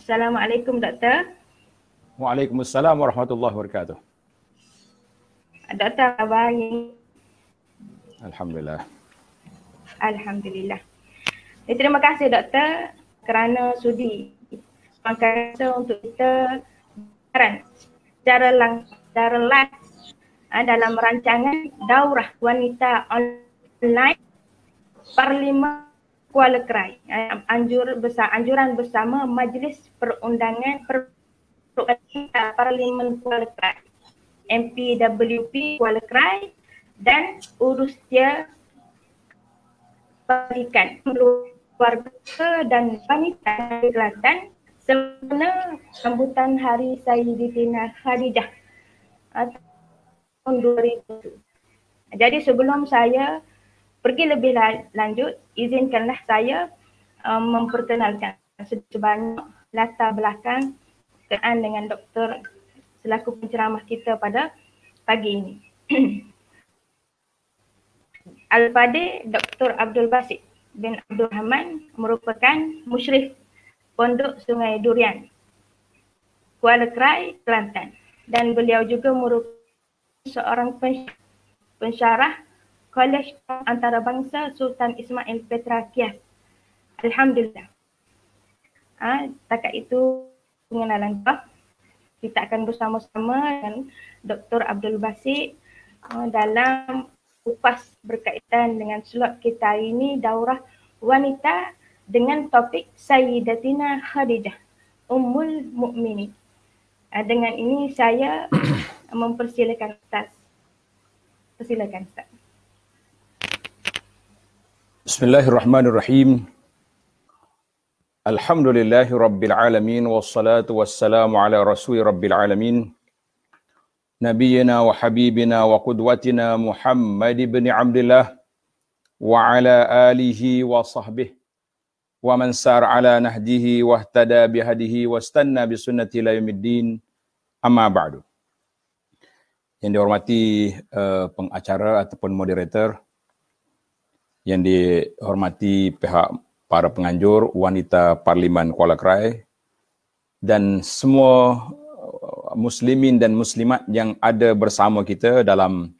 Assalamualaikum doktor. Waalaikumsalam warahmatullahi wabarakatuh. Doktor apa hari? Alhamdulillah. Alhamdulillah. Eh, terima kasih doktor kerana sudi sempatkan untuk kita berbincang secara langsung secara live eh, dalam rancangan daurah wanita online parlimen Kuala Krai anjur besar anjuran bersama Majlis Perundangan Perundangan Parlimen Kuala Krai MPWP Kuala Krai dan urus dia pendidikan keluarga dan wanita di Kelantan sempena sambutan Hari Sayyidina Khadijah ah, tahun 2000. Jadi sebelum saya pergi lebih lanjut, izinkanlah saya um, memperkenalkan sebanyak latar belakang berkenaan dengan doktor selaku penceramah kita pada pagi ini. Al-Fadi Dr. Abdul Basit bin Abdul Rahman merupakan musyrif Pondok Sungai Durian, Kuala Kerai, Kelantan dan beliau juga merupakan seorang pensyarah Kolej Antarabangsa Sultan Ismail Petra Kias. Alhamdulillah. Ha, takat itu pengenalan kita. Kita akan bersama-sama dengan Dr. Abdul Basit uh, dalam upas berkaitan dengan slot kita hari ini daurah wanita dengan topik Sayyidatina Khadijah Ummul mu'mini. Uh, ha, dengan ini saya mempersilakan Ustaz. Persilakan Ustaz. Bismillahirrahmanirrahim. Alhamdulillahi Rabbil Alamin. Wassalatu wassalamu ala Rasul Rabbil Alamin. Nabiyina wa habibina wa qudwatina Muhammad ibn Abdullah. Wa ala alihi wa sahbihi. Wa man ala nahdihi wa ahtada bihadihi wa stanna bi sunnati la yumiddin. Amma ba'du. Yang dihormati uh, pengacara ataupun moderator, yang dihormati pihak para penganjur, wanita Parlimen Kuala Krai dan semua uh, muslimin dan muslimat yang ada bersama kita dalam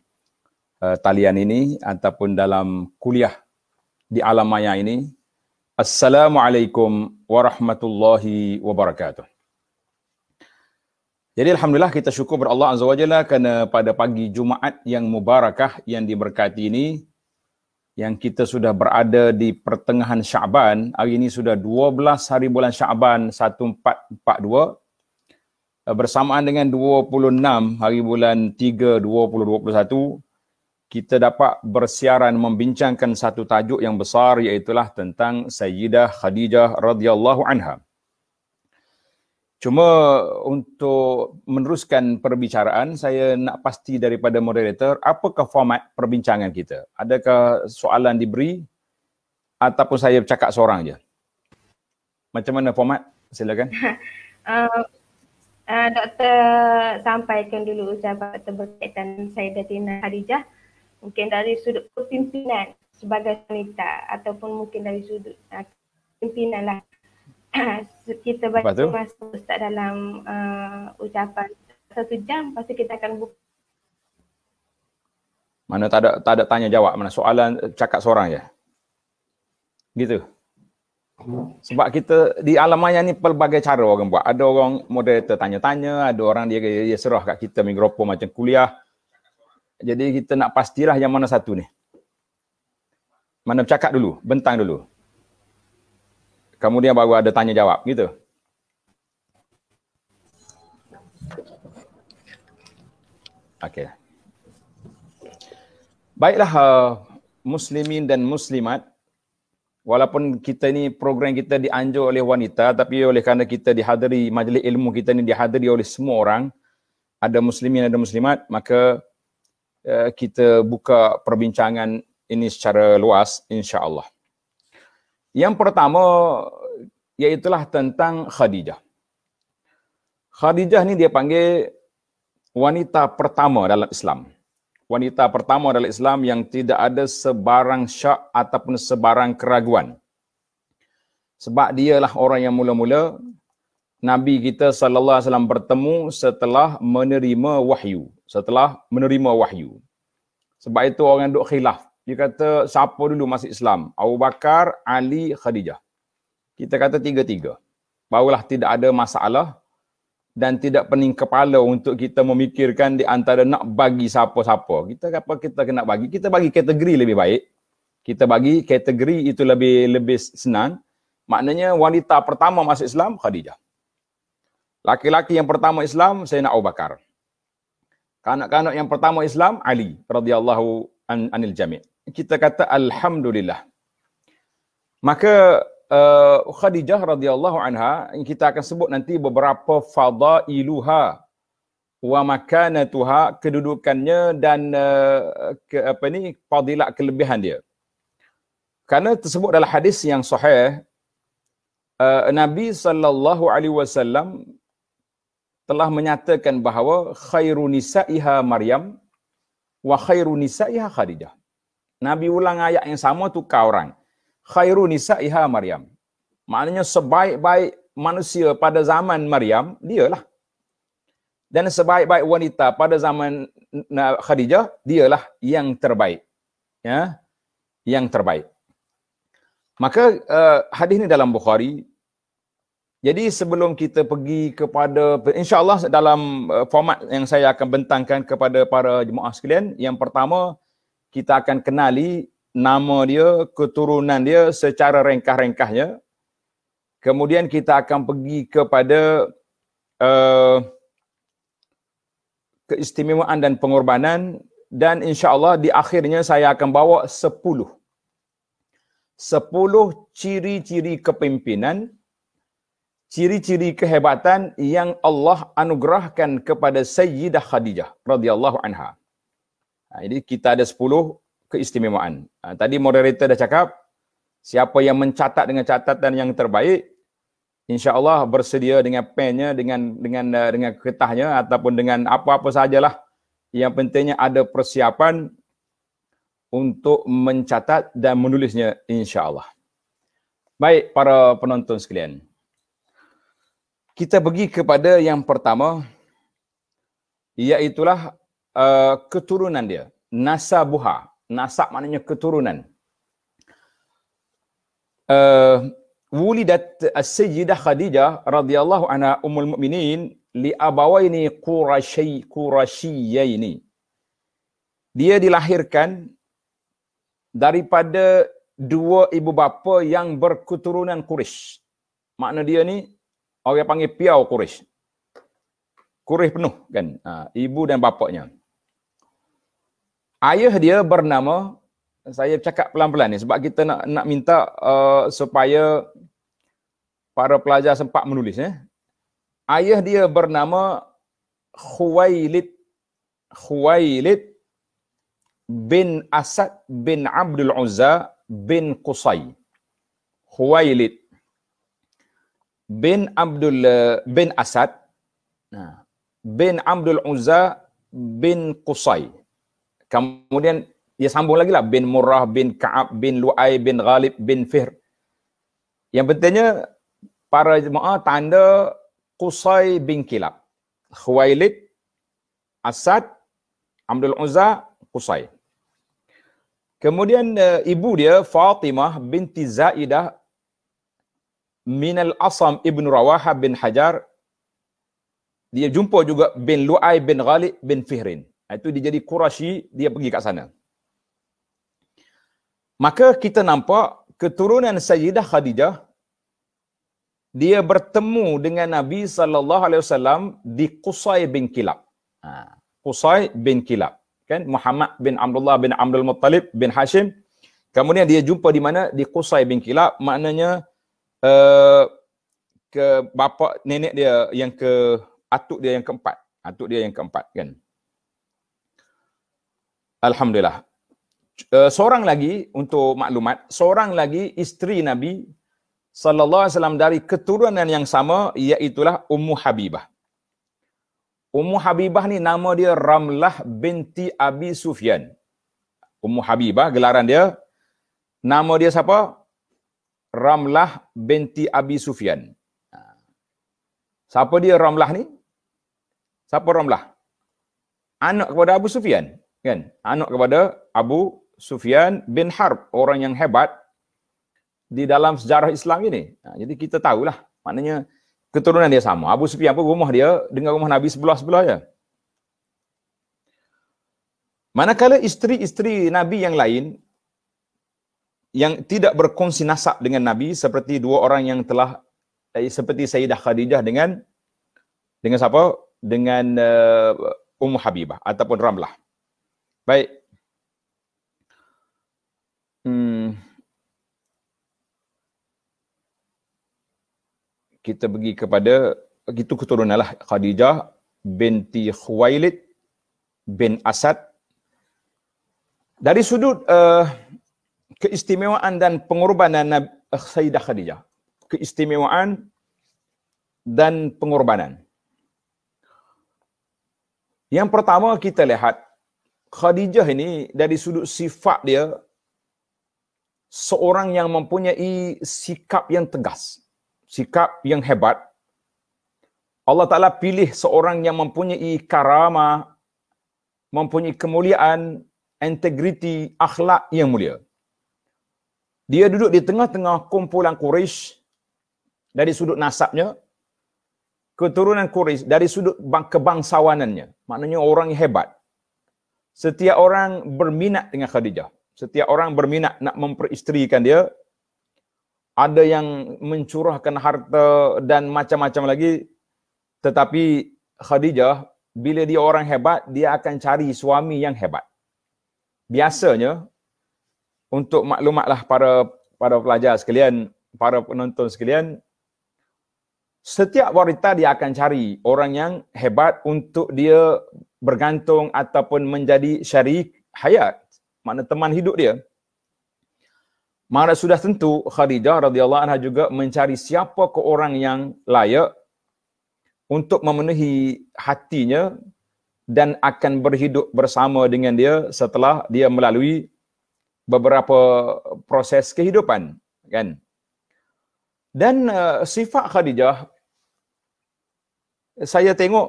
uh, talian ini ataupun dalam kuliah di alam maya ini. Assalamualaikum warahmatullahi wabarakatuh. Jadi alhamdulillah kita syukur kepada Allah Azza wa Jalla kerana pada pagi Jumaat yang mubarakah yang diberkati ini yang kita sudah berada di pertengahan Syaban, hari ini sudah 12 hari bulan Syaban 1442 eh, bersamaan dengan 26 hari bulan 3 2021 kita dapat bersiaran membincangkan satu tajuk yang besar iaitu tentang Sayyidah Khadijah radhiyallahu anha. Cuma untuk meneruskan perbincangan saya nak pasti daripada moderator, apakah format perbincangan kita? Adakah soalan diberi ataupun saya cakap seorang saja Macam mana format? Silakan. Uh, doktor sampaikan dulu ucapan berkaitan saya Datina Khadijah mungkin dari sudut pimpinan sebagai wanita ataupun mungkin dari sudut uh, kepimpinan lah kita baca masa Ustaz dalam uh, ucapan satu jam lepas tu kita akan buka mana tak ada tak ada tanya jawab mana soalan cakap seorang je gitu sebab kita di alam maya ni pelbagai cara orang buat ada orang moderator tanya-tanya ada orang dia dia serah kat kita mikrofon macam kuliah jadi kita nak pastilah yang mana satu ni mana cakap dulu bentang dulu kemudian baru ada tanya jawab gitu. Okey. Baiklah eh, muslimin dan muslimat walaupun kita ni program kita dianjur oleh wanita tapi oleh kerana kita dihadiri majlis ilmu kita ni dihadiri oleh semua orang ada muslimin ada muslimat maka eh, kita buka perbincangan ini secara luas insya-Allah. Yang pertama iaitulah tentang Khadijah. Khadijah ni dia panggil wanita pertama dalam Islam. Wanita pertama dalam Islam yang tidak ada sebarang syak ataupun sebarang keraguan. Sebab dialah orang yang mula-mula Nabi kita sallallahu alaihi wasallam bertemu setelah menerima wahyu, setelah menerima wahyu. Sebab itu orang duk khilaf dia kata siapa dulu masuk Islam? Abu Bakar, Ali, Khadijah. Kita kata tiga-tiga. Barulah tidak ada masalah dan tidak pening kepala untuk kita memikirkan di antara nak bagi siapa-siapa. Kita apa kita kena bagi? Kita bagi kategori lebih baik. Kita bagi kategori itu lebih lebih senang. Maknanya wanita pertama masuk Islam Khadijah. Laki-laki yang pertama Islam saya nak Abu Bakar. Kanak-kanak yang pertama Islam Ali radhiyallahu an, anil jami' kita kata alhamdulillah maka uh, khadijah radhiyallahu anha kita akan sebut nanti beberapa fadailuha wa makanatuha kedudukannya dan uh, ke, apa ni fadilat kelebihan dia kerana tersebut dalam hadis yang sahih uh, Nabi sallallahu alaihi wasallam telah menyatakan bahawa khairu nisaiha maryam wa khairu nisaiha Khadijah. Nabi ulang ayat yang sama tu kau orang. Khairu nisaiha Maryam. Maknanya sebaik-baik manusia pada zaman Maryam, dialah. Dan sebaik-baik wanita pada zaman Khadijah, dialah yang terbaik. Ya, yang terbaik. Maka uh, hadis ni dalam Bukhari jadi sebelum kita pergi kepada insya-Allah dalam eh, format yang saya akan bentangkan kepada para jemaah sekalian, yang pertama kita akan kenali nama dia, keturunan dia secara ringkas-ringkasnya. Kemudian kita akan pergi kepada uh, keistimewaan dan pengorbanan dan insya-Allah di akhirnya saya akan bawa 10 10 ciri-ciri kepimpinan ciri-ciri kehebatan yang Allah anugerahkan kepada Sayyidah Khadijah radhiyallahu anha. Ha, jadi kita ada 10 keistimewaan. Ha, tadi moderator dah cakap siapa yang mencatat dengan catatan yang terbaik insya-Allah bersedia dengan pennya dengan dengan eh, dengan kertasnya ataupun dengan apa-apa sajalah. Yang pentingnya ada persiapan untuk mencatat dan menulisnya insya-Allah. Baik para penonton sekalian kita pergi kepada yang pertama iaitulah uh, keturunan dia nasabuha nasab maknanya keturunan uh, wulidat uh, sayyidah khadijah radhiyallahu anha ummul mukminin li abawaini qurashay qurashiyaini dia dilahirkan daripada dua ibu bapa yang berketurunan Quraisy. Makna dia ni orang panggil piau Quraisy. Quraisy penuh kan, ha, ibu dan bapaknya. Ayah dia bernama saya cakap pelan-pelan ni sebab kita nak nak minta uh, supaya para pelajar sempat menulis eh. Ayah dia bernama Khuwailid Khuwailid bin Asad bin Abdul Uzza bin Qusay. Khuwailid bin Abdul eh, bin Asad bin Abdul Uzza bin Qusay kemudian dia sambung lagi lah bin Murrah bin Ka'ab bin Lu'ay bin Ghalib bin Fihr yang pentingnya para jemaah tanda Qusay bin Kilab Khuwailid Asad Abdul Uzza Qusay kemudian eh, ibu dia Fatimah binti Zaidah min al-Asam ibn Rawaha bin Hajar dia jumpa juga bin Lu'ai bin Ghalib bin Fihrin. Ah, itu dia jadi Qurashi, dia pergi kat sana. Maka kita nampak keturunan Sayyidah Khadijah dia bertemu dengan Nabi sallallahu alaihi wasallam di Qusay bin Kilab. Ha, Qusay bin Kilab. Kan Muhammad bin Abdullah bin Abdul Muttalib bin Hashim. Kemudian dia jumpa di mana? Di Qusay bin Kilab. Maknanya Eh, ke bapa nenek dia yang ke atuk dia yang keempat. Atuk dia yang keempat kan. Alhamdulillah. Uh, seorang lagi untuk maklumat, seorang lagi isteri Nabi sallallahu alaihi wasallam dari keturunan yang sama iaitu Ummu Habibah. Ummu Habibah ni nama dia Ramlah binti Abi Sufyan. Ummu Habibah gelaran dia nama dia siapa? Ramlah binti Abi Sufyan. Ha. Siapa dia Ramlah ni? Siapa Ramlah? Anak kepada Abu Sufyan, kan? Anak kepada Abu Sufyan bin Harb, orang yang hebat di dalam sejarah Islam ini. Ha, jadi kita tahulah, maknanya keturunan dia sama. Abu Sufyan pun rumah dia dengan rumah Nabi sebelah-sebelah ya. Manakala isteri-isteri Nabi yang lain yang tidak berkongsi nasab dengan Nabi seperti dua orang yang telah eh, seperti Sayyidah Khadijah dengan dengan siapa? Dengan uh, Ummu Habibah ataupun Ramlah. Baik. Hmm. Kita pergi kepada itu keturunanlah Khadijah binti Khuwailid bin Asad. Dari sudut uh, keistimewaan dan pengorbanan Nabi eh, Sayyidah Khadijah. Keistimewaan dan pengorbanan. Yang pertama kita lihat Khadijah ini dari sudut sifat dia seorang yang mempunyai sikap yang tegas, sikap yang hebat. Allah Taala pilih seorang yang mempunyai karama, mempunyai kemuliaan, integriti, akhlak yang mulia. Dia duduk di tengah-tengah kumpulan Quraisy dari sudut nasabnya, keturunan Quraisy dari sudut kebangsawanannya. Maknanya orang hebat. Setiap orang berminat dengan Khadijah. Setiap orang berminat nak memperisterikan dia. Ada yang mencurahkan harta dan macam-macam lagi. Tetapi Khadijah bila dia orang hebat, dia akan cari suami yang hebat. Biasanya untuk maklumatlah para para pelajar sekalian, para penonton sekalian, setiap wanita dia akan cari orang yang hebat untuk dia bergantung ataupun menjadi syarik hayat, mana teman hidup dia. Mana sudah tentu Khadijah radhiyallahu anha juga mencari siapa ke orang yang layak untuk memenuhi hatinya dan akan berhidup bersama dengan dia setelah dia melalui beberapa proses kehidupan kan dan uh, sifat khadijah saya tengok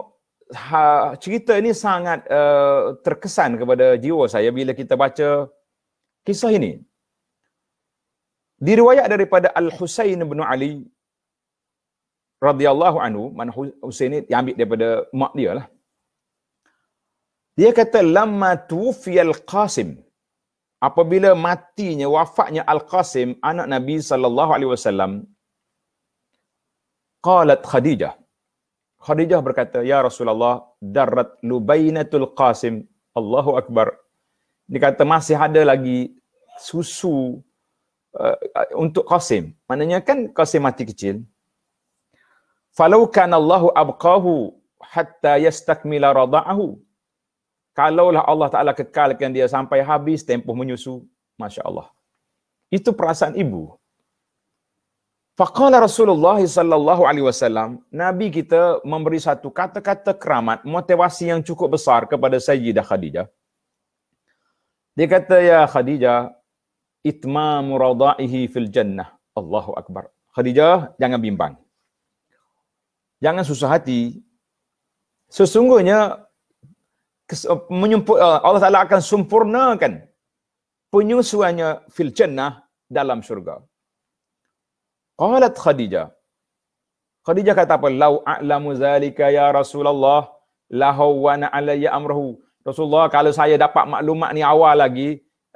ha, cerita ini sangat uh, terkesan kepada jiwa saya bila kita baca kisah ini diriwayat daripada al-husain bin ali radhiyallahu anhu man husain ini ambil daripada mak dia lah dia kata lamma tufiyal qasim apabila matinya wafatnya Al-Qasim anak Nabi sallallahu alaihi wasallam qalat Khadijah Khadijah berkata ya Rasulullah darat lubainatul Qasim Allahu akbar Dia kata masih ada lagi susu uh, untuk Qasim maknanya kan Qasim mati kecil falau kana Allahu abqahu hatta yastakmila rada'ahu kalaulah Allah Ta'ala kekalkan dia sampai habis tempoh menyusu, Masya Allah. Itu perasaan ibu. Faqala Rasulullah sallallahu alaihi wasallam, Nabi kita memberi satu kata-kata keramat, motivasi yang cukup besar kepada Sayyidah Khadijah. Dia kata, "Ya Khadijah, itmamu radaihi fil jannah." Allahu akbar. Khadijah, jangan bimbang. Jangan susah hati. Sesungguhnya Eh, menyempur, eh, Allah Taala akan sempurnakan penyusuannya fil jannah dalam syurga. Qalat Khadijah. Khadijah kata apa? Lau a'lamu zalika ya Rasulullah lahawana alaya amruhu." Rasulullah kalau saya dapat maklumat ni awal lagi,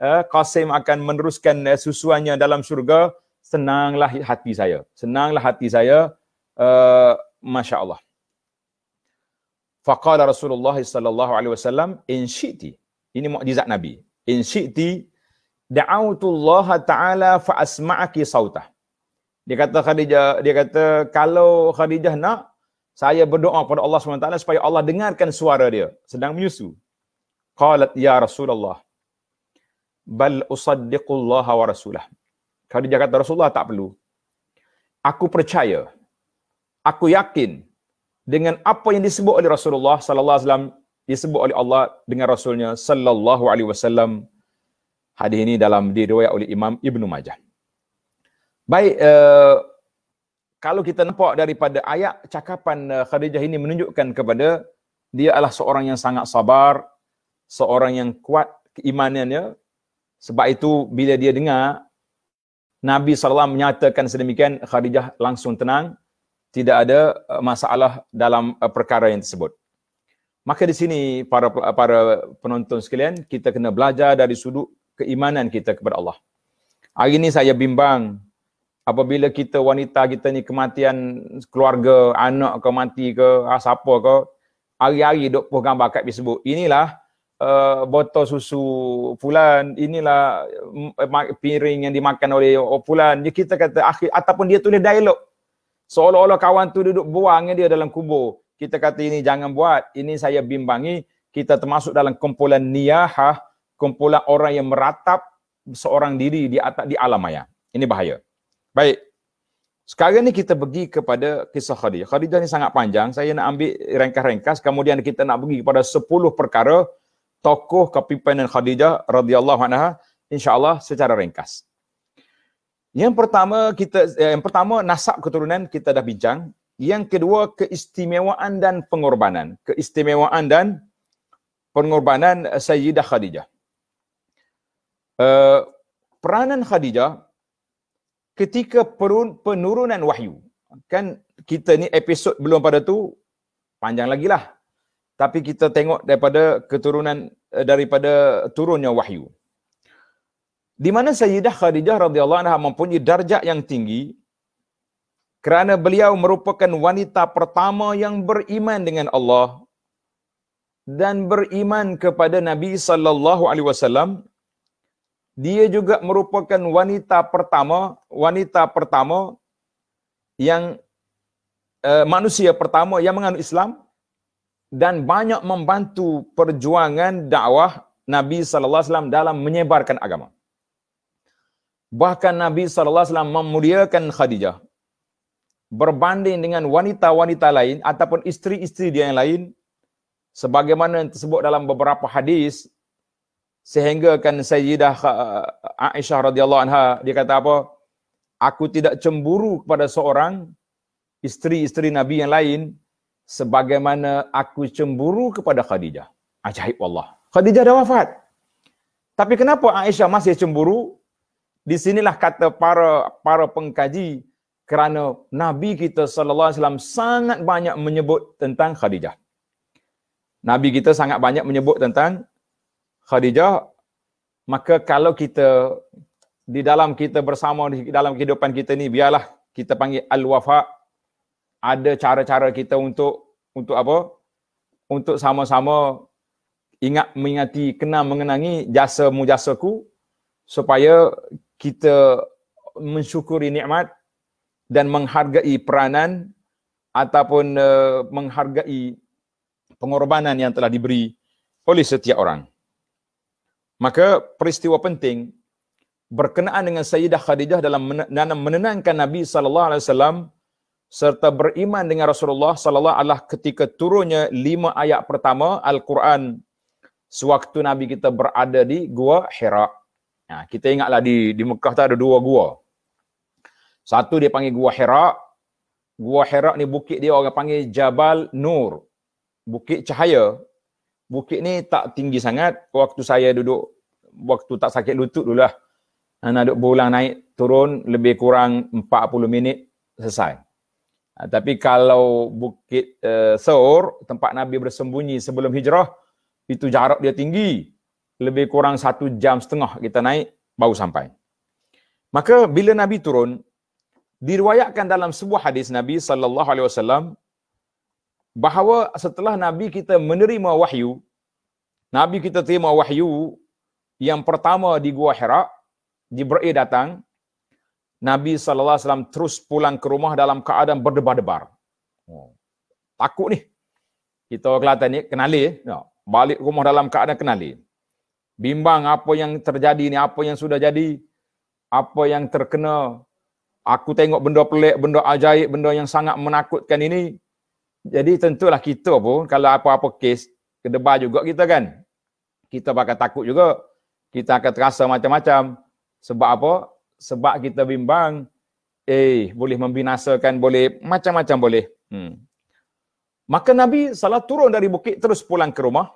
eh, Qasim akan meneruskan eh, susuannya dalam syurga, senanglah hati saya. Senanglah hati saya. Uh, Masya Allah. Faqala Rasulullah sallallahu alaihi wasallam in syi'ti. Ini mukjizat Nabi. In syi'ti da'autu Allah taala fa asma'aki sauta. Dia kata Khadijah, dia kata kalau Khadijah nak saya berdoa kepada Allah SWT supaya Allah dengarkan suara dia sedang menyusu. Qalat ya Rasulullah bal usaddiqu Allah wa rasulah. Khadijah kata Rasulullah tak perlu. Aku percaya. Aku yakin dengan apa yang disebut oleh Rasulullah sallallahu alaihi wasallam disebut oleh Allah dengan rasulnya sallallahu alaihi wasallam hadis ini dalam diriwayat oleh Imam Ibnu Majah baik uh, kalau kita nampak daripada ayat cakapan eh, Khadijah ini menunjukkan kepada dia adalah seorang yang sangat sabar seorang yang kuat keimanannya sebab itu bila dia dengar Nabi sallallahu menyatakan sedemikian Khadijah langsung tenang tidak ada uh, masalah dalam uh, perkara yang tersebut. Maka di sini para para penonton sekalian, kita kena belajar dari sudut keimanan kita kepada Allah. Hari ini saya bimbang apabila kita wanita kita ni kematian keluarga, anak kau mati ke, ah, siapa ke, hari-hari duk puh gambar kat Facebook. Inilah uh, botol susu pulan. inilah mm, piring yang dimakan oleh pulan. Oh, Jadi kita kata akhir ataupun dia tulis dialog Seolah-olah kawan tu duduk buangnya dia dalam kubur. Kita kata ini jangan buat. Ini saya bimbangi. Kita termasuk dalam kumpulan niyahah. Kumpulan orang yang meratap seorang diri di atas di alam maya. Ini bahaya. Baik. Sekarang ini kita pergi kepada kisah Khadijah. Khadijah ni sangat panjang. Saya nak ambil ringkas-ringkas. Kemudian kita nak pergi kepada 10 perkara tokoh kepimpinan Khadijah radhiyallahu anha insyaallah secara ringkas. Yang pertama kita eh, yang pertama nasab keturunan kita dah bincang. Yang kedua keistimewaan dan pengorbanan. Keistimewaan dan pengorbanan eh, Sayyidah Khadijah. Uh, peranan Khadijah ketika penurunan wahyu. Kan kita ni episod belum pada tu panjang lagi lah. Tapi kita tengok daripada keturunan daripada turunnya wahyu di mana Sayyidah Khadijah radhiyallahu anha mempunyai darjat yang tinggi kerana beliau merupakan wanita pertama yang beriman dengan Allah dan beriman kepada Nabi sallallahu alaihi wasallam dia juga merupakan wanita pertama wanita pertama yang uh, manusia pertama yang menganut Islam dan banyak membantu perjuangan dakwah Nabi sallallahu alaihi wasallam dalam menyebarkan agama. Bahkan Nabi Sallallahu Alaihi Wasallam memuliakan Khadijah. Berbanding dengan wanita-wanita lain ataupun isteri-isteri dia yang lain. Sebagaimana yang tersebut dalam beberapa hadis. Sehingga kan Sayyidah uh, uh, Aisyah radhiyallahu anha dia kata apa? Aku tidak cemburu kepada seorang isteri-isteri Nabi yang lain sebagaimana aku cemburu kepada Khadijah. Ajaib Allah. Khadijah dah wafat. Tapi kenapa Aisyah masih cemburu? Di sinilah kata para para pengkaji kerana Nabi kita sallallahu alaihi wasallam sangat banyak menyebut tentang Khadijah. Nabi kita sangat banyak menyebut tentang Khadijah. Maka kalau kita di dalam kita bersama di dalam kehidupan kita ni biarlah kita panggil al-wafa ada cara-cara kita untuk untuk apa? Untuk sama-sama ingat mengingati kenal mengenangi jasa mujasaku supaya kita mensyukuri nikmat dan menghargai peranan ataupun uh, menghargai pengorbanan yang telah diberi oleh setiap orang. Maka peristiwa penting berkenaan dengan Sayyidah Khadijah dalam menenangkan Nabi sallallahu alaihi wasallam serta beriman dengan Rasulullah sallallahu alaihi wasallam ketika turunnya lima ayat pertama Al-Quran sewaktu Nabi kita berada di Gua Hira. Ha, kita ingatlah di di Mekah tu ada dua gua. Satu dia panggil Gua Hira. Gua Hira ni bukit dia orang panggil Jabal Nur. Bukit cahaya. Bukit ni tak tinggi sangat. Waktu saya duduk, waktu tak sakit lutut dulu lah. Nak duduk berulang naik, turun lebih kurang 40 minit selesai. Ha, tapi kalau bukit uh, eh, Saur, tempat Nabi bersembunyi sebelum hijrah, itu jarak dia tinggi lebih kurang satu jam setengah kita naik baru sampai. Maka bila Nabi turun, diriwayatkan dalam sebuah hadis Nabi sallallahu alaihi wasallam bahawa setelah Nabi kita menerima wahyu, Nabi kita terima wahyu yang pertama di Gua Hira, Jibril datang, Nabi sallallahu alaihi wasallam terus pulang ke rumah dalam keadaan berdebar-debar. Oh, takut ni. Kita Kelantan ni kenali, balik rumah dalam keadaan kenali bimbang apa yang terjadi ni, apa yang sudah jadi, apa yang terkena. Aku tengok benda pelik, benda ajaib, benda yang sangat menakutkan ini. Jadi tentulah kita pun kalau apa-apa kes, kedebar juga kita kan. Kita bakal takut juga. Kita akan terasa macam-macam. Sebab apa? Sebab kita bimbang. Eh, boleh membinasakan, boleh macam-macam boleh. Hmm. Maka Nabi salah turun dari bukit terus pulang ke rumah.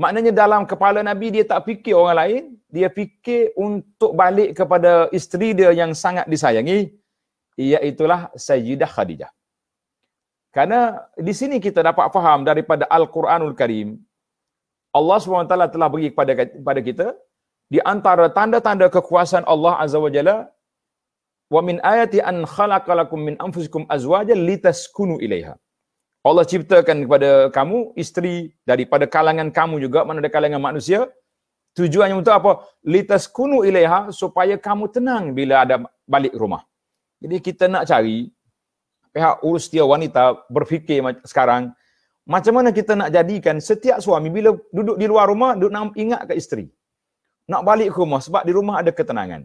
Maknanya dalam kepala Nabi dia tak fikir orang lain, dia fikir untuk balik kepada isteri dia yang sangat disayangi, iaitulah Sayyidah Khadijah. Karena di sini kita dapat faham daripada Al-Quranul Karim, Allah SWT telah beri kepada, kepada kita, di antara tanda-tanda kekuasaan Allah Azza wa Jalla, وَمِنْ آيَةِ أَنْ خَلَقَ لَكُمْ مِنْ أَنْفُسِكُمْ أَزْوَاجًا لِتَسْكُنُوا إِلَيْهَا Allah ciptakan kepada kamu isteri daripada kalangan kamu juga mana ada kalangan manusia tujuannya untuk apa litas kunu ilaiha supaya kamu tenang bila ada balik rumah jadi kita nak cari pihak urus dia wanita berfikir sekarang macam mana kita nak jadikan setiap suami bila duduk di luar rumah duduk nak ingat ke isteri nak balik ke rumah sebab di rumah ada ketenangan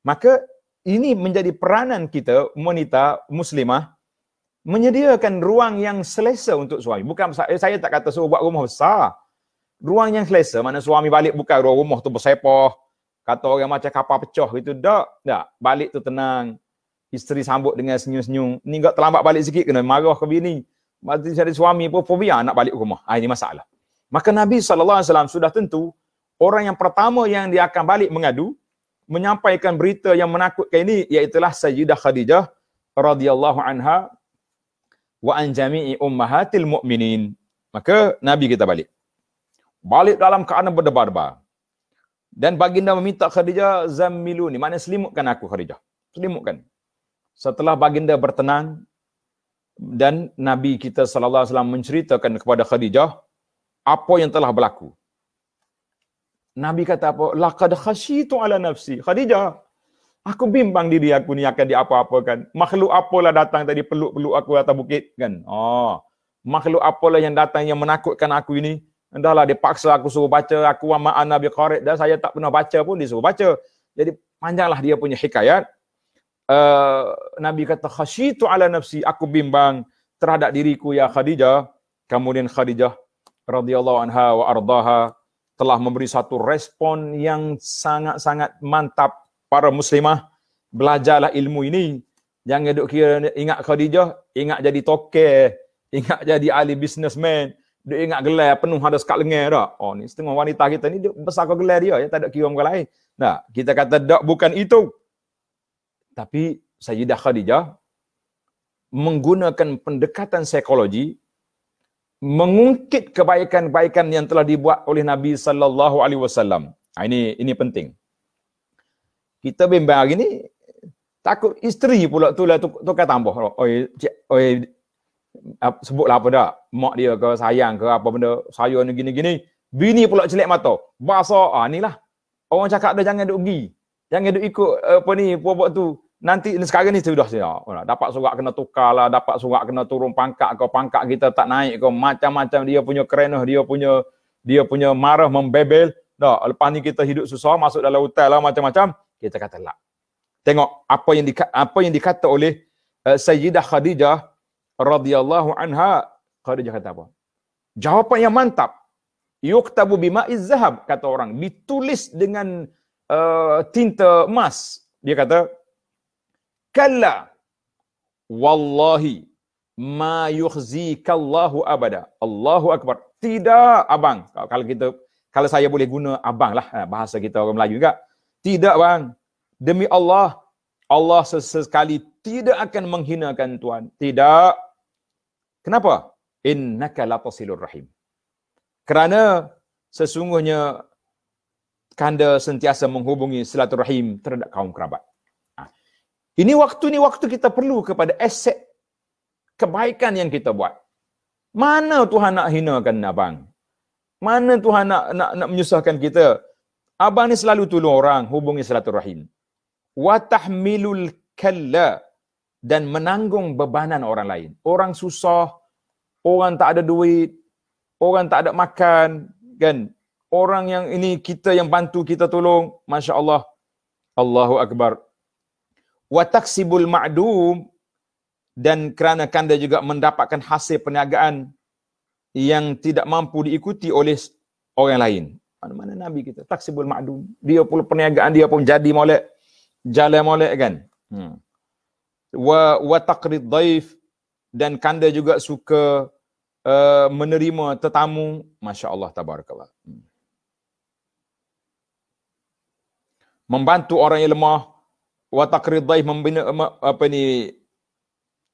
maka ini menjadi peranan kita wanita muslimah menyediakan ruang yang selesa untuk suami. Bukan saya, eh, saya tak kata suruh buat rumah besar. Ruang yang selesa, mana suami balik buka ruang rumah tu bersepoh. Kata orang macam kapal pecah gitu. Tak, tak. Balik tu tenang. Isteri sambut dengan senyum-senyum. Ni kau terlambat balik sikit kena marah ke bini. Mesti cari suami pun fobia nak balik rumah. Ah, ini masalah. Maka Nabi SAW sudah tentu orang yang pertama yang dia akan balik mengadu menyampaikan berita yang menakutkan ini iaitulah Sayyidah Khadijah radhiyallahu anha wa an jami'i ummahatil mu'minin. Maka Nabi kita balik. Balik dalam keadaan berdebar-debar. Dan baginda meminta Khadijah zammilu ni. Maknanya selimutkan aku Khadijah. Selimutkan. Setelah baginda bertenang dan Nabi kita sallallahu alaihi wasallam menceritakan kepada Khadijah apa yang telah berlaku. Nabi kata apa? Laqad khashitu ala nafsi. Khadijah, Aku bimbang diri aku ni akan diapa-apakan. Makhluk apalah datang tadi peluk-peluk aku atas bukit kan? Oh. Makhluk apalah yang datang yang menakutkan aku ini? Entahlah dia paksa aku suruh baca aku wa ma'an nabi qari dan saya tak pernah baca pun dia suruh baca. Jadi panjanglah dia punya hikayat. Uh, nabi kata khasyitu ala nafsi aku bimbang terhadap diriku ya Khadijah. Kemudian Khadijah radhiyallahu anha wa ardaha telah memberi satu respon yang sangat-sangat mantap para muslimah belajarlah ilmu ini jangan duk kira ingat Khadijah ingat jadi tokel ingat jadi ahli businessman duk ingat gelar penuh ada sekat lengan dak oh ni setengah wanita kita ni duk besar ke gelar dia ya tak ada kira orang lain nah kita kata dak bukan itu tapi Sayyidah Khadijah menggunakan pendekatan psikologi mengungkit kebaikan-kebaikan yang telah dibuat oleh Nabi sallallahu alaihi wasallam. Ah, ini ini penting kita bimbang hari ni takut isteri pula tu lah tukar tambah oi cik, oi sebutlah apa dah mak dia ke sayang ke apa benda saya ni gini gini bini pula celik mata bahasa ah ni lah orang cakap dah jangan duk pergi jangan duk ikut apa ni buat-buat tu nanti sekarang ni sudah saya dapat surat kena tukar lah dapat surat kena turun pangkat kau pangkat kita tak naik kau macam-macam dia punya kerenah dia punya dia punya marah membebel dah lepas ni kita hidup susah masuk dalam hotel lah macam-macam kita kata lah. Tengok apa yang di, apa yang dikata oleh uh, eh, Sayyidah Khadijah radhiyallahu anha. Khadijah kata apa? Jawapan yang mantap. Yuktabu bima zahab kata orang ditulis dengan uh, tinta emas. Dia kata kalla wallahi ma yukhzikallahu abada. Allahu akbar. Tidak abang. Kalau kita kalau saya boleh guna abang lah eh, bahasa kita orang Melayu juga. Tidak bang. Demi Allah, Allah sesekali tidak akan menghinakan Tuhan. Tidak. Kenapa? Innaka latasilur rahim. Kerana sesungguhnya kanda sentiasa menghubungi silaturahim terhadap kaum kerabat. Ha. Ini waktu ni waktu kita perlu kepada aset kebaikan yang kita buat. Mana Tuhan nak hinakan abang? Mana Tuhan nak nak, nak menyusahkan kita? Abang ni selalu tolong orang hubungi silaturahim. Wa watahmilul kalla dan menanggung bebanan orang lain. Orang susah, orang tak ada duit, orang tak ada makan, kan? Orang yang ini kita yang bantu kita tolong, masya-Allah. Allahu akbar. Wataksibul taksibul ma'dum dan kerana kanda juga mendapatkan hasil perniagaan yang tidak mampu diikuti oleh orang lain mana, mana Nabi kita? Taksibul madu. Dia pun perniagaan dia pun jadi molek. Jalan molek kan. Hmm. Wa, wa taqrid daif. Dan kanda juga suka uh, menerima tetamu. Masya Allah tabarakallah. Hmm. Membantu orang yang lemah. Wa taqrid daif membina, apa ni,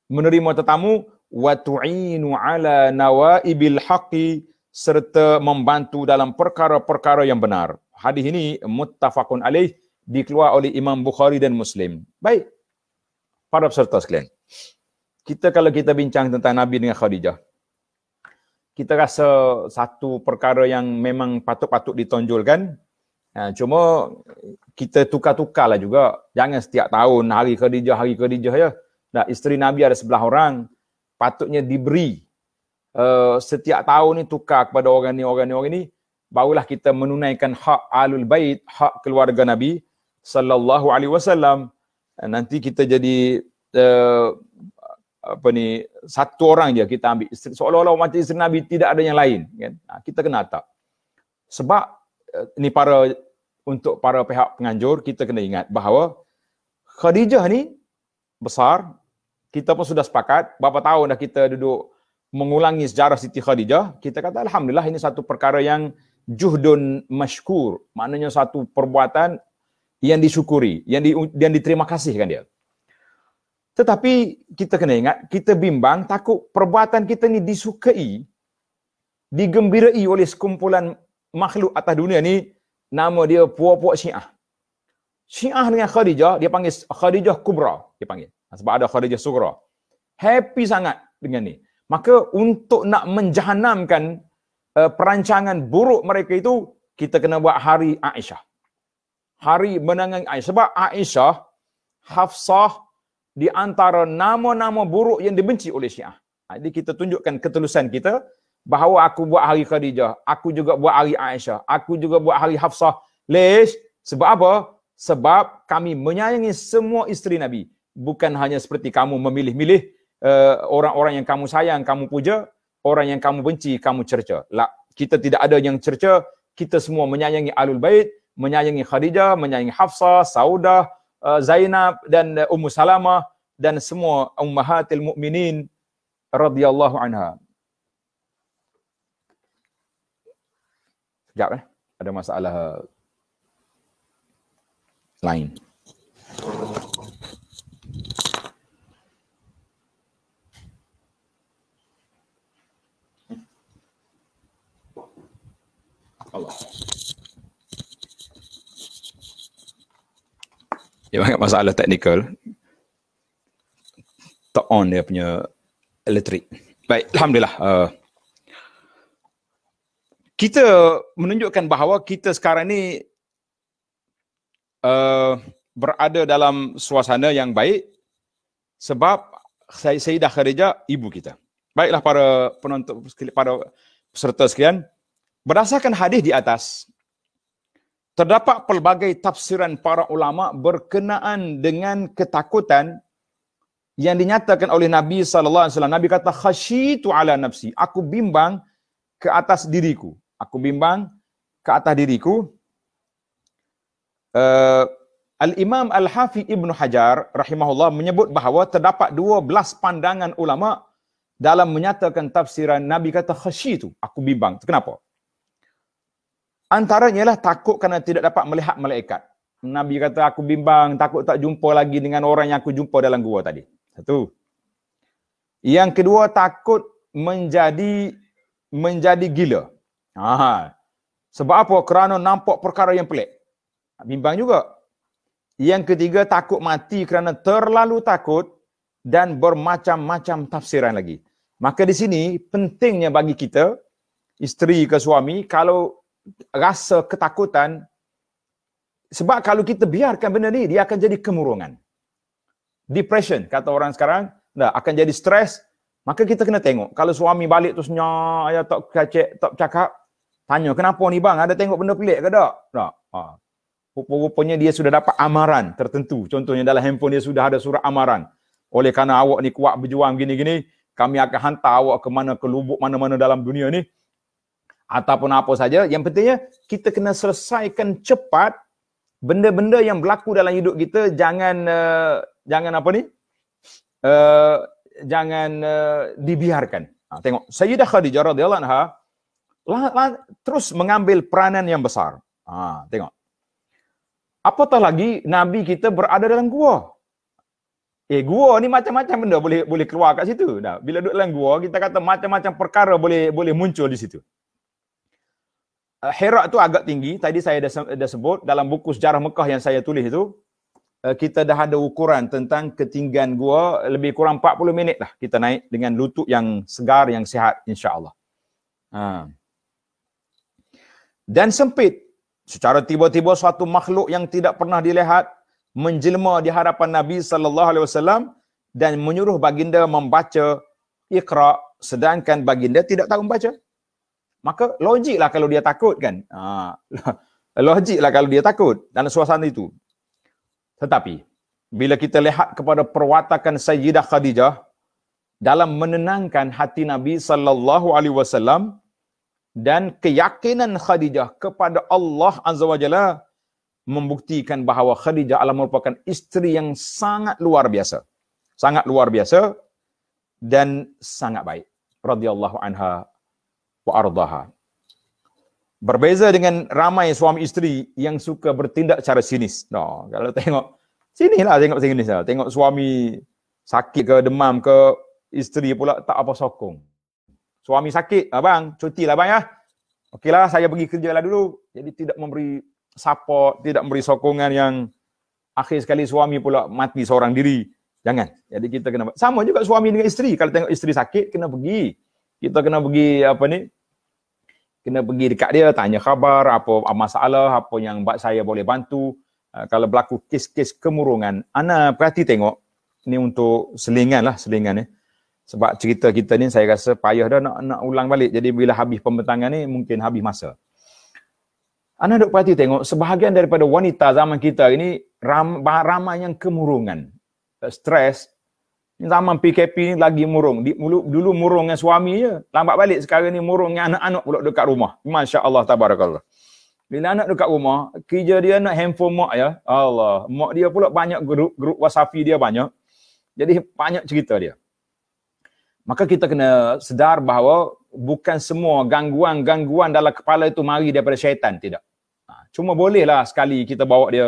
menerima tetamu. Wa tu'inu ala nawaibil haqi serta membantu dalam perkara-perkara yang benar. Hadis ini muttafaqun alaih dikeluar oleh Imam Bukhari dan Muslim. Baik. Para peserta sekalian. Kita kalau kita bincang tentang Nabi dengan Khadijah. Kita rasa satu perkara yang memang patut-patut ditonjolkan. Ha, cuma kita tukar-tukarlah juga. Jangan setiap tahun hari Khadijah, hari Khadijah ya. Nah, isteri Nabi ada sebelah orang. Patutnya diberi uh, setiap tahun ni tukar kepada orang ni orang ni orang ni barulah kita menunaikan hak alul bait hak keluarga nabi sallallahu alaihi wasallam eh, nanti kita jadi uh, apa ni satu orang je kita ambil isteri, seolah-olah macam isteri nabi tidak ada yang lain kan ha, kita kena tak sebab uh, ni para untuk para pihak penganjur kita kena ingat bahawa Khadijah ni besar kita pun sudah sepakat berapa tahun dah kita duduk mengulangi sejarah Siti Khadijah, kita kata Alhamdulillah ini satu perkara yang juhdun masykur, maknanya satu perbuatan yang disyukuri, yang, di, yang diterima kasih kan dia. Tetapi kita kena ingat, kita bimbang takut perbuatan kita ni disukai, digembirai oleh sekumpulan makhluk atas dunia ni, nama dia puak-puak syiah. Syiah dengan Khadijah, dia panggil Khadijah Kubra, dia panggil. Sebab ada Khadijah Sugra. Happy sangat dengan ni maka untuk nak menjahanamkan uh, perancangan buruk mereka itu kita kena buat hari Aisyah hari menangani Aisyah sebab Aisyah Hafsah di antara nama-nama buruk yang dibenci oleh Syiah ha, jadi kita tunjukkan ketulusan kita bahawa aku buat hari Khadijah aku juga buat hari Aisyah aku juga buat hari Hafsah leis sebab apa sebab kami menyayangi semua isteri Nabi bukan hanya seperti kamu memilih-milih Eh, orang-orang yang kamu sayang, kamu puja, orang yang kamu benci, kamu cerca. La, kita tidak ada yang cerca, kita semua menyayangi Alul Bait, menyayangi Khadijah, menyayangi Hafsa, Saudah, eh, Zainab dan eh, Ummu Salamah dan semua ummahatil mukminin radhiyallahu anha. Sekejap eh. Ada masalah lain. Thank you. Allah. Dia banyak masalah teknikal. Tak on dia punya elektrik. Baik, Alhamdulillah. Uh, kita menunjukkan bahawa kita sekarang ni uh, berada dalam suasana yang baik sebab Sayyidah Khadijah ibu kita. Baiklah para penonton, para peserta sekalian. Berdasarkan hadis di atas, terdapat pelbagai tafsiran para ulama berkenaan dengan ketakutan yang dinyatakan oleh Nabi sallallahu alaihi wasallam. Nabi kata khasyitu ala nafsi, aku bimbang ke atas diriku. Aku bimbang ke atas diriku. Uh, Al-Imam Al-Hafi Ibn Hajar rahimahullah menyebut bahawa terdapat dua belas pandangan ulama dalam menyatakan tafsiran Nabi kata khasyitu, aku bimbang. Kenapa? Antaranya lah takut kerana tidak dapat melihat malaikat. Nabi kata aku bimbang takut tak jumpa lagi dengan orang yang aku jumpa dalam gua tadi. Satu. Yang kedua takut menjadi menjadi gila. Ha. Sebab apa? Kerana nampak perkara yang pelik. Bimbang juga. Yang ketiga takut mati kerana terlalu takut dan bermacam-macam tafsiran lagi. Maka di sini pentingnya bagi kita isteri ke suami kalau rasa ketakutan sebab kalau kita biarkan benda ni dia akan jadi kemurungan depression kata orang sekarang dah akan jadi stres maka kita kena tengok kalau suami balik tu senyap ayah tak kacik tak cakap tanya kenapa ni bang ada tengok benda pelik ke tak tak ha. rupanya dia sudah dapat amaran tertentu contohnya dalam handphone dia sudah ada surat amaran oleh kerana awak ni kuat berjuang gini-gini kami akan hantar awak ke mana ke lubuk mana-mana dalam dunia ni ataupun apa saja. Yang pentingnya kita kena selesaikan cepat benda-benda yang berlaku dalam hidup kita. Jangan uh, jangan apa ni? Uh, jangan uh, dibiarkan. Ha, tengok Sayyidah Khadijah radhiyallahu anha lah, lah, terus mengambil peranan yang besar. Ha, tengok. Apatah lagi nabi kita berada dalam gua. Eh gua ni macam-macam benda boleh boleh keluar kat situ. Dah bila duduk dalam gua kita kata macam-macam perkara boleh boleh muncul di situ. Eh, Herak tu agak tinggi. Tadi saya dah, dah sebut dalam buku sejarah Mekah yang saya tulis tu, eh, kita dah ada ukuran tentang ketinggian gua lebih kurang 40 minit lah kita naik dengan lutut yang segar, yang sihat insyaAllah. Ha. Dan sempit. Secara tiba-tiba suatu makhluk yang tidak pernah dilihat menjelma di hadapan Nabi sallallahu alaihi wasallam dan menyuruh baginda membaca Iqra sedangkan baginda tidak tahu membaca maka logiklah kalau dia takut kan. Ha, logiklah kalau dia takut dalam suasana itu. Tetapi, bila kita lihat kepada perwatakan Sayyidah Khadijah dalam menenangkan hati Nabi sallallahu alaihi wasallam dan keyakinan Khadijah kepada Allah azza wajalla membuktikan bahawa Khadijah adalah merupakan isteri yang sangat luar biasa. Sangat luar biasa dan sangat baik radhiyallahu anha wa'ardaha. Berbeza dengan ramai suami isteri yang suka bertindak cara sinis. No, kalau tengok, sinilah tengok sinis. Lah. Tengok suami sakit ke demam ke isteri pula tak apa sokong. Suami sakit, abang, cuti lah abang ya. lah saya pergi kerja lah dulu. Jadi tidak memberi support, tidak memberi sokongan yang akhir sekali suami pula mati seorang diri. Jangan. Jadi kita kena, sama juga suami dengan isteri. Kalau tengok isteri sakit, kena pergi. Kita kena pergi apa ni, kena pergi dekat dia tanya khabar apa masalah apa yang buat saya boleh bantu uh, kalau berlaku kes-kes kemurungan ana perhati tengok ni untuk selingan lah selingan ni eh. sebab cerita kita ni saya rasa payah dah nak nak ulang balik jadi bila habis pembentangan ni mungkin habis masa ana duk perhati tengok sebahagian daripada wanita zaman kita ini ram, ramai yang kemurungan stres zaman PKP ni lagi murung. Di, mulu, dulu murung dengan suami je. Lambat balik sekarang ni murung dengan anak-anak pula dekat rumah. Masya Allah, tabarakallah. Bila anak dekat rumah, kerja dia nak handphone mak ya. Allah, mak dia pula banyak grup, grup wasafi dia banyak. Jadi banyak cerita dia. Maka kita kena sedar bahawa bukan semua gangguan-gangguan dalam kepala itu mari daripada syaitan, tidak. Ha, cuma bolehlah sekali kita bawa dia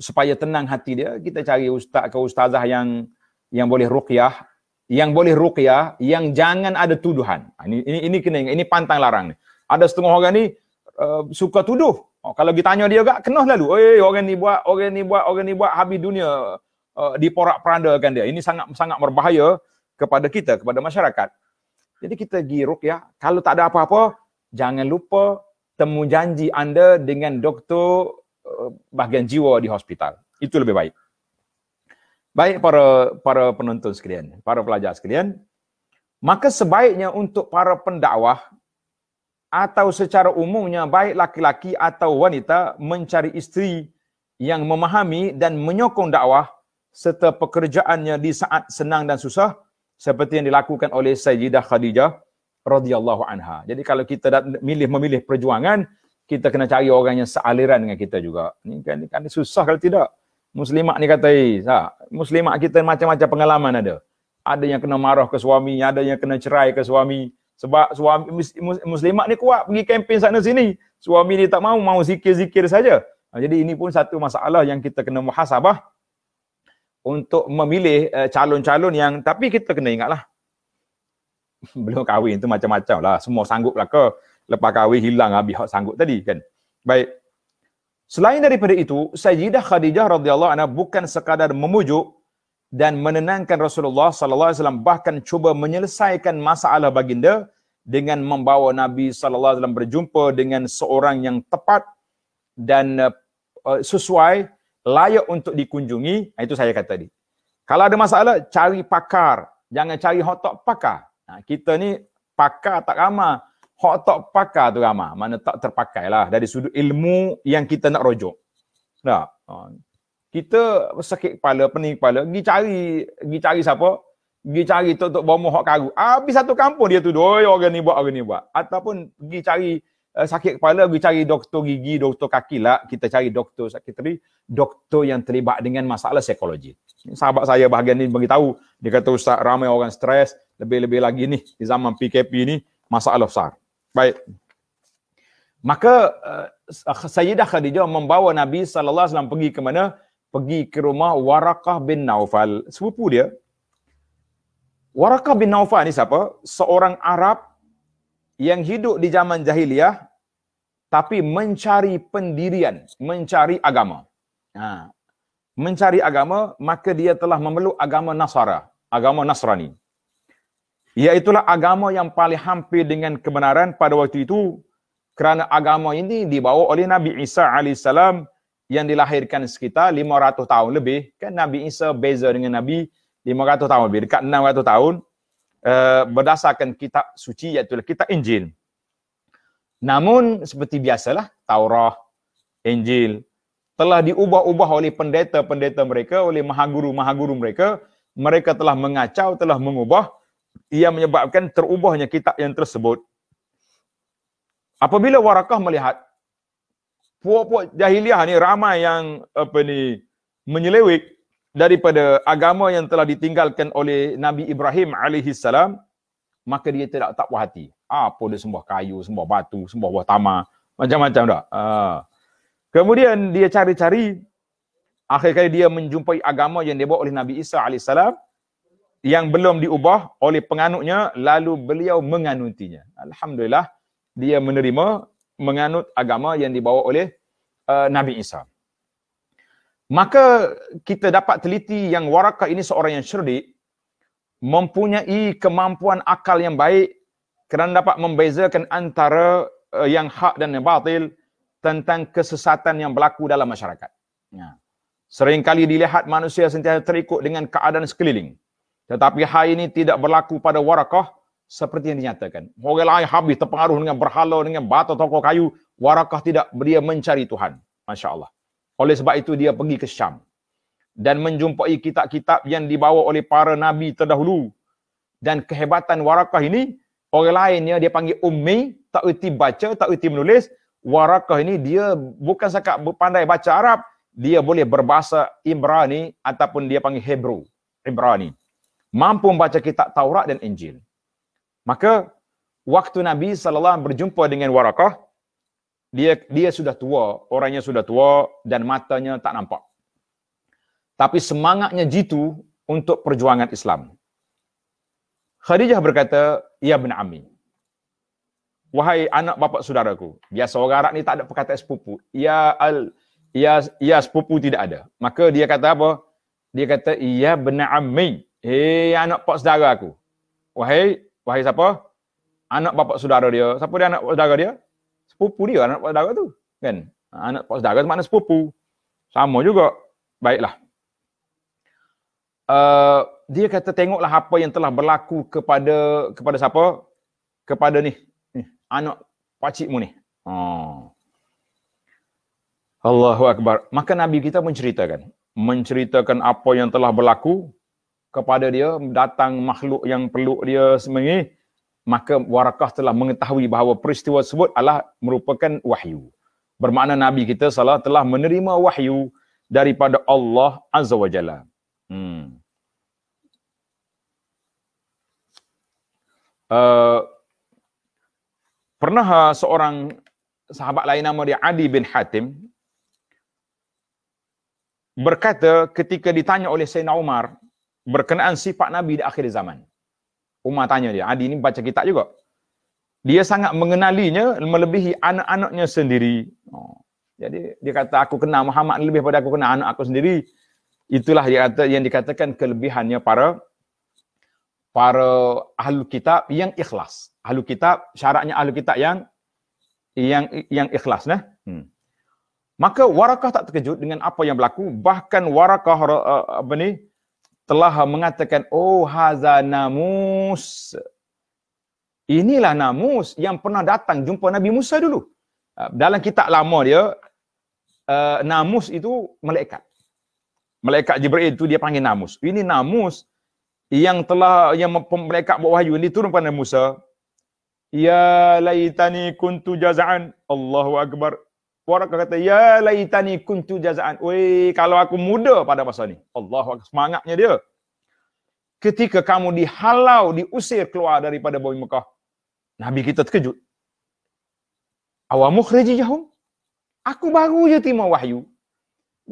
supaya tenang hati dia, kita cari ustaz ke ustazah yang yang boleh ruqyah yang boleh ruqyah yang jangan ada tuduhan ha, ini ini ini kena ini pantang larang ni ada setengah orang ni uh, suka tuduh oh, kalau ditanya dia gak kena lalu oi orang ni buat orang ni buat orang ni buat habis dunia uh, diporak-perandakan dia ini sangat sangat berbahaya kepada kita kepada masyarakat jadi kita pergi ruqyah kalau tak ada apa-apa jangan lupa temu janji anda dengan doktor eh, bahagian jiwa di hospital itu lebih baik Baik para para penonton sekalian, para pelajar sekalian, maka sebaiknya untuk para pendakwah atau secara umumnya baik laki-laki atau wanita mencari isteri yang memahami dan menyokong dakwah serta pekerjaannya di saat senang dan susah seperti yang dilakukan oleh Sayyidah Khadijah radhiyallahu anha. Jadi kalau kita dah milih memilih perjuangan, kita kena cari orang yang sealiran dengan kita juga. Ini kan, kan susah kalau tidak. Muslimak ni kata, ha, eh, Muslimat kita macam-macam pengalaman ada. Ada yang kena marah ke suami, ada yang kena cerai ke suami. Sebab suami Muslimak ni kuat pergi kempen sana sini. Suami ni tak mau, mau zikir-zikir saja. Ha, jadi ini pun satu masalah yang kita kena muhasabah untuk memilih eh, calon-calon yang tapi kita kena ingatlah belum kahwin tu macam-macam lah semua sanggup lah ke lepas kahwin hilang habis sanggup tadi kan baik Selain daripada itu, Sayyidah Khadijah radhiyallahu anha bukan sekadar memujuk dan menenangkan Rasulullah sallallahu alaihi wasallam bahkan cuba menyelesaikan masalah baginda dengan membawa Nabi sallallahu alaihi wasallam berjumpa dengan seorang yang tepat dan eh, eh, sesuai layak untuk dikunjungi, itu saya kata tadi. Kalau ada masalah cari pakar, jangan cari hotok pakar. kita ni pakar tak ramai hak tak pakar tu ramah. Mana tak terpakai lah dari sudut ilmu yang kita nak rojok. Tak? Ha. Kita sakit kepala, pening kepala, pergi cari, pergi cari siapa? Pergi cari tok tok bomoh hak karu. Habis satu kampung dia tu "Oi, orang ni buat, orang ni buat." Ataupun pergi cari uh, sakit kepala, pergi cari doktor gigi, doktor kaki lah. Kita cari doktor sakit tadi, doktor yang terlibat dengan masalah psikologi. Sahabat saya bahagian ni beritahu, dia kata, "Ustaz, ramai orang stres, lebih-lebih lagi ni di zaman PKP ni, masalah besar." Baik. Maka uh, Sayyidah Khadijah membawa Nabi sallallahu alaihi wasallam pergi ke mana? Pergi ke rumah Waraqah bin Naufal, sepupu dia. Waraqah bin Naufal ni siapa? Seorang Arab yang hidup di zaman jahiliyah tapi mencari pendirian, mencari agama. Ha. Mencari agama, maka dia telah memeluk agama Nasara, agama Nasrani. Iaitulah agama yang paling hampir dengan kebenaran pada waktu itu kerana agama ini dibawa oleh Nabi Isa AS yang dilahirkan sekitar 500 tahun lebih. Kan Nabi Isa beza dengan Nabi 500 tahun lebih, dekat 600 tahun eh, berdasarkan kitab suci iaitu kitab Injil. Namun seperti biasalah Taurah, Injil telah diubah-ubah oleh pendeta-pendeta mereka, oleh mahaguru-mahaguru mereka. Mereka telah mengacau, telah mengubah ia menyebabkan terubahnya kitab yang tersebut. Apabila Warakah melihat puak-puak jahiliah ni ramai yang apa ni menyelewik daripada agama yang telah ditinggalkan oleh Nabi Ibrahim alaihi salam maka dia tidak tak puas hati. Apa dia sembah kayu, sembah batu, sembah buah tamar, macam-macam dah. Ha. Kemudian dia cari-cari akhirnya dia menjumpai agama yang dibawa oleh Nabi Isa alaihi salam yang belum diubah oleh penganutnya lalu beliau menganutinya. Alhamdulillah dia menerima menganut agama yang dibawa oleh uh, Nabi Isa. Maka kita dapat teliti yang Waraka ini seorang yang cerdik mempunyai kemampuan akal yang baik kerana dapat membezakan antara uh, yang hak dan yang batil tentang kesesatan yang berlaku dalam masyarakat. Ya. Seringkali dilihat manusia sentiasa terikut dengan keadaan sekeliling. Tetapi hal ini tidak berlaku pada warakah seperti yang dinyatakan. Orang lain habis terpengaruh dengan berhala, dengan batu toko kayu. Warakah tidak, dia mencari Tuhan. Masya Allah. Oleh sebab itu dia pergi ke Syam. Dan menjumpai kitab-kitab yang dibawa oleh para nabi terdahulu. Dan kehebatan warakah ini, orang lainnya dia panggil ummi, tak erti baca, tak erti menulis. Warakah ini dia bukan sekat pandai baca Arab, dia boleh berbahasa Ibrani ataupun dia panggil Hebrew. Ibrani mampu membaca kitab Taurat dan Injil. Maka waktu Nabi sallallahu Alaihi Wasallam berjumpa dengan Waraqah dia dia sudah tua, orangnya sudah tua dan matanya tak nampak. Tapi semangatnya jitu untuk perjuangan Islam. Khadijah berkata, "Ya bin Ammi, wahai anak bapa saudaraku, biasa orang Arab ni tak ada perkataan sepupu. Ya al ya ya sepupu tidak ada." Maka dia kata apa? Dia kata, "Ya bin Ammi." Hei eh, anak pak saudara aku. Wahai, wahai siapa? Anak bapak saudara dia. Siapa dia anak pak saudara dia? Sepupu dia anak pak saudara tu. Kan? Anak pak saudara mana sepupu. Sama juga. Baiklah. Uh, dia kata tengoklah apa yang telah berlaku kepada kepada siapa? Kepada ni. ni anak pakcikmu ni. Oh. Allahu Akbar. Maka Nabi kita menceritakan. Menceritakan apa yang telah berlaku kepada dia datang makhluk yang peluk dia semengi maka warakah telah mengetahui bahawa peristiwa tersebut adalah merupakan wahyu bermakna nabi kita salah telah menerima wahyu daripada Allah azza wajalla hmm uh, pernah uh, seorang sahabat lain nama dia Adi bin Hatim berkata ketika ditanya oleh Sayyidina Umar berkenaan sifat Nabi di akhir zaman. Umar tanya dia, Adi ini baca kitab juga. Dia sangat mengenalinya melebihi anak-anaknya sendiri. Oh. Jadi dia kata, aku kenal Muhammad lebih daripada aku kenal anak aku sendiri. Itulah dia kata, yang dikatakan kelebihannya para para ahlu kitab yang ikhlas. Ahlu kitab, syaratnya ahlu kitab yang yang yang ikhlas. Nah. Hmm. Maka Warakah tak terkejut dengan apa yang berlaku. Bahkan Warakah uh, apa ni, telah mengatakan oh haza namus inilah namus yang pernah datang jumpa Nabi Musa dulu ah, dalam kitab lama dia ah, namus itu malaikat malaikat Jibril itu dia panggil namus ini namus yang telah yang malaikat buat wahyu ini turun pada Musa ya laitani kuntu jazaan Allahu akbar Suara kau kata, ya laitani kuntu jazaan. Wei, kalau aku muda pada masa ni. Allah semangatnya dia. Ketika kamu dihalau, diusir keluar daripada bumi Mekah. Nabi kita terkejut. Awamu khriji jahum. Aku baru je terima wahyu.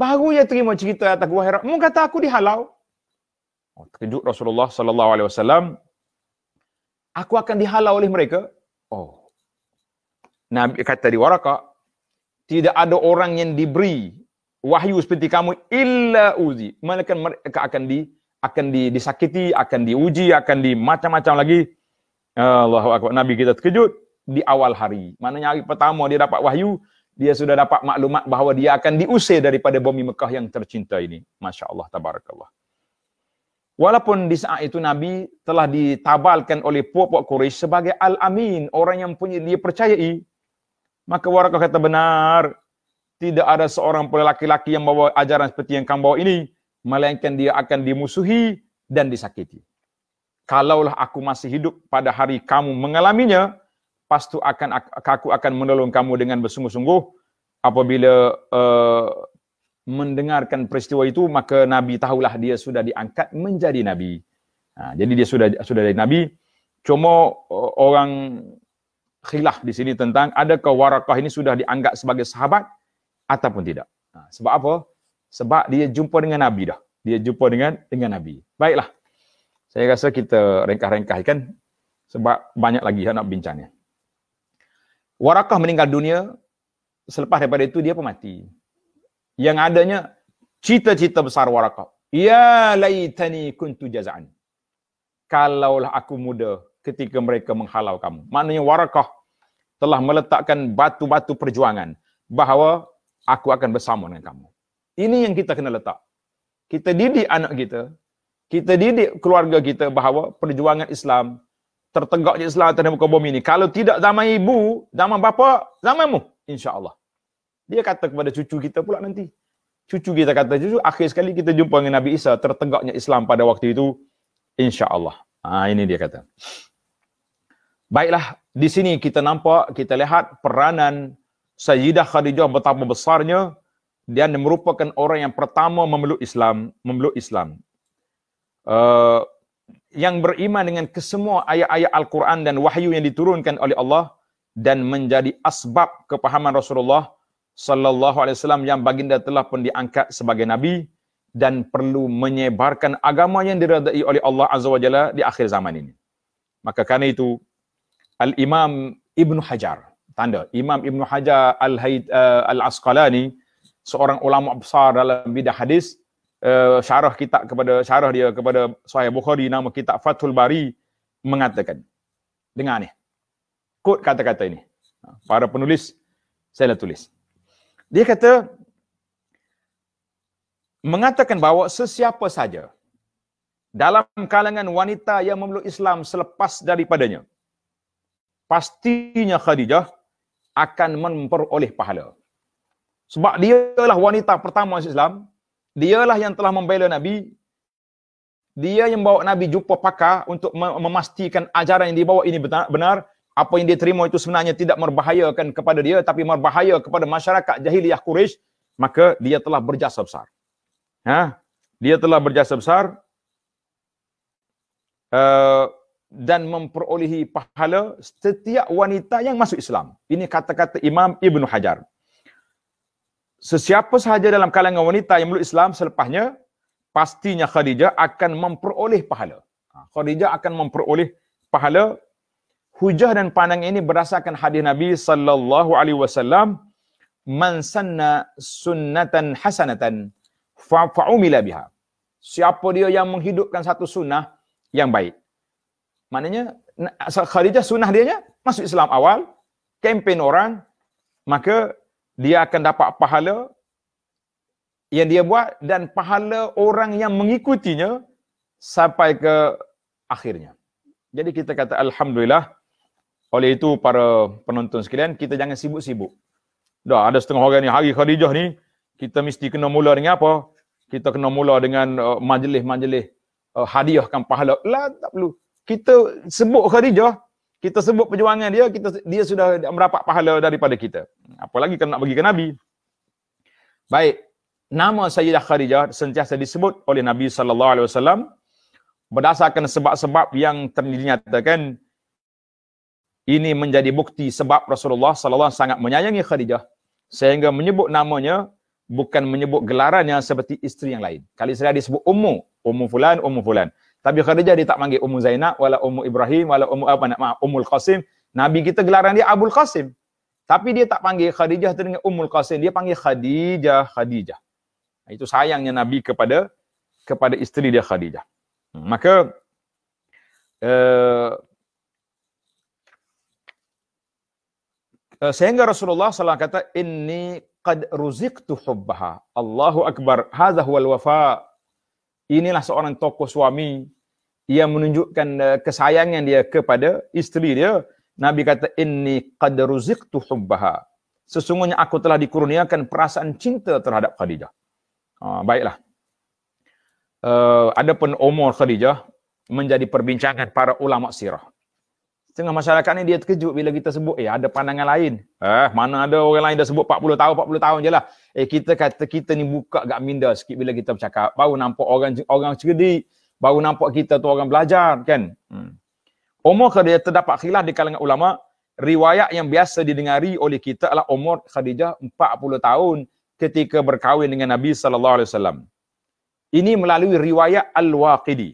Baru je terima cerita atas gua herak. Mereka kata aku dihalau. Oh, terkejut Rasulullah sallallahu alaihi wasallam. Aku akan dihalau oleh mereka. Oh. Nabi kata di warakah, tidak ada orang yang diberi wahyu seperti kamu illa uzi melainkan mereka akan di akan di, disakiti akan diuji akan di macam-macam lagi Allahu akbar nabi kita terkejut di awal hari maknanya hari pertama dia dapat wahyu dia sudah dapat maklumat bahawa dia akan diusir daripada bumi Mekah yang tercinta ini masya-Allah tabarakallah Walaupun di saat itu Nabi telah ditabalkan oleh puak-puak Quraisy sebagai al-amin, orang yang punya dia percayai Maka Warakah kata benar, tidak ada seorang pun laki-laki yang bawa ajaran seperti yang kamu bawa ini, melainkan dia akan dimusuhi dan disakiti. Kalaulah aku masih hidup pada hari kamu mengalaminya, pastu akan aku akan menolong kamu dengan bersungguh-sungguh apabila uh, mendengarkan peristiwa itu maka nabi tahulah dia sudah diangkat menjadi nabi. Ha, jadi dia sudah sudah jadi nabi. Cuma uh, orang khilaf di sini tentang adakah Warakah ini sudah dianggap sebagai sahabat ataupun tidak. Ha, sebab apa? Sebab dia jumpa dengan Nabi dah. Dia jumpa dengan dengan Nabi. Baiklah. Saya rasa kita ringkah-ringkah kan sebab banyak lagi yang nak bincangnya. Warakah meninggal dunia selepas daripada itu dia pun mati. Yang adanya cita-cita besar Warakah. Ya laitani kuntu jazaan. Kalaulah aku muda ketika mereka menghalau kamu. Maknanya Warakah telah meletakkan batu-batu perjuangan bahawa aku akan bersama dengan kamu. Ini yang kita kena letak. Kita didik anak kita, kita didik keluarga kita bahawa perjuangan Islam, tertegaknya Islam atas muka bumi ini. Kalau tidak zaman ibu, zaman bapa, zamanmu. Allah. Dia kata kepada cucu kita pula nanti. Cucu kita kata cucu, akhir sekali kita jumpa dengan Nabi Isa, tertegaknya Islam pada waktu itu. insya InsyaAllah. Ha, ini dia kata. Baiklah, di sini kita nampak, kita lihat peranan Sayyidah Khadijah betapa besarnya dia merupakan orang yang pertama memeluk Islam, memeluk Islam. Uh, yang beriman dengan kesemua ayat-ayat Al-Quran dan wahyu yang diturunkan oleh Allah dan menjadi asbab kepahaman Rasulullah sallallahu alaihi wasallam yang baginda telah pun diangkat sebagai nabi dan perlu menyebarkan agama yang diredai oleh Allah azza wajalla di akhir zaman ini. Maka kerana itu Al-Imam Ibn Hajar. Tanda. Imam Ibn Hajar Al-Haid, uh, eh, Al-Asqalani, seorang ulama besar dalam bidang hadis, uh, syarah kitab kepada syarah dia kepada Sahih Bukhari nama kitab Fathul Bari mengatakan. Dengar ni. Kod kata-kata ini. Para penulis saya dah tulis. Dia kata mengatakan bahawa sesiapa saja dalam kalangan wanita yang memeluk Islam selepas daripadanya pastinya Khadijah akan memperoleh pahala. Sebab dialah wanita pertama masuk Islam, dialah yang telah membela Nabi, dia yang bawa Nabi jumpa pakar untuk memastikan ajaran yang dibawa ini benar, apa yang dia terima itu sebenarnya tidak merbahayakan kepada dia tapi merbahaya kepada masyarakat jahiliyah Quraisy, maka dia telah berjasa besar. Ha? Dia telah berjasa besar. Uh, dan memperolehi pahala setiap wanita yang masuk Islam. Ini kata-kata Imam Ibn Hajar. Sesiapa sahaja dalam kalangan wanita yang meluk Islam selepasnya, pastinya Khadijah akan memperoleh pahala. Ha, Khadijah akan memperoleh pahala. Hujah dan pandangan ini berdasarkan hadis Nabi sallallahu alaihi wasallam man sanna sunnatan hasanatan fa fa'umila biha. Siapa dia yang menghidupkan satu sunnah yang baik, Maknanya Khadijah sunnah dia masuk Islam awal, kempen orang, maka dia akan dapat pahala yang dia buat dan pahala orang yang mengikutinya sampai ke akhirnya. Jadi kita kata Alhamdulillah. Oleh itu para penonton sekalian, kita jangan sibuk-sibuk. Dah ada setengah orang ni, hari Khadijah ni, kita mesti kena mula dengan apa? Kita kena mula dengan uh, majlis-majlis uh, hadiahkan pahala. Lah, tak perlu kita sebut Khadijah, kita sebut perjuangan dia, kita dia sudah merapat pahala daripada kita. Apalagi kalau nak bagi ke Nabi. Baik, nama Sayyidah Khadijah sentiasa disebut oleh Nabi sallallahu alaihi wasallam berdasarkan sebab-sebab yang ternyatakan ini menjadi bukti sebab Rasulullah sallallahu alaihi sangat menyayangi Khadijah sehingga menyebut namanya bukan menyebut gelarannya seperti isteri yang lain. Kali saya disebut ummu, ummu fulan, ummu fulan. Tapi Khadijah dia tak panggil Ummu Zainab wala Ummu Ibrahim wala Ummu apa nak maaf Ummul Qasim. Nabi kita gelaran dia Abdul Qasim. Tapi dia tak panggil Khadijah tu dengan Ummul Qasim, dia panggil Khadijah Khadijah. itu sayangnya Nabi kepada kepada isteri dia Khadijah. Hmm, maka uh, sehingga Rasulullah SAW kata ini qad ruziqtu hubbaha Allahu akbar hadha huwal wafa' inilah seorang tokoh suami eh, yang menunjukkan kesayangan dia kepada isteri dia nabi kata inni qad ruziqtu hubbaha sesungguhnya aku telah dikurniakan perasaan cinta terhadap khadijah ha, baiklah uh, adapun umur khadijah menjadi perbincangan para ulama sirah Tengah masyarakat ni dia terkejut bila kita sebut eh ada pandangan lain. Eh mana ada orang lain dah sebut 40 tahun 40 tahun je lah. Eh kita kata kita ni buka gak minda sikit bila kita bercakap. Baru nampak orang orang cerdik. Baru nampak kita tu orang belajar kan. Hmm. Umar Khadijah terdapat khilaf di kalangan ulama. Riwayat yang biasa didengari oleh kita adalah umur Khadijah 40 tahun ketika berkahwin dengan Nabi sallallahu alaihi wasallam. Ini melalui riwayat Al-Waqidi.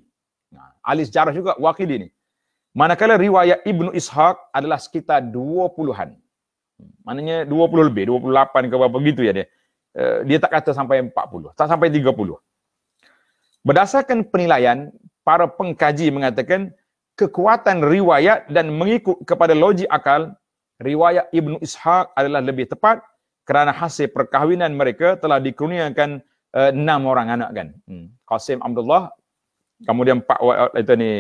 Nah, ahli sejarah juga Waqidi ni. Manakala riwayat Ibnu Ishaq adalah sekitar 20-an. Maknanya puluh lebih, dua puluh lapan ke berapa gitu ya dia. Eh, dia tak kata sampai puluh, tak sampai tiga puluh. Berdasarkan penilaian, para pengkaji mengatakan kekuatan riwayat dan mengikut kepada logik akal, riwayat Ibnu Ishaq adalah lebih tepat kerana hasil perkahwinan mereka telah dikurniakan eh, enam orang anak kan. Hmm. Qasim Abdullah, kemudian empat itu ni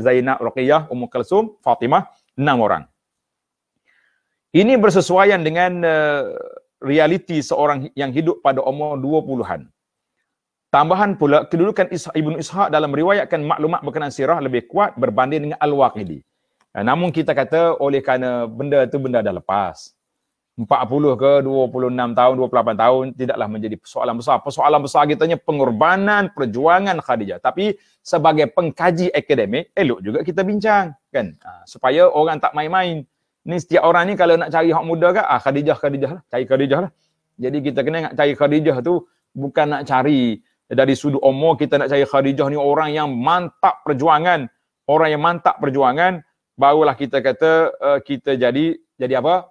Zainab, Ruqayyah, Ummu Kalsum, Fatimah, enam orang. Ini bersesuaian dengan uh, realiti seorang yang hidup pada umur dua puluhan. Tambahan pula kedudukan Ishaq, Ibn Ishaq dalam riwayatkan maklumat berkenaan sirah lebih kuat berbanding dengan Al-Waqidi. Nah, namun kita kata oleh kerana benda itu benda dah lepas. 40 ke 26 tahun, 28 tahun tidaklah menjadi persoalan besar. Persoalan besar kita ni pengorbanan, perjuangan Khadijah. Tapi sebagai pengkaji akademik, elok juga kita bincang. kan ha, Supaya orang tak main-main. Ni setiap orang ni kalau nak cari hak muda kan, ah, Khadijah, Khadijah lah. Cari Khadijah lah. Jadi kita kena nak cari Khadijah tu bukan nak cari dari sudut umur kita nak cari Khadijah ni orang yang mantap perjuangan. Orang yang mantap perjuangan, barulah kita kata uh, kita jadi jadi apa?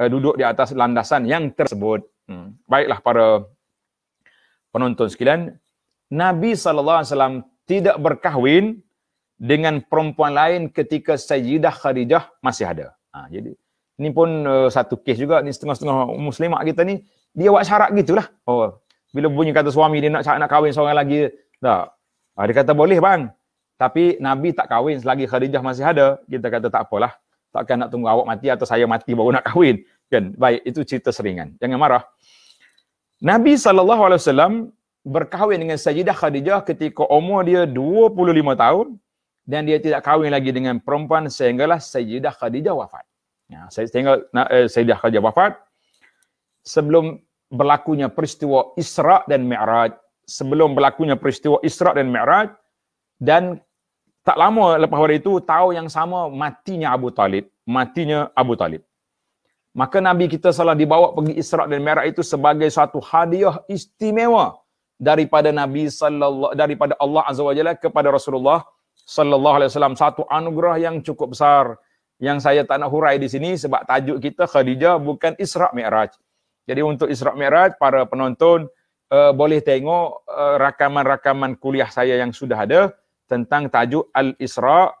uh, duduk di atas landasan yang tersebut. Hmm. Baiklah para penonton sekalian, Nabi sallallahu alaihi wasallam tidak berkahwin dengan perempuan lain ketika Sayyidah Khadijah masih ada. Ha, jadi ini pun uh, satu kes juga ni setengah-setengah muslimah kita ni dia buat syarat gitulah. Oh, bila bunyi kata suami dia nak nak kahwin seorang lagi, tak. Ha, dia kata boleh bang. Tapi Nabi tak kahwin selagi Khadijah masih ada, kita kata tak apalah takkan nak tunggu awak mati atau saya mati baru nak kahwin kan baik itu cerita seringan jangan marah Nabi saw berkahwin dengan Sayyidah Khadijah ketika umur dia 25 tahun dan dia tidak kahwin lagi dengan perempuan sehinggalah Sayyidah Khadijah wafat. Ya, saya tinggal eh, Sayyidah Khadijah wafat sebelum berlakunya peristiwa Isra dan Mi'raj, sebelum berlakunya peristiwa Isra dan Mi'raj dan tak lama lepas pada itu, tahun yang sama matinya Abu Talib. Matinya Abu Talib. Maka Nabi kita salah dibawa pergi Israq dan Merah itu sebagai satu hadiah istimewa daripada Nabi sallallahu daripada Allah azza wajalla kepada Rasulullah sallallahu alaihi wasallam satu anugerah yang cukup besar yang saya tak nak hurai di sini sebab tajuk kita Khadijah bukan Isra Mi'raj. Jadi untuk Isra Mi'raj para penonton uh, boleh tengok uh, rakaman-rakaman kuliah saya yang sudah ada tentang tajuk Al-Isra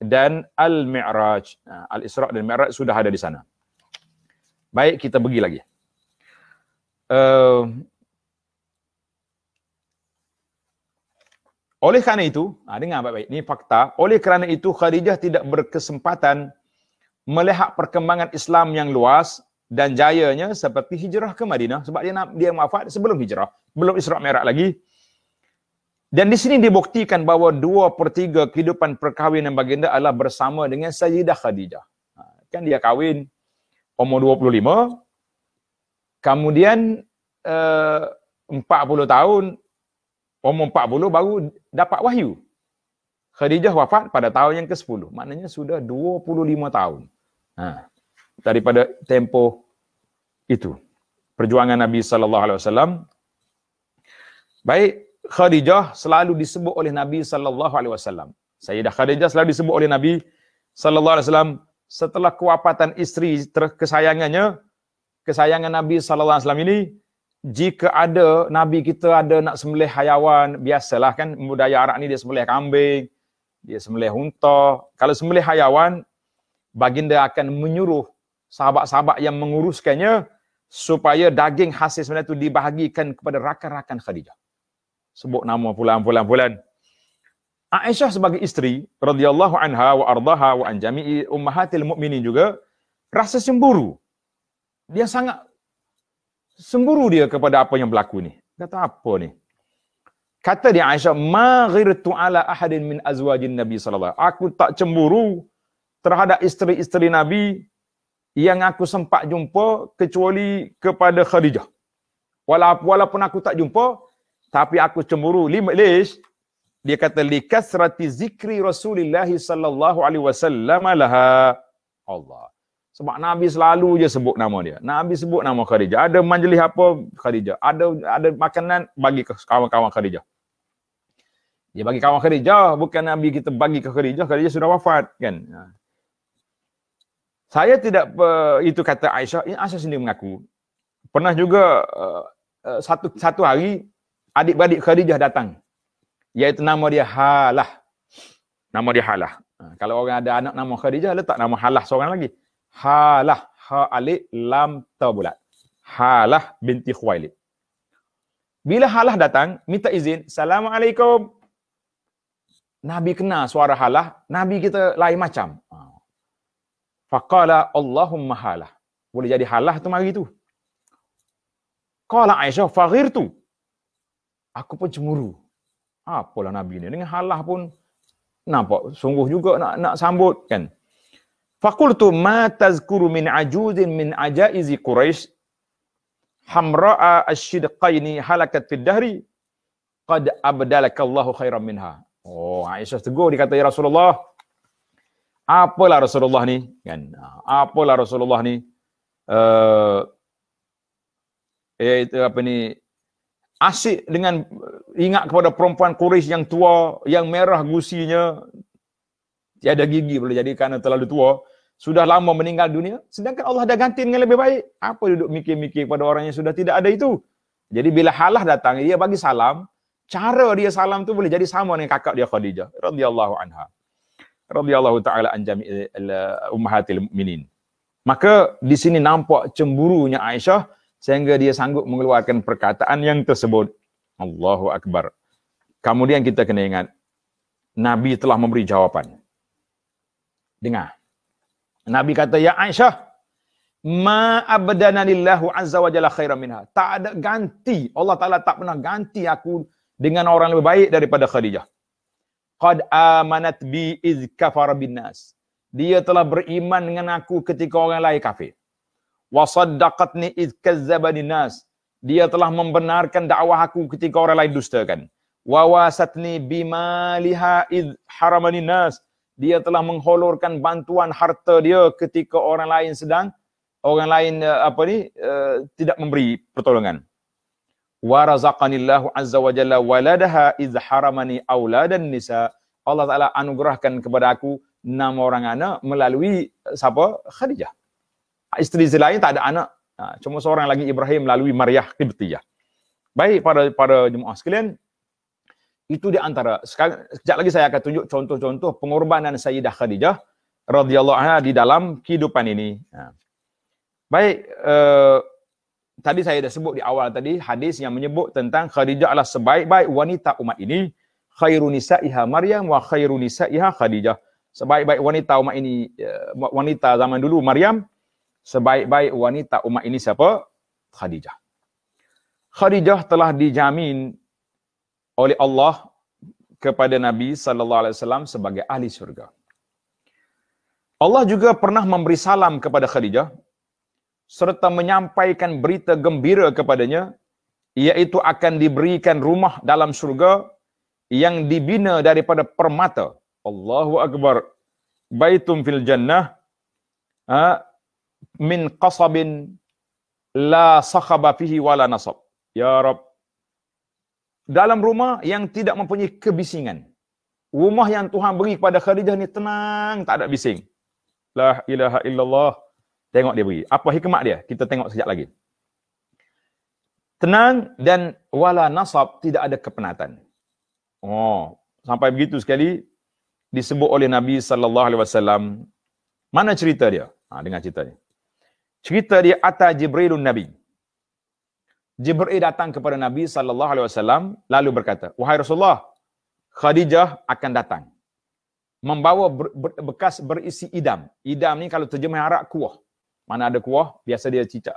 dan Al-Mi'raj. Ha, Al-Isra dan Mi'raj sudah ada di sana. Baik, kita pergi lagi. Uh, oleh kerana itu, ha, dengar baik-baik, ini fakta. Oleh kerana itu, Khadijah tidak berkesempatan melihat perkembangan Islam yang luas dan jayanya seperti hijrah ke Madinah sebab dia dia wafat sebelum hijrah belum Isra Mi'raj lagi dan di sini dibuktikan bahawa dua per tiga kehidupan perkahwinan baginda adalah bersama dengan Sayyidah Khadijah. Ha, kan dia kahwin umur 25, kemudian eh, uh, 40 tahun, umur 40 baru dapat wahyu. Khadijah wafat pada tahun yang ke-10. Maknanya sudah 25 tahun. Ha, daripada tempoh itu. Perjuangan Nabi SAW. Baik, Khadijah selalu disebut oleh Nabi sallallahu alaihi wasallam. Sayyidah Khadijah selalu disebut oleh Nabi sallallahu alaihi wasallam setelah kewafatan isteri kesayangannya, kesayangan Nabi sallallahu alaihi wasallam ini jika ada nabi kita ada nak sembelih hayawan biasalah kan budaya Arab ni dia sembelih kambing dia sembelih unta kalau sembelih hayawan baginda akan menyuruh sahabat-sahabat yang menguruskannya supaya daging hasil sembelih itu dibahagikan kepada rakan-rakan Khadijah sebut nama fulan fulan fulan Aisyah sebagai isteri radhiyallahu anha wa ardaha wa an jami'i ummahatil mukminin juga rasa cemburu dia sangat cemburu dia kepada apa yang berlaku ni kata apa ni kata dia Aisyah ma ghirtu ala ahadin min azwajin nabi saw. aku tak cemburu terhadap isteri-isteri nabi yang aku sempat jumpa kecuali kepada Khadijah. Walaupun aku tak jumpa, tapi aku cemburu limlis dia kata li kasrati zikri rasulillah sallallahu alaihi wasallam laha Allah sebab Nabi selalu je sebut nama dia. Nabi sebut nama Khadijah. Ada majlis apa Khadijah. Ada ada makanan bagi ke kawan-kawan Khadijah. Dia bagi kawan Khadijah. Bukan Nabi kita bagi ke Khadijah. Khadijah sudah wafat kan. Ha. Saya tidak itu kata Aisyah. Ini Aisyah sendiri mengaku. Pernah juga eh, eh, satu satu hari adik-beradik Khadijah datang. Iaitu nama dia Halah. Nama dia Halah. Ha, kalau orang ada anak nama Khadijah, letak nama Halah seorang lagi. Halah. Ha alik lam ta bulat. Halah binti Khuwailid. Bila Halah datang, minta izin. Assalamualaikum. Nabi kenal suara Halah. Nabi kita lain macam. Ha. Faqala Allahumma Halah. Boleh jadi Halah tu mari tu. Qala Aisyah, faghirtu. tu aku pun cemburu. Apalah Nabi ni. Dengan halah pun nampak sungguh juga nak nak sambut kan. Fakultu ma tazkuru min ajudin min ajaizi Quraisy hamra'a asyidqaini halakat fid dahri qad abdalaka Allahu khairan minha. Oh, Aisyah tegur dikata ya Rasulullah. Apalah Rasulullah ni kan? Apalah Rasulullah ni? Uh, eh apa ni asyik dengan eh, ingat kepada perempuan Quraisy yang tua, yang merah gusinya, tiada gigi boleh jadi kerana terlalu tua, sudah lama meninggal dunia, sedangkan Allah dah ganti dengan lebih baik. Apa duduk mikir-mikir pada orang yang sudah tidak ada itu? Jadi bila halah datang, dia bagi salam, cara dia salam tu boleh jadi sama dengan kakak dia Khadijah. radhiyallahu anha. radhiyallahu ta'ala anjami eh, ummahatil minin. Maka di sini nampak cemburunya Aisyah, sehingga dia sanggup mengeluarkan perkataan yang tersebut. Allahu Akbar. Kemudian kita kena ingat, Nabi telah memberi jawapan. Dengar. Nabi kata, Ya Aisyah, Ma abdana lillahu azza wa jalla khairan minha. Tak ada ganti. Allah Ta'ala tak pernah ganti aku dengan orang lebih baik daripada Khadijah. Qad amanat bi iz kafar bin nas. Dia telah beriman dengan aku ketika orang lain kafir wasaddaqatni id kazzabani nas dia telah membenarkan dakwah aku ketika orang lain dustakan wa wasatni bimaliha id haramani nas dia telah mengholorkan bantuan harta dia ketika orang lain sedang orang lain eh, apa ni uh, tidak memberi pertolongan wa Allah azza wa jalla waladaha id haramani auladan nisa Allah Ta'ala anugerahkan kepada aku enam orang anak melalui eh, siapa? Khadijah isteri lain tak ada anak. Ha, cuma seorang lagi Ibrahim melalui Maria Kibtiyah. Baik pada pada jemaah sekalian, itu di antara sekarang sekejap lagi saya akan tunjuk contoh-contoh pengorbanan Sayyidah Khadijah radhiyallahu anha di dalam kehidupan ini. Ha. Baik, uh, tadi saya dah sebut di awal tadi hadis yang menyebut tentang Khadijah adalah sebaik-baik wanita umat ini, khairun nisaiha Maryam wa khairun nisaiha Khadijah. Sebaik-baik wanita umat ini, eh, wanita zaman dulu Maryam, sebaik-baik wanita umat ini siapa? Khadijah. Khadijah telah dijamin oleh Allah kepada Nabi sallallahu alaihi wasallam sebagai ahli syurga. Allah juga pernah memberi salam kepada Khadijah serta menyampaikan berita gembira kepadanya iaitu akan diberikan rumah dalam syurga yang dibina daripada permata. Allahu akbar. Baitum fil jannah. Ha, min qasabin la sakhaba fihi wala nasab. Ya Rab. Dalam rumah yang tidak mempunyai kebisingan. Rumah yang Tuhan beri kepada Khadijah ni tenang, tak ada bising. La ilaha illallah. Tengok dia beri. Apa hikmat dia? Kita tengok sekejap lagi. Tenang dan wala nasab tidak ada kepenatan. Oh, sampai begitu sekali disebut oleh Nabi sallallahu alaihi wasallam. Mana cerita dia? Ha, dengar ceritanya cerita dia Atta Jibrilun Nabi. Jibril datang kepada Nabi sallallahu alaihi wasallam lalu berkata, "Wahai Rasulullah, Khadijah akan datang membawa bekas berisi idam. Idam ni kalau terjemah Arab kuah. Mana ada kuah, biasa dia cicak.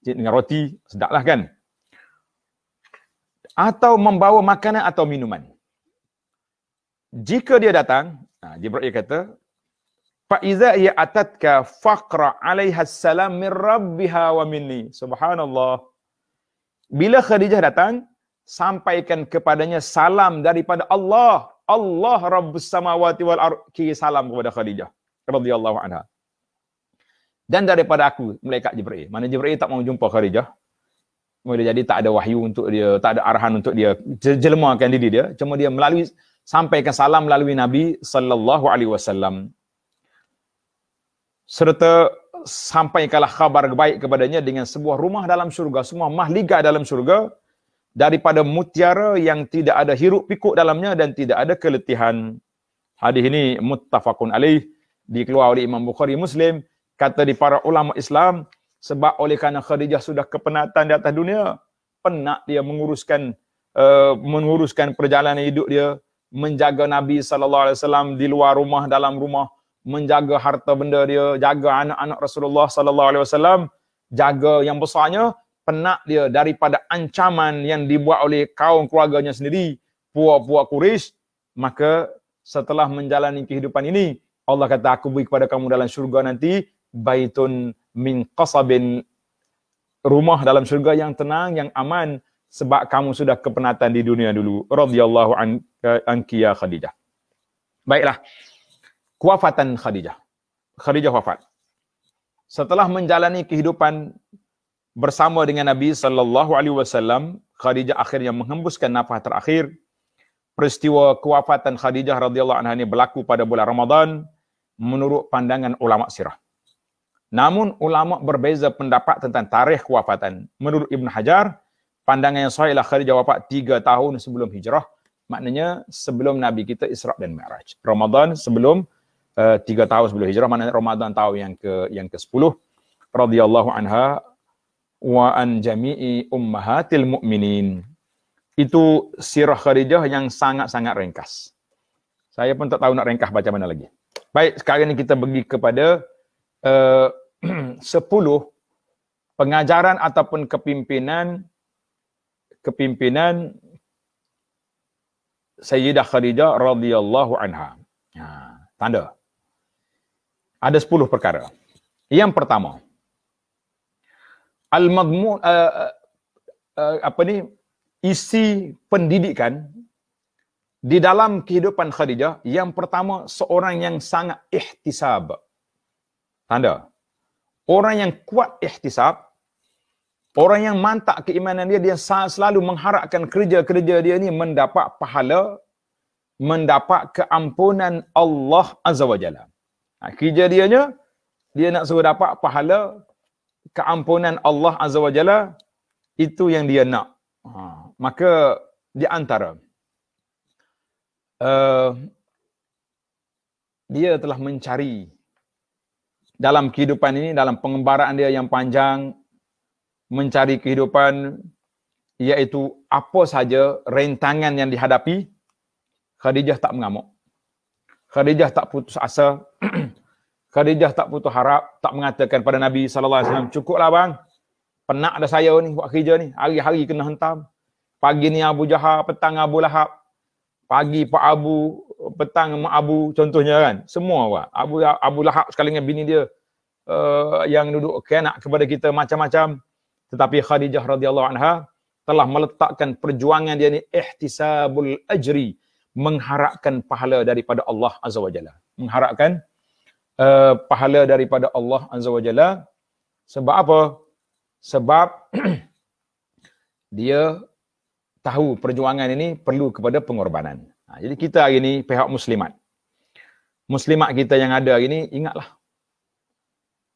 Cicak dengan roti, sedaplah kan? Atau membawa makanan atau minuman. Jika dia datang, Jibril kata, فَإِذَا هِيَ أَتَتْكَ فَقْرَ عَلَيْهَا السَّلَامْ مِنْ رَبِّهَا وَمِنِّي Subhanallah Bila Khadijah datang Sampaikan kepadanya salam daripada Allah Allah Rabbus Samawati Wal Arki Salam kepada Khadijah radhiyallahu anha Dan daripada aku Malaikat Jibril Mana Jibril tak mau jumpa Khadijah Mula jadi tak ada wahyu untuk dia Tak ada arahan untuk dia Jelmakan diri dia Cuma dia melalui Sampaikan salam melalui Nabi Sallallahu alaihi wasallam serta sampaikanlah khabar baik kepadanya dengan sebuah rumah dalam syurga, semua mahligai dalam syurga daripada mutiara yang tidak ada hiruk pikuk dalamnya dan tidak ada keletihan. Hadis ini muttafaqun alaih dikeluarkan oleh Imam Bukhari Muslim kata di para ulama Islam sebab oleh kerana Khadijah sudah kepenatan di atas dunia penat dia menguruskan uh, menguruskan perjalanan hidup dia menjaga Nabi sallallahu alaihi wasallam di luar rumah dalam rumah menjaga harta benda dia, jaga anak-anak Rasulullah sallallahu alaihi wasallam, jaga yang besarnya penat dia daripada ancaman yang dibuat oleh kaum keluarganya sendiri, puak-puak Quraisy, maka setelah menjalani kehidupan ini, Allah kata aku beri kepada kamu dalam syurga nanti baitun min qasabin rumah dalam syurga yang tenang yang aman sebab kamu sudah kepenatan di dunia dulu radhiyallahu anki Ankiya khadijah baiklah kewafatan Khadijah. Khadijah wafat. Setelah menjalani kehidupan bersama dengan Nabi sallallahu alaihi wasallam, Khadijah akhirnya menghembuskan nafas terakhir. Peristiwa kewafatan Khadijah radhiyallahu anha ini berlaku pada bulan Ramadan menurut pandangan ulama sirah. Namun ulama berbeza pendapat tentang tarikh kewafatan. Menurut Ibn Hajar, pandangan yang sahih ialah Khadijah wafat tiga tahun sebelum hijrah, maknanya sebelum Nabi kita Isra dan Mi'raj. Ramadan sebelum Eh, tiga uh, tahun sebelum hijrah mana Ramadan tahun yang ke yang ke sepuluh. Rasulullah anha wa an jami'i ummahatil mu'minin itu sirah Khadijah yang sangat-sangat ringkas. Saya pun tak tahu nak ringkas baca mana lagi. Baik, sekarang ini kita pergi kepada uh, pengajaran ataupun kepimpinan kepimpinan Sayyidah Khadijah radhiyallahu anha. Ha, tanda ada 10 perkara. Yang pertama, al-madmu uh, uh, apa ni isi pendidikan di dalam kehidupan Khadijah yang pertama seorang yang sangat ihtisab. Tanda. Orang yang kuat ihtisab, orang yang mantap keimanan dia dia selalu mengharapkan kerja-kerja dia ni mendapat pahala, mendapat keampunan Allah Azza wa Jalla. Ha, kerja dianya, dia nak suruh dapat pahala keampunan Allah Azza wa Jalla, itu yang dia nak. Ha, maka di antara, uh, dia telah mencari dalam kehidupan ini, dalam pengembaraan dia yang panjang, mencari kehidupan, iaitu apa saja rentangan yang dihadapi, Khadijah tak mengamuk. Khadijah tak putus asa. Khadijah tak putus harap, tak mengatakan pada Nabi sallallahu alaihi wasallam, "Cukuplah bang. Penat dah saya ni buat kerja ni. Hari-hari kena hentam. Pagi ni Abu Jahal, petang Abu Lahab. Pagi Pak Abu, petang Mak Abu contohnya kan. Semua buat. Abu Abu Lahab sekali dengan bini dia uh, yang duduk kenak kepada kita macam-macam. Tetapi Khadijah radhiyallahu anha telah meletakkan perjuangan dia ni ihtisabul ajri mengharapkan pahala daripada Allah Azza wa Jalla. Mengharapkan uh, pahala daripada Allah Azza wa Jalla. Sebab apa? Sebab dia tahu perjuangan ini perlu kepada pengorbanan. Ha, jadi kita hari ini pihak muslimat. Muslimat kita yang ada hari ini, ingatlah.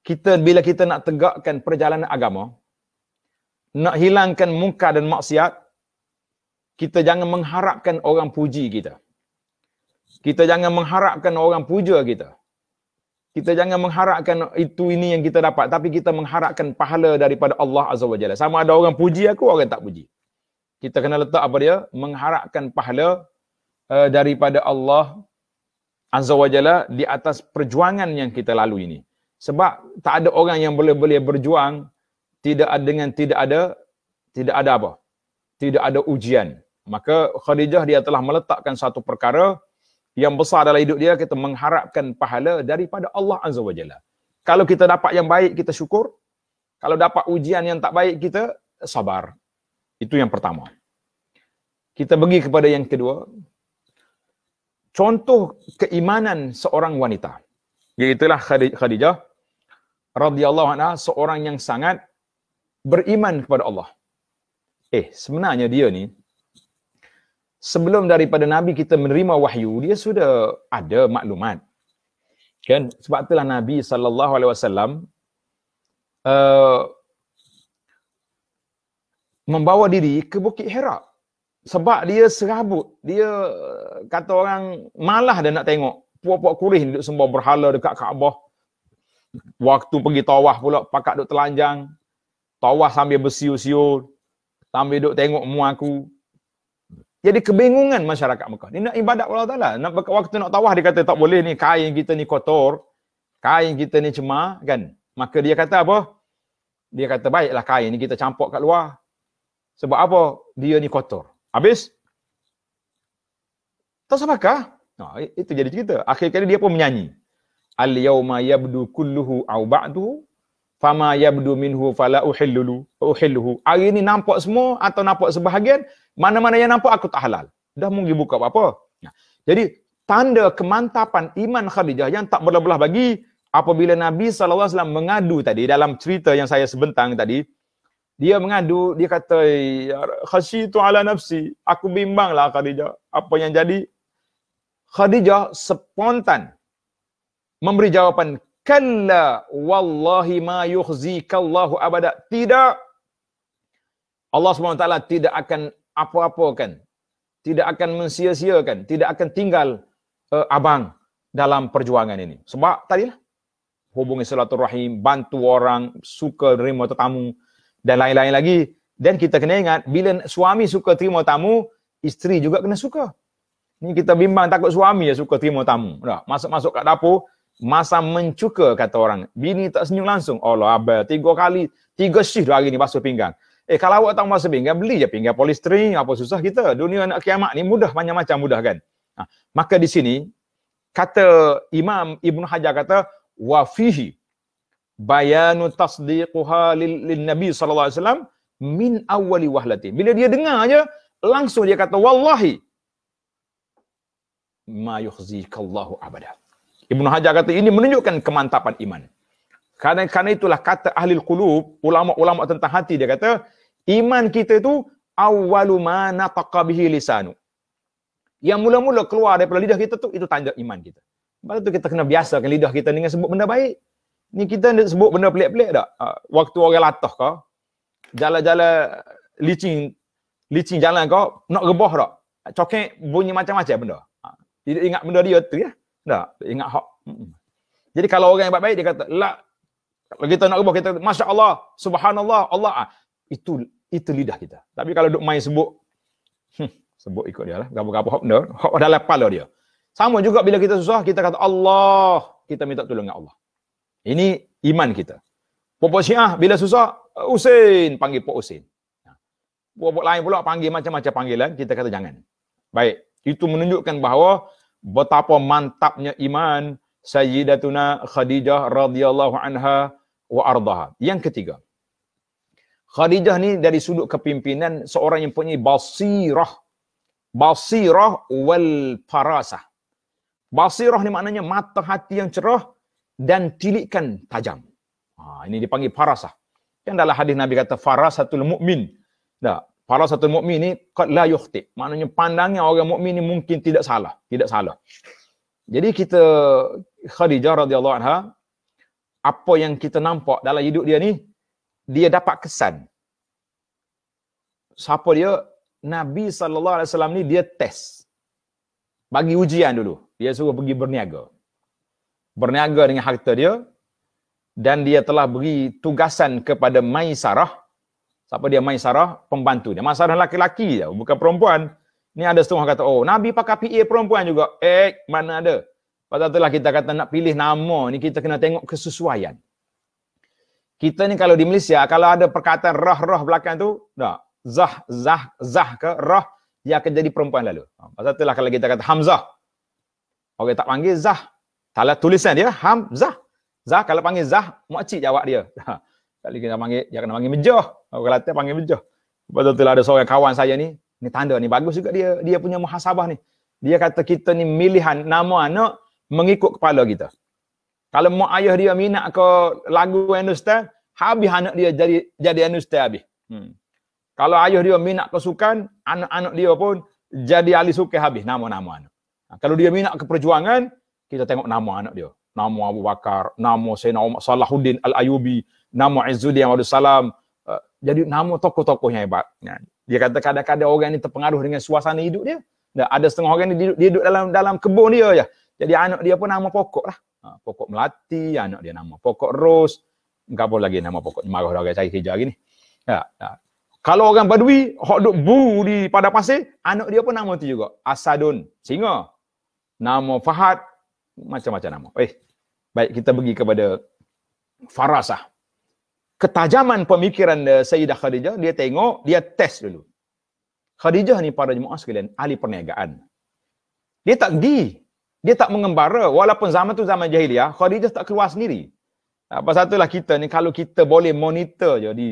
Kita bila kita nak tegakkan perjalanan agama, nak hilangkan muka dan maksiat, kita jangan mengharapkan orang puji kita. Kita jangan mengharapkan orang puja kita. Kita jangan mengharapkan itu ini yang kita dapat. Tapi kita mengharapkan pahala daripada Allah Azza wa Jalla. Sama ada orang puji aku, orang tak puji. Kita kena letak apa dia? Mengharapkan pahala uh, daripada Allah Azza wa Jalla di atas perjuangan yang kita lalu ini. Sebab tak ada orang yang boleh-boleh berjuang tidak ada dengan tidak ada tidak ada apa? Tidak ada ujian. Maka Khadijah dia telah meletakkan satu perkara yang besar dalam hidup dia kita mengharapkan pahala daripada Allah Azza wa Jalla. Kalau kita dapat yang baik kita syukur. Kalau dapat ujian yang tak baik kita sabar. Itu yang pertama. Kita bagi kepada yang kedua. Contoh keimanan seorang wanita. Iaitulah Khadijah radhiyallahu anha seorang yang sangat beriman kepada Allah. Eh sebenarnya dia ni sebelum daripada Nabi kita menerima wahyu, dia sudah ada maklumat. Kan? Sebab itulah Nabi saw alaihi eh, membawa diri ke Bukit Hira. Sebab dia serabut, dia eh, kata orang malah dah nak tengok puak-puak kurih duduk sembah berhala dekat Kaabah. Waktu pergi tawah pula, pakat duduk telanjang. tawah sambil bersiul-siul. Sambil duduk tengok muaku. aku jadi kebingungan masyarakat Mekah. Ni nak ibadat Allah Ta'ala. Nak ber- waktu nak tawah dia kata tak boleh ni kain kita ni kotor. Kain kita ni cemar kan. Maka dia kata apa? Dia kata baiklah kain ni kita campur kat luar. Sebab apa? Dia ni kotor. Habis? Tak sabarkah? No, ha, itu jadi cerita. Akhir kali dia pun menyanyi. Al-yawma yabdu kulluhu au fama yabdu minhu fala uhillulu uhilluhu hari ni nampak semua atau nampak sebahagian mana-mana yang nampak aku tak halal dah mungkin buka apa-apa nah, jadi tanda kemantapan iman Khadijah yang tak berlebelah bagi apabila Nabi SAW mengadu tadi dalam cerita yang saya sebentang tadi dia mengadu dia kata ya khasyitu ala nafsi aku bimbanglah Khadijah apa yang jadi Khadijah spontan memberi jawapan kalla wallahi ma yukhzika Allahu abada tidak Allah SWT tidak akan apa-apakan tidak akan mensia-siakan tidak akan tinggal uh, abang dalam perjuangan ini sebab tadilah hubungi salatul rahim, bantu orang suka terima tetamu dan lain-lain lagi dan kita kena ingat bila suami suka terima tamu isteri juga kena suka ni kita bimbang takut suami ya suka terima tamu masuk-masuk kat dapur masa mencuka kata orang. Bini tak senyum langsung. Allah abah, tiga kali, tiga syih dua hari ni basuh pinggan. Eh kalau awak tak basuh pinggan, beli je pinggan polistering, apa susah kita. Dunia nak kiamat ni mudah, banyak macam mudah kan. Ha, maka di sini, kata Imam ibnu Hajar kata, wa fihi bayanu tasdiquha lil lin Nabi SAW min awali wahlati. Bila dia dengar aja, langsung dia kata, wallahi, ma yukhzikallahu abadah. Ibnu Hajar kata ini menunjukkan kemantapan iman. Karena karena itulah kata ahli qulub, ulama-ulama tentang hati dia kata iman kita itu awwalu ma nataqa bihi lisanu. Yang mula-mula keluar daripada lidah kita tu itu tanda iman kita. Sebab tu kita kena biasakan lidah kita dengan sebut benda baik. Ni kita nak sebut benda pelik-pelik tak? Uh, waktu orang latah kau, jalan-jalan licin, licin jalan kau, nak rebah tak? Cokek bunyi macam-macam benda. Ah, tidak ingat benda dia tu ya. Tak, ingat hak. Jadi kalau orang yang baik-baik dia kata lah kalau kita nak ubah kita masya-Allah, subhanallah, Allah ah. Itu itu lidah kita. Tapi kalau duk main sebut hmm, sebut ikut dia lah. Gapo-gapo hak benda, hak ada lepal dia. Sama juga bila kita susah kita kata Allah, kita minta tolong dengan Allah. Ini iman kita. Puak-puak Syiah bila susah uh, Usin panggil Puak Usin. Ah. Puak-puak lain pula panggil macam-macam panggilan, kita kata jangan. Baik, itu menunjukkan bahawa betapa mantapnya iman Sayyidatuna Khadijah radhiyallahu anha wa ardaha. Yang ketiga. Khadijah ni dari sudut kepimpinan seorang yang punya basirah. Basirah wal farasah. Basirah ni maknanya mata hati yang cerah dan tilikan tajam. Ha, ini dipanggil farasah. Kan dalam hadis Nabi kata farasatul mukmin. Tak. Kalau satu mukmin ni qad la yukhti. Maknanya pandangan orang mukmin ni mungkin tidak salah, tidak salah. Jadi kita Khadijah radhiyallahu anha apa yang kita nampak dalam hidup dia ni dia dapat kesan. Siapa dia? Nabi sallallahu alaihi wasallam ni dia test. Bagi ujian dulu. Dia suruh pergi berniaga. Berniaga dengan harta dia dan dia telah beri tugasan kepada Maisarah Siapa dia Maisarah? Pembantu dia. Maisarah lelaki-lelaki je, bukan perempuan. Ni ada setengah kata, oh Nabi pakai PA perempuan juga. Eh, mana ada? Pada itulah kita kata nak pilih nama ni kita kena tengok kesesuaian. Kita ni kalau di Malaysia, kalau ada perkataan rah-rah belakang tu, tak. Zah, zah, zah ke rah, dia akan jadi perempuan lalu. Ha, pasal itulah kalau kita kata Hamzah. Orang tak panggil Zah. Taklah tulisan dia, Hamzah. Zah, kalau panggil Zah, makcik jawab dia. Ha, tak lagi nak panggil, dia kena panggil mejah. Orang Kelantan panggil mejah. Lepas tu lah ada seorang kawan saya ni, ni tanda ni bagus juga dia dia punya muhasabah ni. Dia kata kita ni milihan nama anak mengikut kepala kita. Kalau mak ayah dia minat ke lagu Hindustan, habis anak dia jadi jadi Hindustan habis. Hmm. Kalau ayah dia minat ke sukan, anak-anak dia pun jadi ahli sukan habis nama-nama anak. Ha, kalau dia minat ke perjuangan, kita tengok nama anak dia. Nama Abu Bakar, nama Sayyidina Umar Salahuddin Al-Ayubi, nama Izzuddin Abdul Salam uh, jadi nama tokoh-tokoh yang hebat ya. dia kata kadang-kadang orang ni terpengaruh dengan suasana hidup dia dan ada setengah orang ni dia, dia duduk dalam dalam kebun dia ya. jadi anak dia pun nama pokok lah ha, pokok melati anak dia nama pokok ros apa lagi nama pokok marah orang cari kerja lagi ni ya, ya. kalau orang badui hok duk bu di pada pasir anak dia pun nama tu juga asadun singa nama fahad macam-macam nama eh baik kita pergi kepada farasah ketajaman pemikiran uh, Sayyidah Khadijah, dia tengok, dia test dulu. Khadijah ni para jemaah sekalian, ahli perniagaan. Dia tak pergi. Dia tak mengembara. Walaupun zaman tu zaman jahiliah, Khadijah tak keluar sendiri. Apa ha, satu lah kita ni, kalau kita boleh monitor je di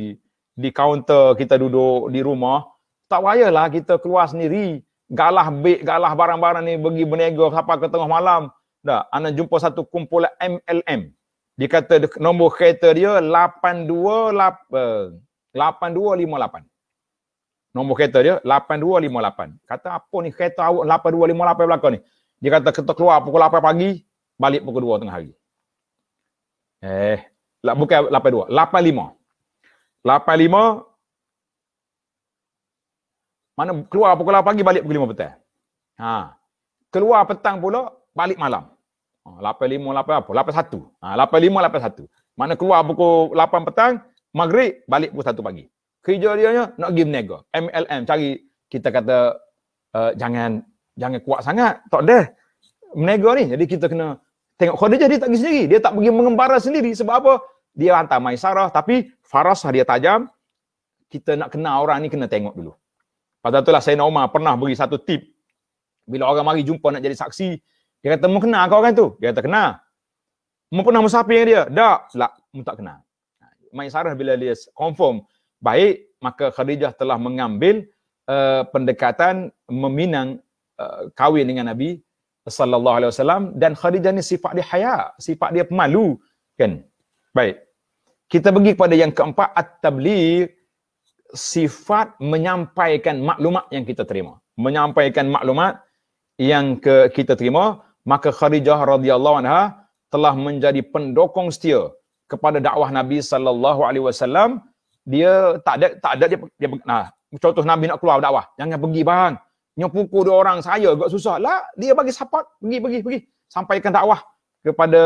di kaunter kita duduk di rumah, tak payahlah kita keluar sendiri. Galah beg, galah barang-barang ni pergi berniaga sampai ke tengah malam. Dah, anda jumpa satu kumpulan MLM. Dia kata nombor kereta dia 828 8258. Eh, nombor kereta dia 8258. Kata apa ni kereta awak 8258 belakang ni? Dia kata kereta keluar pukul 8 pagi, balik pukul 2 tengah hari. Eh, bukan 82, 85. 85 mana keluar pukul 8 pagi balik pukul 5 petang. Ha. Keluar petang pula balik malam. 8.5, ah, 8 apa? 8.1. Ah, 8.5, 8.1. Mana keluar pukul 8 petang, maghrib, balik pukul 1 pagi. Kerja dia nak give nego. MLM, cari. Kita kata, uh, jangan jangan kuat sangat. Tak ada. Menego ni. Jadi kita kena tengok kodeja dia tak pergi sendiri. Dia tak pergi mengembara sendiri. Sebab apa? Dia hantar Maisarah. Tapi Faras dia tajam. Kita nak kenal orang ni, kena tengok dulu. Pada itulah saya Omar pernah beri satu tip. Bila orang mari jumpa nak jadi saksi, dia kata, mu kenal kau kan tu? Dia kata, kenal. Mu pernah musafir dengan dia? Tak. Selak, mu tak kenal. Ha, Maisarah bila dia confirm baik, maka Khadijah telah mengambil uh, pendekatan meminang uh, kahwin dengan Nabi sallallahu alaihi wasallam dan Khadijah ni sifat dia haya, sifat dia pemalu kan. Baik. Kita pergi kepada yang keempat at-tabligh sifat menyampaikan maklumat yang kita terima. Menyampaikan maklumat yang ke kita terima maka Khadijah radhiyallahu anha telah menjadi pendokong setia kepada dakwah Nabi sallallahu alaihi wasallam dia tak ada tak ada dia, dia nah contoh Nabi nak keluar dakwah jangan pergi bang yang pukul dua orang saya agak susah lah dia bagi support pergi pergi pergi sampaikan dakwah kepada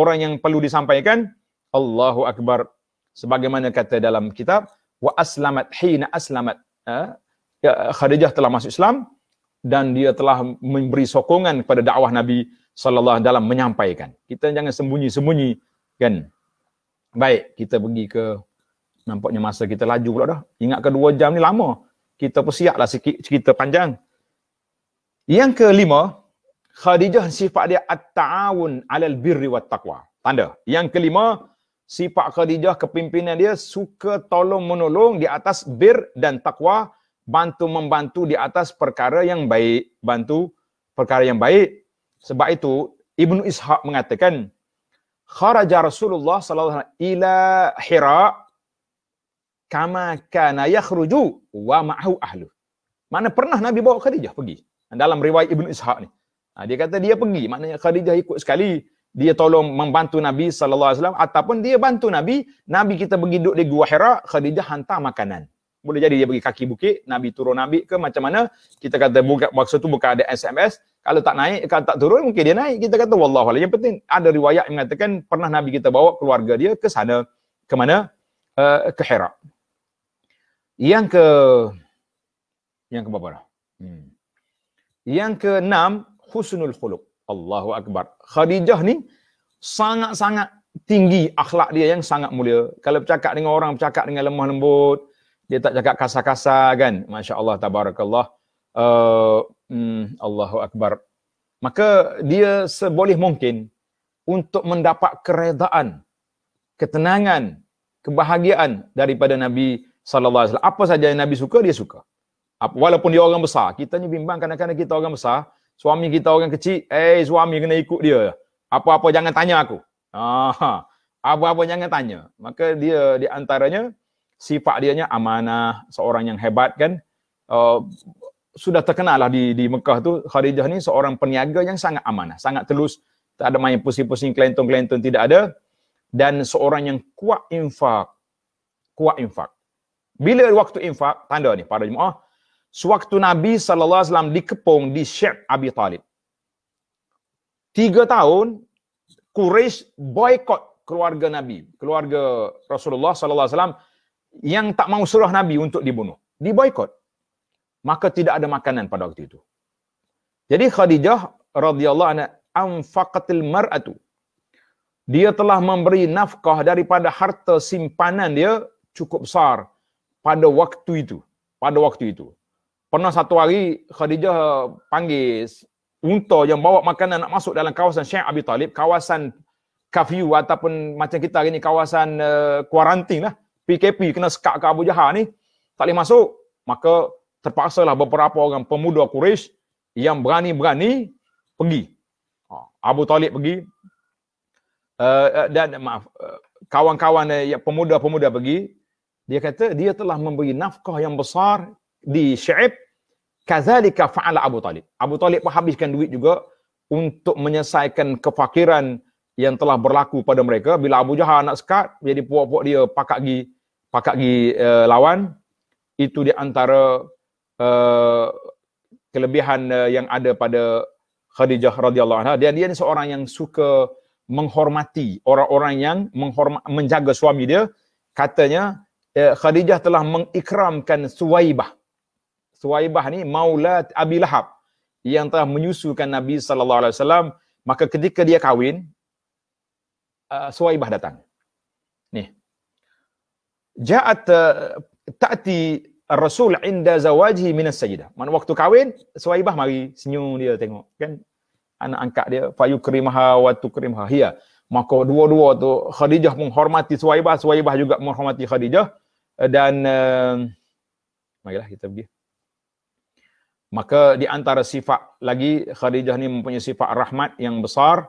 orang yang perlu disampaikan Allahu akbar sebagaimana kata dalam kitab wa aslamat hina aslamat eh, Khadijah telah masuk Islam dan dia telah memberi sokongan kepada dakwah Nabi sallallahu alaihi wasallam menyampaikan. Kita jangan sembunyi-sembunyi kan. Baik, kita pergi ke nampaknya masa kita laju pula dah. Ingat ke 2 jam ni lama. Kita persiaplah sikit cerita panjang. Yang kelima, Khadijah sifat dia at-ta'awun 'alal birri wat taqwa. Tanda. Yang kelima, sifat Khadijah kepimpinan dia suka tolong menolong di atas bir dan takwa bantu membantu di atas perkara yang baik bantu perkara yang baik sebab itu Ibnu Ishaq mengatakan kharaja Rasulullah sallallahu alaihi ila Hira kama kana yakhruju wa ma'ahu ahlu mana pernah Nabi bawa Khadijah pergi dalam riwayat Ibnu Ishaq ni ha, dia kata dia pergi maknanya Khadijah ikut sekali dia tolong membantu Nabi sallallahu alaihi wasallam ataupun dia bantu Nabi Nabi kita pergi duduk di Gua Hira Khadijah hantar makanan boleh jadi dia bagi kaki bukit, Nabi turun Nabi ke macam mana, kita kata buka, maksud tu bukan ada SMS, kalau tak naik, kalau tak turun mungkin dia naik, kita kata wallah yang penting ada riwayat yang mengatakan pernah Nabi kita bawa keluarga dia ke sana, ke mana, uh, ke Herak. Yang ke, yang ke berapa Hmm. Yang ke enam, Husnul Khuluq. Allahu Akbar. Khadijah ni sangat-sangat tinggi akhlak dia yang sangat mulia. Kalau bercakap dengan orang, bercakap dengan lemah lembut, dia tak cakap kasar-kasar kan masya Allah tabarakallah uh, mm, Allahu akbar maka dia seboleh mungkin untuk mendapat keredaan ketenangan kebahagiaan daripada Nabi sallallahu alaihi wasallam apa saja yang Nabi suka dia suka walaupun dia orang besar kita ni bimbang kadang-kadang kita orang besar suami kita orang kecil eh suami kena ikut dia apa-apa jangan tanya aku ha apa-apa jangan tanya maka dia di antaranya sifat dia nya amanah, seorang yang hebat kan. Uh, sudah terkenal lah di, di Mekah tu Khadijah ni seorang peniaga yang sangat amanah, sangat telus. Tak ada main pusing-pusing, kelentong-kelentong tidak ada. Dan seorang yang kuat infak. Kuat infak. Bila waktu infak, tanda ni para jemaah. Sewaktu Nabi SAW dikepung di Syekh Abi Talib. Tiga tahun, Quraisy boykot keluarga Nabi, keluarga Rasulullah sallallahu alaihi wasallam yang tak mau suruh Nabi untuk dibunuh. Diboykot. Maka tidak ada makanan pada waktu itu. Jadi Khadijah radhiyallahu anha anfaqatil mar'atu. Dia telah memberi nafkah daripada harta simpanan dia cukup besar pada waktu itu. Pada waktu itu. Pernah satu hari Khadijah panggil unta yang bawa makanan nak masuk dalam kawasan Syekh Abi Talib, kawasan kafiu ataupun macam kita hari ni kawasan uh, kuarantin lah. PKP kena sekat ke Abu Jahal ni tak boleh masuk maka terpaksalah beberapa orang pemuda Quraisy yang berani-berani pergi ha, Abu Talib pergi eh, eh, dan maaf eh, kawan-kawan yang pemuda-pemuda pergi dia kata dia telah memberi nafkah yang besar di Syaib kazalika fa'ala Abu Talib Abu Talib pun habiskan duit juga untuk menyelesaikan kefakiran yang telah berlaku pada mereka bila Abu Jahal nak sekat jadi puak-puak dia pakat pergi pakak gi uh, lawan itu di antara uh, kelebihan uh, yang ada pada Khadijah radhiyallahu anha dia dia ni seorang yang suka menghormati orang-orang yang menghormat, menjaga suami dia katanya uh, Khadijah telah mengikramkan Suwaibah Suwaibah ni maulat Abi Lahab yang telah menyusukan Nabi sallallahu alaihi wasallam maka ketika dia kahwin uh, Suwaibah datang ja'at eh, ta'ti rasul inda zawajihi min as-sayyidah. waktu kahwin, suhaibah mari senyum dia tengok, kan? Anak angkat dia, fa yukrimha wa tukrimha hiya. Maka dua-dua tu Khadijah menghormati suhaibah, suhaibah juga menghormati Khadijah eh, dan uh, marilah kita pergi. Maka di antara sifat lagi Khadijah ni mempunyai sifat rahmat yang besar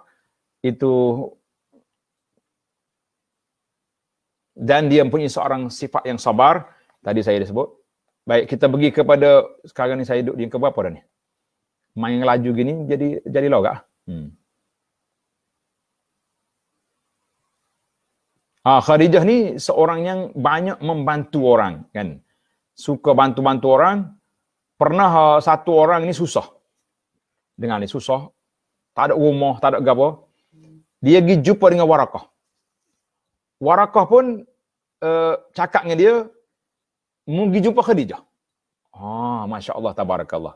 itu dan dia mempunyai seorang sifat yang sabar tadi saya dah sebut baik kita pergi kepada sekarang ni saya duduk di yang keberapa dah ni main yang laju gini jadi jadi logak hmm. ha, Khadijah ni seorang yang banyak membantu orang kan suka bantu-bantu orang pernah ha, satu orang ni susah dengan ni susah tak ada rumah tak ada apa dia pergi jumpa dengan warakah Warakah pun uh, cakap dengan dia, mugi jumpa Khadijah. Ah, Masya Allah, tabarakallah.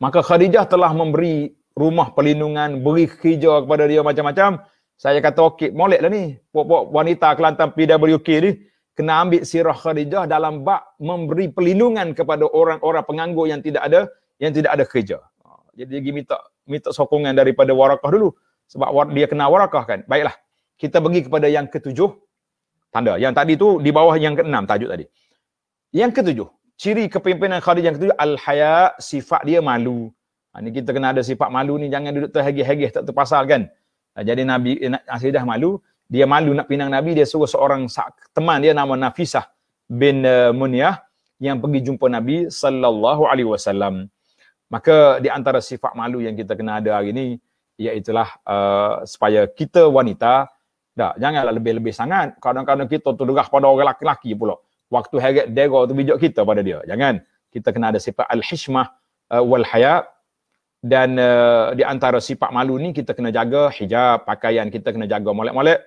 Maka Khadijah telah memberi rumah perlindungan, beri hijau kepada dia macam-macam. Saya kata, okey, molek lah ni. Puak-puak wanita Kelantan PWK ni, kena ambil sirah Khadijah dalam bak memberi perlindungan kepada orang-orang penganggur yang tidak ada yang tidak ada kerja. Ah, jadi dia minta minta sokongan daripada Warakah dulu sebab dia kena Warakah kan. Baiklah kita bagi kepada yang ketujuh tanda. Yang tadi tu di bawah yang keenam tajuk tadi. Yang ketujuh, ciri kepimpinan Khadijah yang ketujuh al-haya, sifat dia malu. Ha, ini kita kena ada sifat malu ni jangan duduk terhegeh-hegeh tak terpasal kan. Ha, jadi Nabi eh, asyidah malu, dia malu nak pinang Nabi, dia suruh seorang teman dia nama Nafisah bin uh, eh, Muniyah yang pergi jumpa Nabi sallallahu alaihi wasallam. Maka di antara sifat malu yang kita kena ada hari ini iaitulah uh, supaya kita wanita tak, janganlah lebih-lebih sangat. Kadang-kadang kita terderah pada orang laki-laki pula. Waktu heret dera tu bijak kita pada dia. Jangan. Kita kena ada sifat al-hishmah uh, wal-haya. Dan uh, di antara sifat malu ni kita kena jaga hijab, pakaian kita kena jaga molek-molek.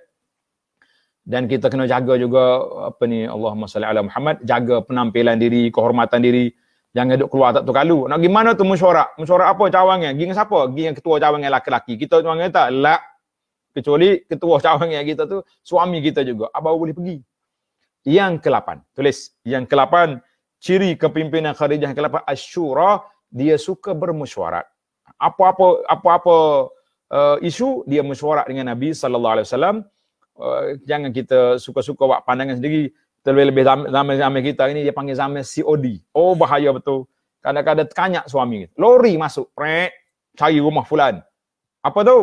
Dan kita kena jaga juga apa ni Allahumma salli ala Muhammad. Jaga penampilan diri, kehormatan diri. Jangan duduk keluar tak tu kalu. Nak gimana tu mesyuarat? Mesyuarat apa cawangnya? Ging siapa? Ging yang ketua cawangan laki-laki. Kita orang kata, lak kecuali ketua cawang yang kita tu suami kita juga apa boleh pergi yang ke-8 tulis yang ke-8 ciri kepimpinan kharijah ke-8 asyura dia suka bermesyuarat apa-apa apa-apa uh, isu dia mesyuarat dengan nabi sallallahu alaihi wasallam eh, jangan kita suka-suka buat pandangan sendiri terlebih-lebih zaman-zaman kita ini dia panggil zaman COD oh bahaya betul kadang-kadang kanyak suami lori masuk prek cari rumah fulan apa tu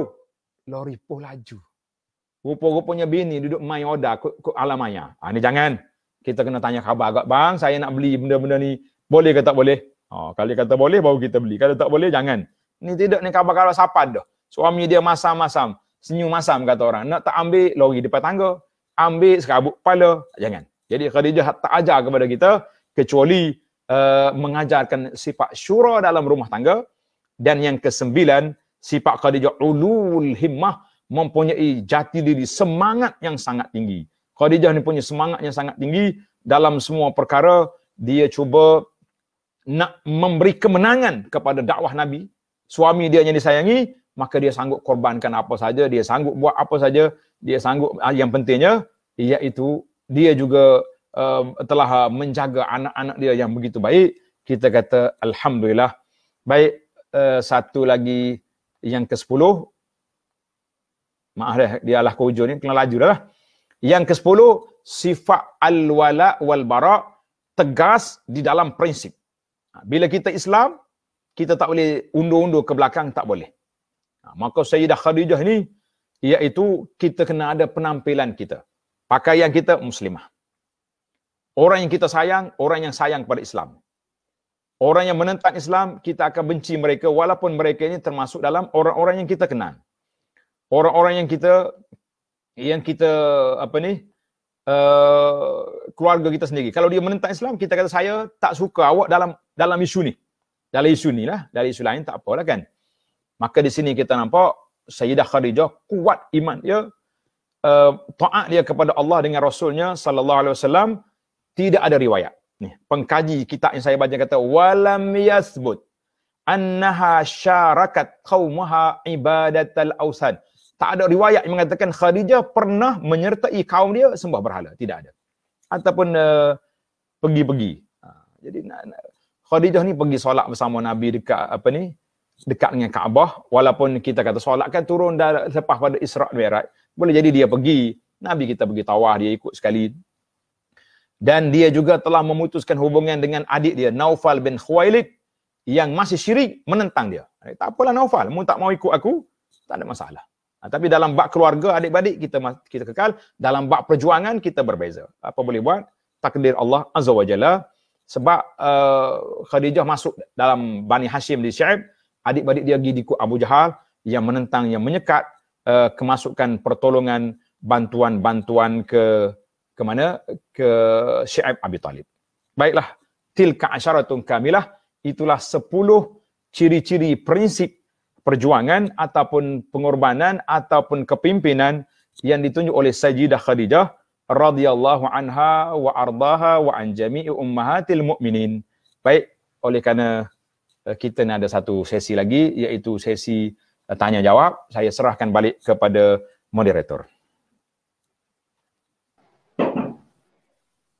lori pun laju. Rupa-rupanya bini duduk main order ke, ke alamanya. Ha, ah, ni jangan. Kita kena tanya khabar agak. Bang, saya nak beli benda-benda ni. Boleh ke tak boleh? Ha, kalau dia kata boleh, baru kita beli. Kalau tak boleh, jangan. Ni tidak ni khabar-khabar sapan dah. Suami dia masam-masam. Senyum masam kata orang. Nak tak ambil lori depan tangga. Ambil sekabut kepala. Jangan. Jadi Khadijah tak ajar kepada kita. Kecuali uh, mengajarkan sifat syura dalam rumah tangga. Dan yang kesembilan, sifat Khadijah ulul himmah mempunyai jati diri semangat yang sangat tinggi. Khadijah ni punya semangat yang sangat tinggi dalam semua perkara dia cuba nak memberi kemenangan kepada dakwah Nabi. Suami dia yang disayangi maka dia sanggup korbankan apa saja, dia sanggup buat apa saja, dia sanggup ah, yang pentingnya iaitu dia juga uh, telah menjaga anak-anak dia yang begitu baik. Kita kata alhamdulillah. Baik uh, satu lagi yang ke-10 maaf dah dia alah kau hujung ni kena laju dah lah yang ke-10 sifat al-wala wal bara tegas di dalam prinsip ha, bila kita Islam kita tak boleh undur-undur ke belakang tak boleh ha, maka Sayyidah Khadijah ni iaitu kita kena ada penampilan kita pakaian kita muslimah orang yang kita sayang orang yang sayang kepada Islam Orang yang menentang Islam, kita akan benci mereka walaupun mereka ini termasuk dalam orang-orang yang kita kenal. Orang-orang yang kita yang kita apa ni? Uh, keluarga kita sendiri. Kalau dia menentang Islam, kita kata saya tak suka awak dalam dalam isu ni. Dalam isu ni lah. Dari isu lain tak apalah kan. Maka di sini kita nampak Sayyidah Khadijah kuat iman dia. Uh, taat dia kepada Allah dengan Rasulnya saw tidak ada riwayat ni pengkaji kitab yang saya baca kata walam yasbut annaha syarakat qaumaha ibadatal ausan tak ada riwayat yang mengatakan Khadijah pernah menyertai kaum dia sembah berhala tidak ada ataupun uh, pergi-pergi ha, jadi nak, nak, Khadijah ni pergi solat bersama Nabi dekat apa ni dekat dengan Kaabah walaupun kita kata solat kan turun dah lepas pada Isra Mi'raj boleh jadi dia pergi Nabi kita pergi tawah dia ikut sekali dan dia juga telah memutuskan hubungan dengan adik dia Naufal bin Khuwailid yang masih syirik menentang dia. Eh, tak apalah Naufal, mu tak mau ikut aku, tak ada masalah. Ha, tapi dalam bak keluarga adik-adik kita kita kekal, dalam bak perjuangan kita berbeza. Apa boleh buat? Takdir Allah Azza wajalla Sebab uh, Khadijah masuk dalam Bani Hashim di Syaib, adik-adik dia pergi ikut Abu Jahal yang menentang, yang menyekat uh, kemasukan pertolongan bantuan-bantuan ke ke mana ke Syaib Abi Talib. Baiklah, tilka asyaratun kamilah itulah sepuluh ciri-ciri prinsip perjuangan ataupun pengorbanan ataupun kepimpinan yang ditunjuk oleh Sayyidah Khadijah radhiyallahu anha wa ardaha wa an jami'i ummahatil mu'minin. Baik, oleh kerana eh, kita nak ada satu sesi lagi iaitu sesi eh, tanya jawab, saya serahkan balik kepada moderator.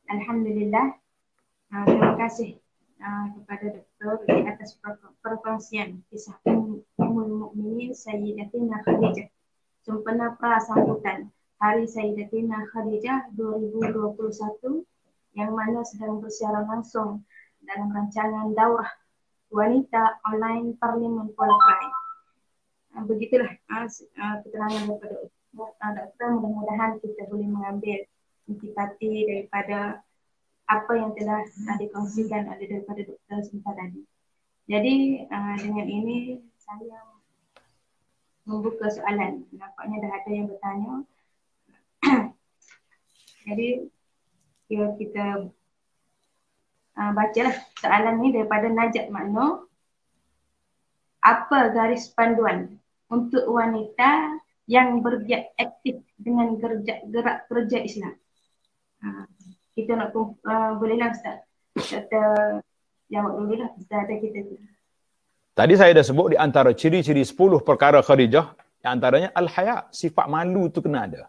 Alhamdulillah. Uh, terima kasih uh, kepada doktor atas perkongsian kisah umum mukminin Sayyidatina Khadijah. Sempena sambutan Hari Sayyidatina Khadijah 2021 yang mana sedang bersiaran langsung dalam rancangan daurah wanita online Parlimen Polokrai. Ah, begitulah uh, keterangan daripada uh, doktor. Mudah-mudahan kita boleh mengambil intipati daripada apa yang telah dikongsikan oleh daripada Dr. Sinta tadi. Jadi uh, dengan ini saya membuka soalan. Nampaknya dah ada yang bertanya. Jadi ya kita uh, lah soalan ni daripada Najat Makno. Apa garis panduan untuk wanita yang bergiat aktif dengan gerak-gerak kerja Islam? kita nak uh, boleh lah Ustaz. Kata jawab dulu lah Ustaz ada kita tu. Tadi saya dah sebut di antara ciri-ciri 10 perkara Khadijah, yang antaranya al-haya, sifat malu tu kena ada.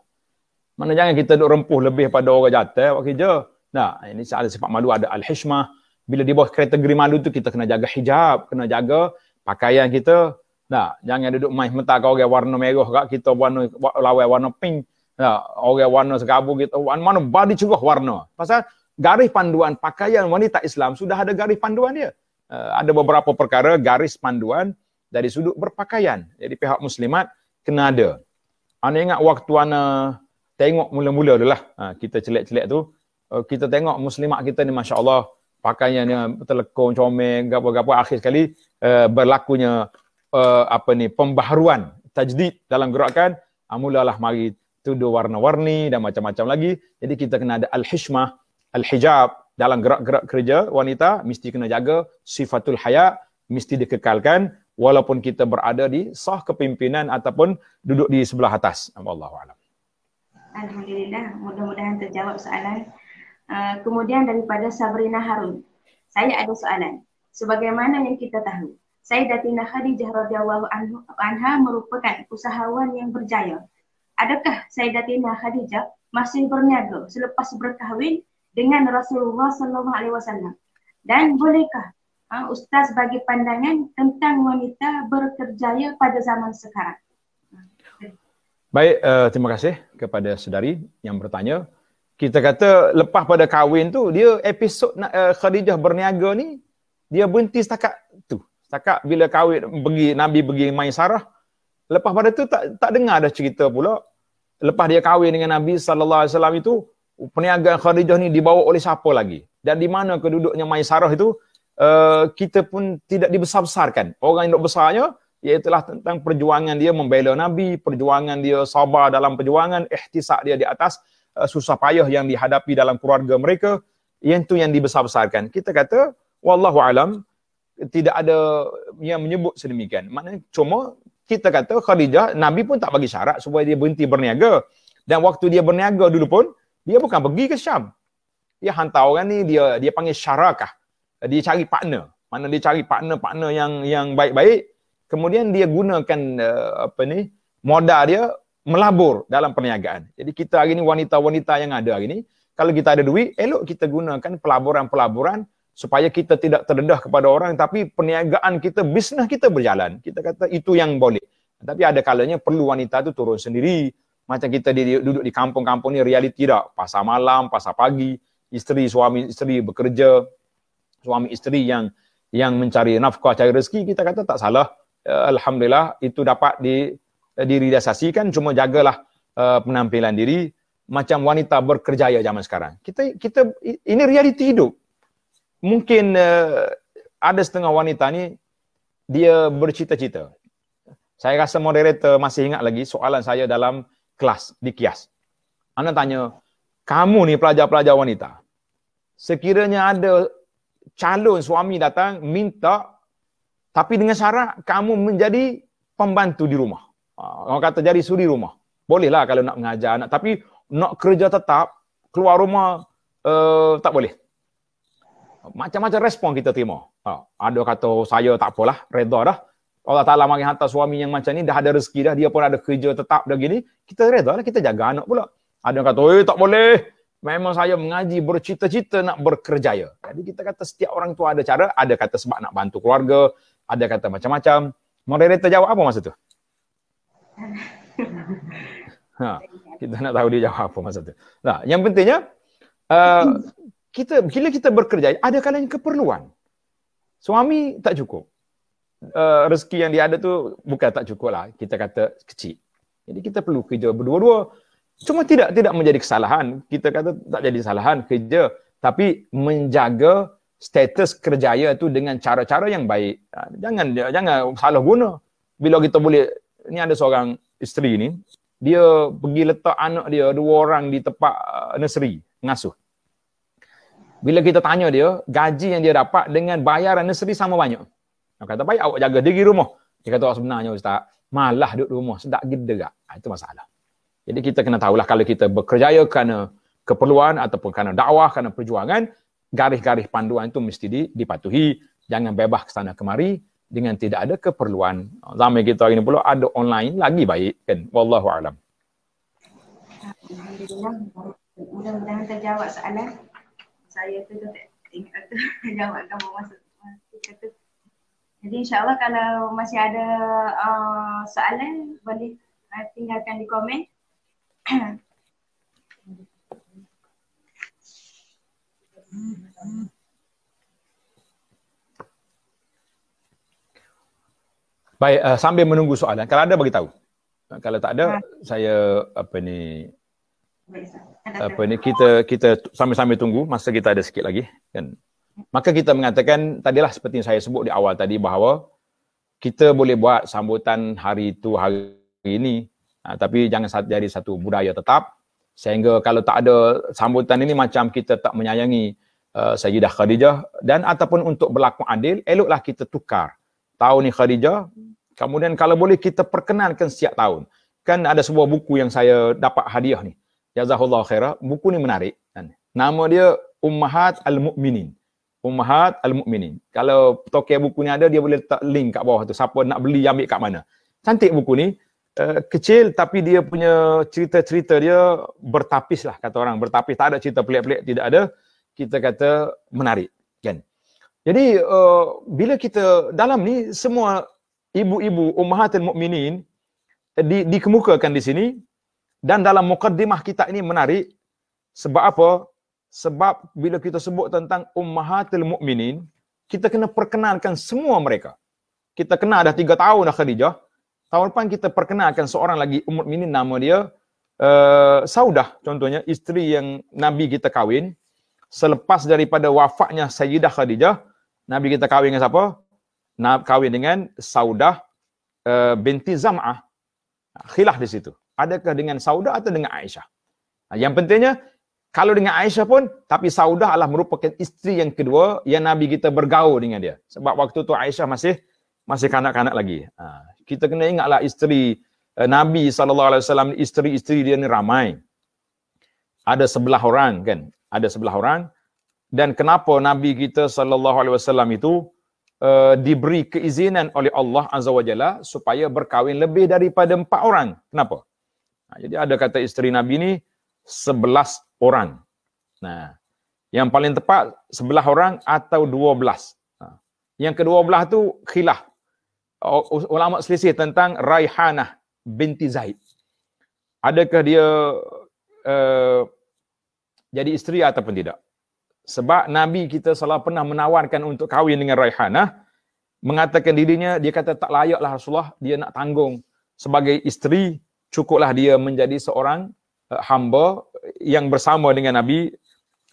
Mana jangan kita duduk rempuh lebih pada orang jatuh buat kerja. Nah, ini ada sifat malu ada al-hishmah. Bila di bawah kategori malu tu kita kena jaga hijab, kena jaga pakaian kita. Nah, jangan duduk main mentah kau orang warna merah kita warna lawan warna pink. Ya, orang warna segabu gitu, warna mana badi cukup warna. Pasal garis panduan pakaian wanita Islam sudah ada garis panduan dia. Uh, ada beberapa perkara garis panduan dari sudut berpakaian. Jadi pihak muslimat kena ada. Ana ah, ingat waktu ana tengok mula-mula dulah uh, ah, kita celik-celik tu uh, kita tengok muslimat kita ni masya-Allah pakaiannya terlekong, comel, gapo-gapo akhir sekali uh, berlakunya uh, apa ni pembaharuan tajdid dalam gerakan uh, mulalah mari Tu, dua warna-warni dan macam-macam lagi. Jadi kita kena ada al-hishmah, al-hijab dalam gerak-gerak kerja wanita mesti kena jaga sifatul haya mesti dikekalkan walaupun kita berada di sah kepimpinan ataupun duduk di sebelah atas. Wallahu a'lam. Alhamdulillah, mudah-mudahan terjawab soalan. Uh, kemudian daripada Sabrina Harun, saya ada soalan. Sebagaimana yang kita tahu, Sayyidatina Khadijah radhiyallahu anha merupakan usahawan yang berjaya adakah Sayyidatina Khadijah masih berniaga selepas berkahwin dengan Rasulullah sallallahu alaihi wasallam? Dan bolehkah ha, ustaz bagi pandangan tentang wanita berkerjaya pada zaman sekarang? Baik, uh, terima kasih kepada saudari yang bertanya. Kita kata lepas pada kahwin tu dia episod uh, Khadijah berniaga ni dia berhenti setakat tu. Setakat bila kahwin pergi Nabi pergi Ma'isarah. Lepas pada tu tak tak dengar dah cerita pula. Lepas dia kahwin dengan Nabi sallallahu alaihi wasallam itu perniagaan Khadijah ni dibawa oleh siapa lagi? Dan di mana keduduknya Maisarah itu uh, kita pun tidak dibesar-besarkan. Orang yang besarnya ialah tentang perjuangan dia membela Nabi, perjuangan dia sabar dalam perjuangan, ihtisak dia di atas uh, susah payah yang dihadapi dalam keluarga mereka, yang itu yang dibesar-besarkan. Kita kata, alam, tidak ada yang menyebut sedemikian. Maknanya cuma kita kata Khadijah Nabi pun tak bagi syarat supaya dia berhenti berniaga. Dan waktu dia berniaga dulu pun dia bukan pergi ke Syam. Dia hantar orang ni dia dia panggil syarakah. Dia cari partner. Mana dia cari partner-partner yang yang baik-baik. Kemudian dia gunakan uh, apa ni modal dia melabur dalam perniagaan. Jadi kita hari ni wanita-wanita yang ada hari ni kalau kita ada duit elok kita gunakan pelaburan-pelaburan supaya kita tidak terdedah kepada orang tapi perniagaan kita bisnes kita berjalan kita kata itu yang boleh tapi ada kalanya perlu wanita itu turun sendiri macam kita duduk di kampung-kampung ni realiti tak pasar malam pasar pagi isteri suami isteri bekerja suami isteri yang yang mencari nafkah cari rezeki kita kata tak salah eh, alhamdulillah itu dapat di eh, diridasasikan cuma jagalah eh, penampilan diri macam wanita berkerjaya zaman sekarang kita kita ini realiti hidup mungkin uh, ada setengah wanita ni dia bercita-cita. Saya rasa moderator masih ingat lagi soalan saya dalam kelas di kias. Anda tanya, kamu ni pelajar-pelajar wanita. Sekiranya ada calon suami datang minta tapi dengan syarat kamu menjadi pembantu di rumah. Ah, orang kata jadi suri rumah. Bolehlah kalau nak mengajar anak. Tapi nak kerja tetap, keluar rumah uh, tak boleh macam-macam respon kita terima. Ha, ada kata oh, saya tak apalah, redha dah. Allah Ta'ala mari hantar suami yang macam ni, dah ada rezeki dah, dia pun ada kerja tetap dah gini. Kita redha lah, kita jaga anak pula. Ada yang kata, eh tak boleh. Memang saya mengaji bercita-cita nak berkerjaya. Jadi kita kata setiap orang tu ada cara, ada kata sebab nak bantu keluarga, ada kata macam-macam. Moderator jawab apa masa tu? Ha, kita nak tahu dia jawab apa masa tu. Nah, yang pentingnya, uh, kita bila kita bekerja ada kalanya keperluan suami tak cukup uh, rezeki yang dia ada tu bukan tak cukup lah kita kata kecil jadi kita perlu kerja berdua-dua cuma tidak tidak menjadi kesalahan kita kata tak jadi kesalahan kerja tapi menjaga status kerjaya tu dengan cara-cara yang baik ha, jangan jangan salah guna bila kita boleh ni ada seorang isteri ni dia pergi letak anak dia dua orang di tempat eh, nursery ngasuh bila kita tanya dia, gaji yang dia dapat dengan bayaran nursery sama banyak. Dia kata, baik awak jaga diri rumah. Dia kata, sebenarnya Ustaz, malah duduk rumah. Sedap gederak. Ha, itu masalah. Jadi kita kena tahulah kalau kita berkerjaya kerana keperluan ataupun kerana dakwah, kerana perjuangan, garis-garis panduan itu mesti dipatuhi. Jangan bebas ke sana kemari dengan tidak ada keperluan. Zaman kita hari ini pula ada online lagi baik kan. Wallahu alam. Alhamdulillah. Mudah-mudahan terjawab soalan saya tu tu ingat tu yang akan bermasuk kata jadi insyaallah kalau masih ada uh, soalan boleh uh, tinggalkan di komen Baik uh, sambil menunggu soalan kalau ada bagi tahu kalau tak ada ha. saya apa ni apa ni kita kita sambil sambil tunggu masa kita ada sikit lagi kan maka kita mengatakan tadilah seperti saya sebut di awal tadi bahawa kita boleh buat sambutan hari itu hari ini ha, tapi jangan jadi satu budaya tetap sehingga kalau tak ada sambutan ini macam kita tak menyayangi uh, Sayyidah Khadijah dan ataupun untuk berlaku adil eloklah kita tukar tahun ni Khadijah kemudian kalau boleh kita perkenalkan setiap tahun kan ada sebuah buku yang saya dapat hadiah ni jazahullah khairah buku ni menarik kan nama dia ummahat al mukminin ummahat al mukminin kalau toke buku ni ada dia boleh letak link kat bawah tu siapa nak beli ambil kat mana cantik buku ni Uh, kecil tapi dia punya cerita-cerita dia bertapis lah kata orang bertapis tak ada cerita pelik-pelik tidak ada kita kata menarik kan jadi uh, bila kita dalam ni semua ibu-ibu Ummahat al mukminin di dikemukakan di sini dan dalam mukaddimah kita ini menarik sebab apa? Sebab bila kita sebut tentang ummahatul mukminin, kita kena perkenalkan semua mereka. Kita kenal dah tiga tahun dah Khadijah. Tahun depan kita perkenalkan seorang lagi ummu mukminin nama dia uh, Saudah contohnya isteri yang Nabi kita kahwin selepas daripada wafatnya Sayyidah Khadijah, Nabi kita kahwin dengan siapa? Nabi kahwin dengan Saudah uh, binti Zam'ah. Khilah di situ adakah dengan Saudah atau dengan Aisyah. Yang pentingnya, kalau dengan Aisyah pun, tapi Saudah adalah merupakan isteri yang kedua yang Nabi kita bergaul dengan dia. Sebab waktu tu Aisyah masih masih kanak-kanak lagi. Ha, kita kena ingatlah isteri eh, Nabi SAW, isteri-isteri dia ni ramai. Ada sebelah orang kan? Ada sebelah orang. Dan kenapa Nabi kita saw itu uh, diberi keizinan oleh Allah azza wajalla supaya berkahwin lebih daripada empat orang? Kenapa? Ha, jadi ada kata isteri Nabi ini sebelas orang. Nah, yang paling tepat sebelah orang atau dua belas. Ha, yang kedua belah tu khilaf. Ulama selisih tentang Raihanah binti Zaid. Adakah dia uh, jadi isteri ataupun tidak? Sebab Nabi kita salah pernah menawarkan untuk kahwin dengan Raihanah mengatakan dirinya dia kata tak layaklah Rasulullah dia nak tanggung sebagai isteri cukuplah dia menjadi seorang eh, hamba yang bersama dengan Nabi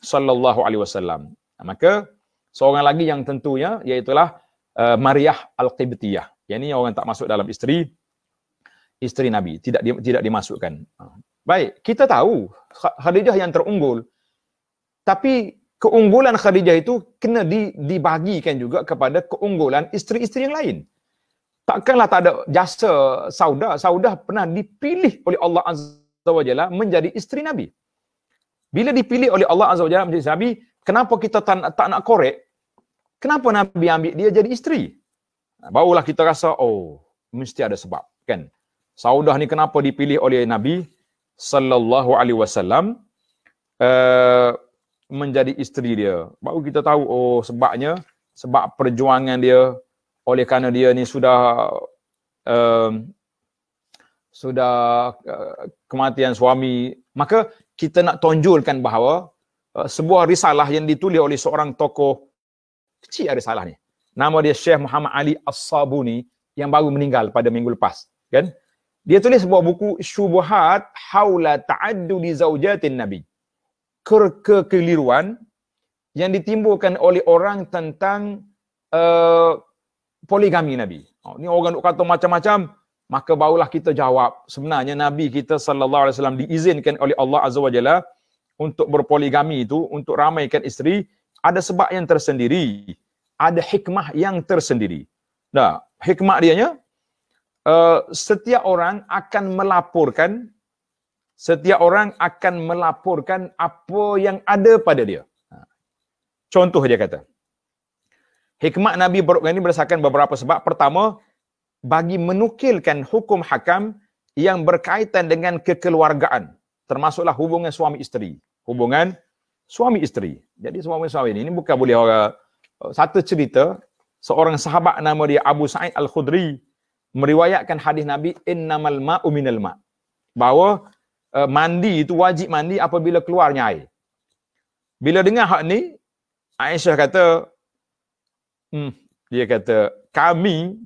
sallallahu alaihi wasallam. Maka seorang lagi yang tentunya iaitu uh, eh, Mariah Al-Qibtiyah. Yang ini orang tak masuk dalam isteri isteri Nabi, tidak di, tidak dimasukkan. Ah. Baik, kita tahu Khadijah yang terunggul. Tapi keunggulan Khadijah itu kena di, dibagikan juga kepada keunggulan isteri-isteri yang lain takkanlah tak ada jasa Saudah. Saudah pernah dipilih oleh Allah Azza wa Jalla menjadi isteri Nabi. Bila dipilih oleh Allah Azza wa Jalla menjadi Nabi, kenapa kita tak, tak nak korek? Kenapa Nabi ambil dia jadi isteri? Barulah kita rasa, oh, mesti ada sebab. kan? Saudah ni kenapa dipilih oleh Nabi Sallallahu Alaihi Wasallam eh, menjadi isteri dia. Baru kita tahu, oh, sebabnya, sebab perjuangan dia, oleh kerana dia ni sudah uh, sudah uh, kematian suami maka kita nak tonjolkan bahawa uh, sebuah risalah yang ditulis oleh seorang tokoh kecil ada salah ni nama dia Syekh Muhammad Ali As-Sabuni yang baru meninggal pada minggu lepas kan dia tulis sebuah buku syubhat haula ta'addudi zaujatin nabi kekeliruan yang ditimbulkan oleh orang tentang uh, poligami Nabi. Oh, ni orang nak kata macam-macam, maka barulah kita jawab sebenarnya Nabi kita sallallahu alaihi wasallam diizinkan oleh Allah azza wajalla untuk berpoligami itu untuk ramaikan isteri ada sebab yang tersendiri, ada hikmah yang tersendiri. Nah, hikmah dianya uh, setiap orang akan melaporkan setiap orang akan melaporkan apa yang ada pada dia. Ha, contoh dia kata, Hikmat Nabi berukuran ini berdasarkan beberapa sebab. Pertama, bagi menukilkan hukum hakam yang berkaitan dengan kekeluargaan. Termasuklah hubungan suami isteri. Hubungan suami isteri. Jadi suami suami ini, ini bukan boleh orang uh, satu cerita seorang sahabat nama dia Abu Sa'id Al-Khudri meriwayatkan hadis Nabi innamal ma'u minal ma' bahawa uh, mandi itu wajib mandi apabila keluarnya air. Bila dengar hak ni Aisyah kata Hmm. Dia kata, kami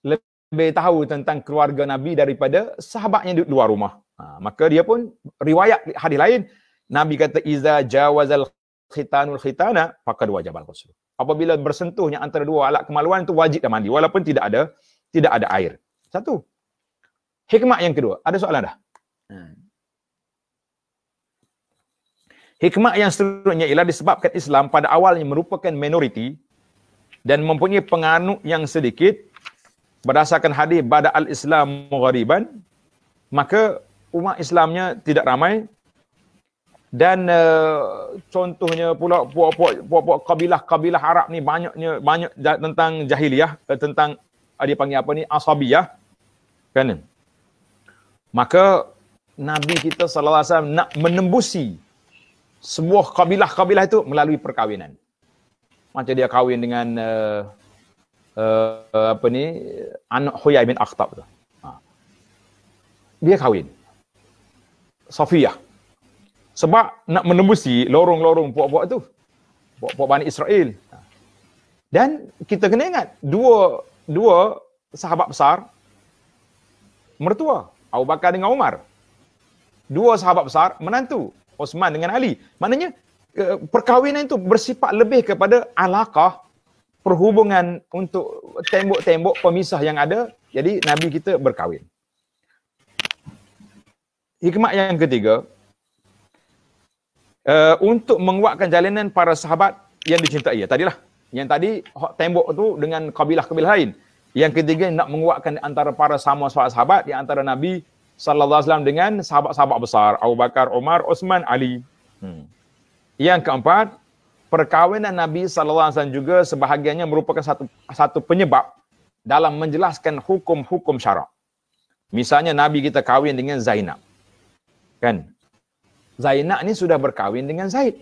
lebih tahu tentang keluarga Nabi daripada sahabatnya di luar rumah. Ha, maka dia pun riwayat hadis lain, Nabi kata, Iza jawazal khitanul khitana, pakad wajab al -khusul. Apabila bersentuhnya antara dua alat kemaluan itu wajib dah mandi. Walaupun tidak ada tidak ada air. Satu. Hikmah yang kedua. Ada soalan dah? Ha. Hikmah yang seterusnya ialah disebabkan Islam pada awalnya merupakan minoriti dan mempunyai penganut yang sedikit berdasarkan hadis pada al-islam ghariban maka umat Islamnya tidak ramai dan uh, contohnya pula puak-puak kabilah-kabilah Arab ni banyaknya banyak tentang jahiliyah uh, eh, tentang uh, dia panggil apa ni asabiyah kan maka nabi kita sallallahu alaihi wasallam nak menembusi sebuah kabilah-kabilah itu melalui perkahwinan macam dia kahwin dengan uh, uh, apa ni anak Huyai bin Akhtab tu. Ha. Dia kahwin. Safiyah. Sebab nak menembusi lorong-lorong puak-puak tu. Puak-puak Bani Israel. Ha. Dan kita kena ingat dua dua sahabat besar mertua Abu Bakar dengan Umar. Dua sahabat besar menantu Osman dengan Ali. Maknanya Eh, perkahwinan itu bersifat lebih kepada alakah perhubungan untuk tembok-tembok pemisah yang ada jadi nabi kita berkahwin Hikmah yang ketiga uh, untuk menguatkan jalinan para sahabat yang dicintai tadilah yang tadi tembok tu dengan kabilah-kabilah lain yang ketiga nak menguatkan antara para sama sahabat di antara nabi sallallahu alaihi wasallam dengan sahabat-sahabat besar Abu Bakar, Umar, Osman, Ali. Hmm. Yang keempat, perkahwinan Nabi sallallahu juga sebahagiannya merupakan satu satu penyebab dalam menjelaskan hukum-hukum syarak. Misalnya Nabi kita kahwin dengan Zainab. Kan? Zainab ni sudah berkahwin dengan Zaid.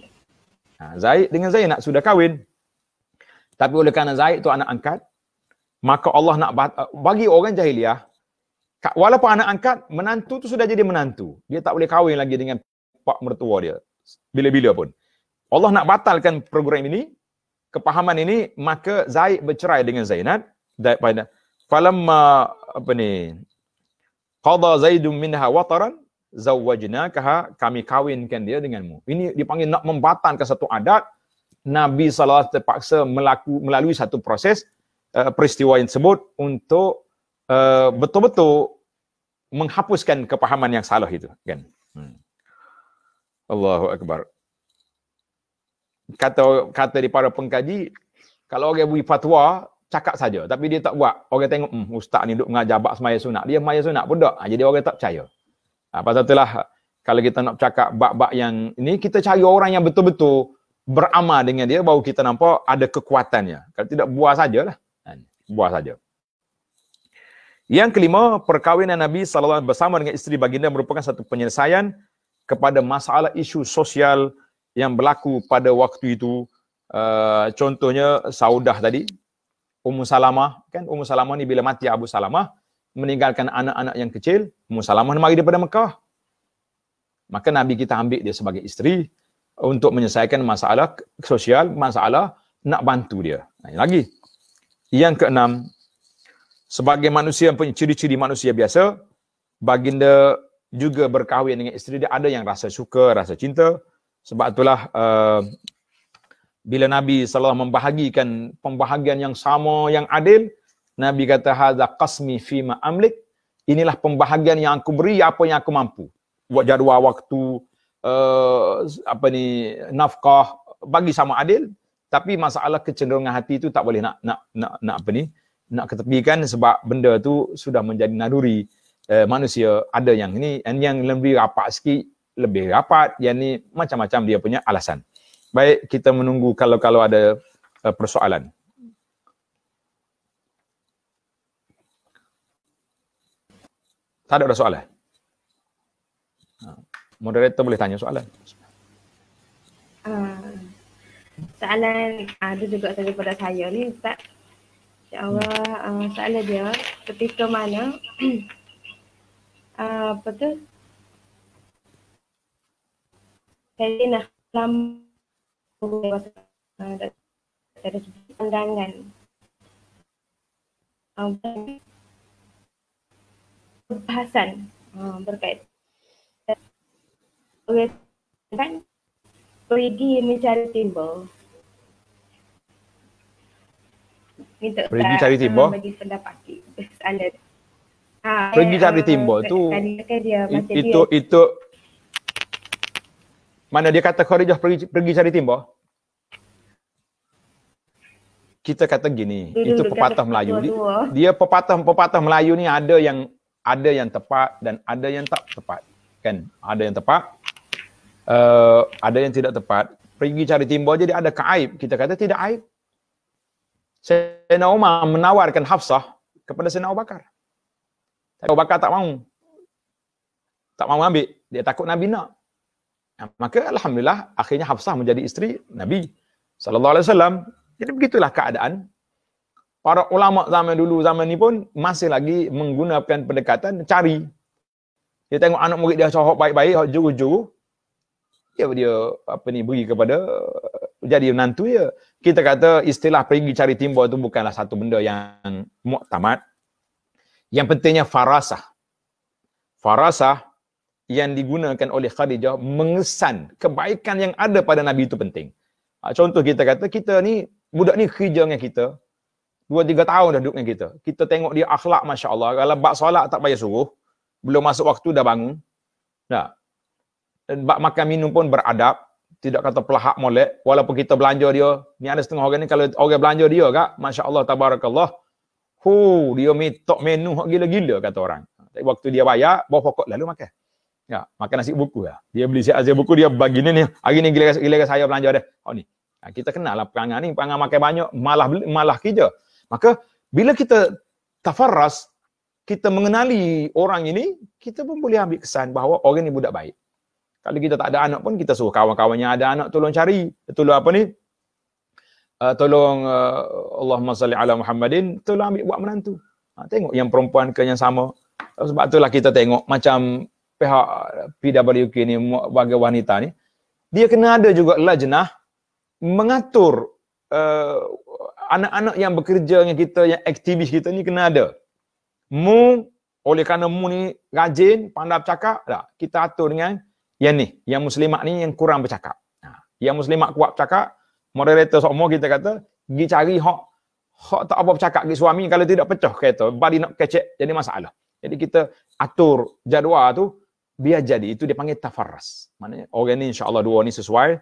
Ha, Zaid dengan Zainab sudah kahwin. Tapi oleh kerana Zaid tu anak angkat, maka Allah nak bagi orang jahiliah walaupun anak angkat, menantu tu sudah jadi menantu. Dia tak boleh kahwin lagi dengan pak mertua dia. Bila-bila pun. Allah nak batalkan program ini, kepahaman ini, maka Zaid bercerai dengan Zainab. Daripada falamma apa ni? Qada Zaidun minha wataran zawwajnakaha kami kawinkan dia denganmu. Ini dipanggil nak membatalkan satu adat. Nabi SAW terpaksa melaku, melalui satu proses uh, peristiwa yang tersebut untuk uh, betul-betul menghapuskan kepahaman yang salah itu. Kan? Hmm. Allahu Akbar kata kata di para pengkaji kalau orang beri fatwa cakap saja tapi dia tak buat orang tengok hmm, ustaz ni duk mengajar bab semaya sunat dia semaya sunat pun tak ha, jadi orang tak percaya ha, pasal itulah kalau kita nak cakap bab-bab yang ini kita cari orang yang betul-betul beramal dengan dia baru kita nampak ada kekuatannya kalau tidak buah sajalah ha, buah saja yang kelima perkahwinan Nabi sallallahu alaihi wasallam bersama dengan isteri baginda merupakan satu penyelesaian kepada masalah isu sosial yang berlaku pada waktu itu uh, contohnya Saudah tadi Ummu Salamah kan Ummu Salamah ni bila mati Abu Salamah meninggalkan anak-anak yang kecil Ummu Salamah ni mari daripada Mekah maka Nabi kita ambil dia sebagai isteri untuk menyelesaikan masalah sosial masalah nak bantu dia yang lagi yang keenam sebagai manusia punya ciri-ciri manusia biasa baginda juga berkahwin dengan isteri dia ada yang rasa suka rasa cinta sebab itulah uh, bila Nabi saw membahagikan pembahagian yang sama yang adil, Nabi kata hadza qasmi fi ma amlik. Inilah pembahagian yang aku beri apa yang aku mampu. Buat jadual waktu uh, apa ni nafkah bagi sama adil tapi masalah kecenderungan hati itu tak boleh nak nak nak, nak apa ni nak ketepikan sebab benda tu sudah menjadi naduri uh, manusia ada yang ini yang lebih rapat sikit lebih rapat yang ni macam-macam dia punya alasan baik kita menunggu kalau kalau ada uh, persoalan tak ada, ada soalan ha, moderator boleh tanya soalan ah, soalan ada ah, juga daripada saya ni Ustaz InsyaAllah uh, soalan dia ketika mana uh, apa tu saya nak dalam lama eh, ada pandangan. pembahasan berkait. dengan pergi mencari timbal, Minta pergi cari timbal. Bagi pendapat kita. pergi ah, eh, cari ah, timbal tu. itu itu mana dia kata Khadijah pergi, pergi cari timbah kita kata gini Dulu, itu pepatah Melayu dua, dua. dia pepatah-pepatah Melayu ni ada yang ada yang tepat dan ada yang tak tepat kan ada yang tepat uh, ada yang tidak tepat pergi cari timbah jadi ada keaib kita kata tidak aib Sayyidina Umar menawarkan Hafsah kepada Sayyidina Abu Bakar Abu Bakar tak mau tak mau ambil dia takut Nabi nak maka alhamdulillah akhirnya Hafsah menjadi isteri Nabi sallallahu alaihi wasallam. Jadi begitulah keadaan para ulama zaman dulu zaman ni pun masih lagi menggunakan pendekatan cari. Dia tengok anak murid dia sahok baik-baik, hok juru-juru. Dia ya, dia apa ni beri kepada jadi menantu dia. Ya. Kita kata istilah pergi cari timba itu bukanlah satu benda yang muktamad. Yang pentingnya farasah. Farasah yang digunakan oleh Khadijah mengesan kebaikan yang ada pada Nabi itu penting. Ha, contoh kita kata, kita ni, budak ni kerja dengan kita. Dua, tiga tahun dah duduk dengan kita. Kita tengok dia akhlak, Masya Allah. Kalau bak solat tak payah suruh. Belum masuk waktu dah bangun. Nah. Dan bak makan minum pun beradab. Tidak kata pelahak molek. Walaupun kita belanja dia. Ni ada setengah orang ni, kalau orang belanja dia kak, Masya Allah, Tabarakallah. Huh, dia mitok menu gila-gila kata orang. Ha, waktu dia bayar, bawa pokok lalu makan. Ya, makan nasi buku ya. Dia beli nasi buku dia bagi ni ni. Hari ni gila gila saya belanja dia. Oh ni. Ya, kita kenal lah perangai ni, perangai makan banyak, malah malah kerja. Maka bila kita tafaras kita mengenali orang ini, kita pun boleh ambil kesan bahawa orang ini budak baik. Kalau kita tak ada anak pun kita suruh kawan-kawan yang ada anak tolong cari, tolong apa ni? Uh, tolong uh, Allahumma salli ala Muhammadin, tolong ambil buat menantu. Ha, tengok yang perempuan ke yang sama. Sebab itulah kita tengok macam pihak PWK ni warga wanita ni dia kena ada juga lajnah mengatur uh, anak-anak yang bekerja dengan kita yang aktivis kita ni kena ada mu oleh kerana mu ni rajin pandai bercakap lah kita atur dengan yang ni yang muslimat ni yang kurang bercakap ha. yang muslimat kuat bercakap moderator semua kita kata pergi cari hak hak tak apa bercakap dengan suami kalau tidak pecah kereta bari nak kecek jadi masalah jadi kita atur jadual tu biar jadi itu dipanggil tafarras. Maknanya orang ni insya-Allah dua ni sesuai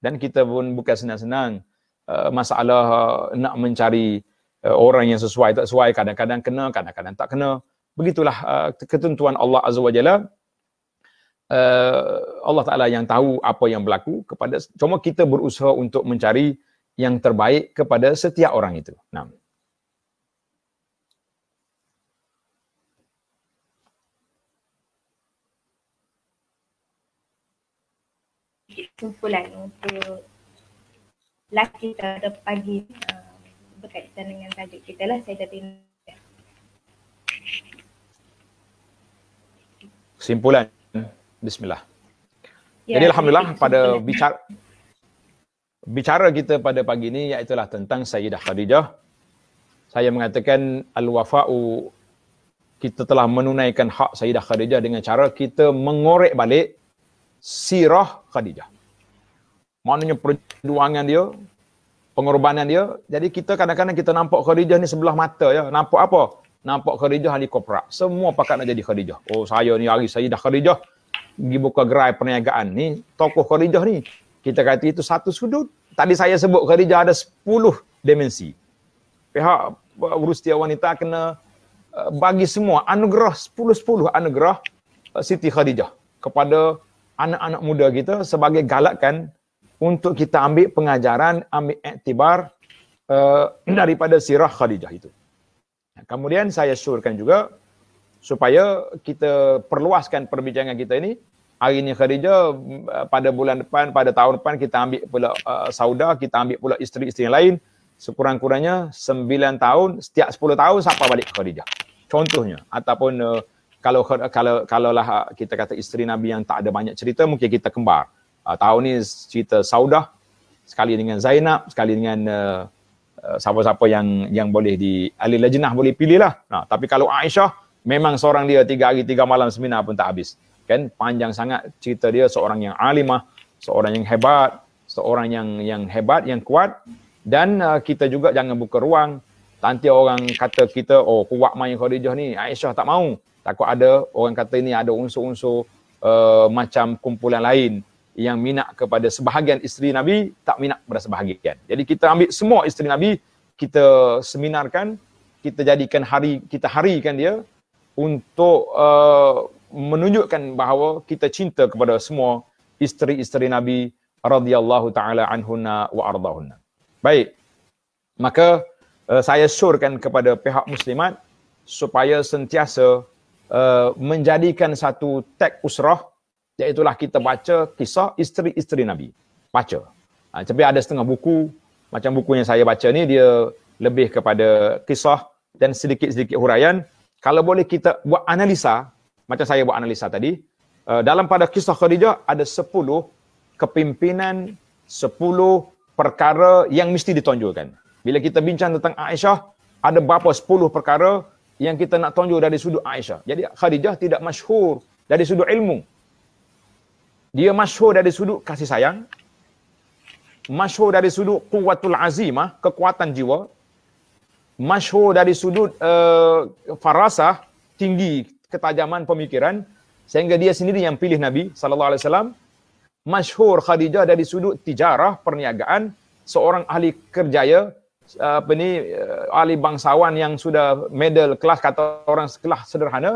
dan kita pun bukan senang-senang uh, masalah uh, nak mencari uh, orang yang sesuai tak sesuai kadang-kadang kena kadang-kadang tak kena. Begitulah uh, ketentuan Allah Azza wa Jalla. Uh, Allah Taala yang tahu apa yang berlaku kepada cuma kita berusaha untuk mencari yang terbaik kepada setiap orang itu. Nah. kumpulan untuk lelaki atau pagi uh, berkaitan dengan tajuk kita lah saya jadi kesimpulan bismillah ya, jadi alhamdulillah kesimpulan. pada bicara bicara kita pada pagi ini iaitu tentang Sayyidah Khadijah. Saya mengatakan al-wafa'u kita telah menunaikan hak Sayyidah Khadijah dengan cara kita mengorek balik sirah Khadijah maknanya perjuangan dia, pengorbanan dia. Jadi kita kadang-kadang kita nampak Khadijah ni sebelah mata ya. Nampak apa? Nampak Khadijah ahli korporat. Semua pakat nak jadi Khadijah. Oh saya ni hari saya dah Khadijah. Pergi buka gerai perniagaan ni. Tokoh Khadijah ni. Kita kata itu satu sudut. Tadi saya sebut Khadijah ada sepuluh dimensi. Pihak urus tiap wanita kena eh, bagi semua anugerah sepuluh sepuluh anugerah eh, Siti Khadijah kepada anak-anak muda kita sebagai galakan untuk kita ambil pengajaran ambil iktibar uh, eh, daripada sirah Khadijah itu. Kemudian saya suruhkan juga supaya kita perluaskan perbincangan kita ini hari ini Khadijah eh, pada bulan depan pada tahun depan kita ambil pula uh, Sauda, kita ambil pula isteri-isteri yang lain sekurang-kurangnya 9 tahun setiap 10 tahun siapa balik Khadijah. Contohnya ataupun uh, kalau kalau kalaulah kita kata isteri Nabi yang tak ada banyak cerita mungkin kita kembar uh, tahun ni cerita Saudah sekali dengan Zainab sekali dengan uh, siapa-siapa yang yang boleh di ahli lejenah boleh pilih lah. Nah, tapi kalau Aisyah memang seorang dia tiga hari tiga malam seminar pun tak habis. Kan panjang sangat cerita dia seorang yang alimah, seorang yang hebat, seorang yang yang hebat yang kuat dan uh, kita juga jangan buka ruang nanti orang kata kita oh kuat main Khadijah ni Aisyah tak mau. Takut ada orang kata ini ada unsur-unsur uh, macam kumpulan lain yang minat kepada sebahagian isteri Nabi tak minat kepada sebahagian. Jadi kita ambil semua isteri Nabi, kita seminarkan, kita jadikan hari, kita harikan dia untuk uh, menunjukkan bahawa kita cinta kepada semua isteri-isteri Nabi radhiyallahu taala anhunna wa ardahunna. Baik. Maka uh, saya syorkan kepada pihak muslimat supaya sentiasa uh, menjadikan satu tag usrah Iaitulah kita baca kisah isteri-isteri Nabi. Baca. Ha, tapi ada setengah buku, macam buku yang saya baca ni, dia lebih kepada kisah dan sedikit-sedikit huraian. Kalau boleh kita buat analisa, macam saya buat analisa tadi, uh, dalam pada kisah Khadijah ada 10 kepimpinan, 10 perkara yang mesti ditonjolkan. Bila kita bincang tentang Aisyah, ada berapa 10 perkara yang kita nak tonjol dari sudut Aisyah. Jadi Khadijah tidak masyhur dari sudut ilmu dia masyhur dari sudut kasih sayang masyhur dari sudut quwwatul azimah kekuatan jiwa masyhur dari sudut uh, farasah tinggi ketajaman pemikiran sehingga dia sendiri yang pilih nabi sallallahu alaihi wasallam masyhur khadijah dari sudut tijarah perniagaan seorang ahli kerjaya eh, apa ini eh, ahli bangsawan yang sudah medal kelas kata orang kelas sederhana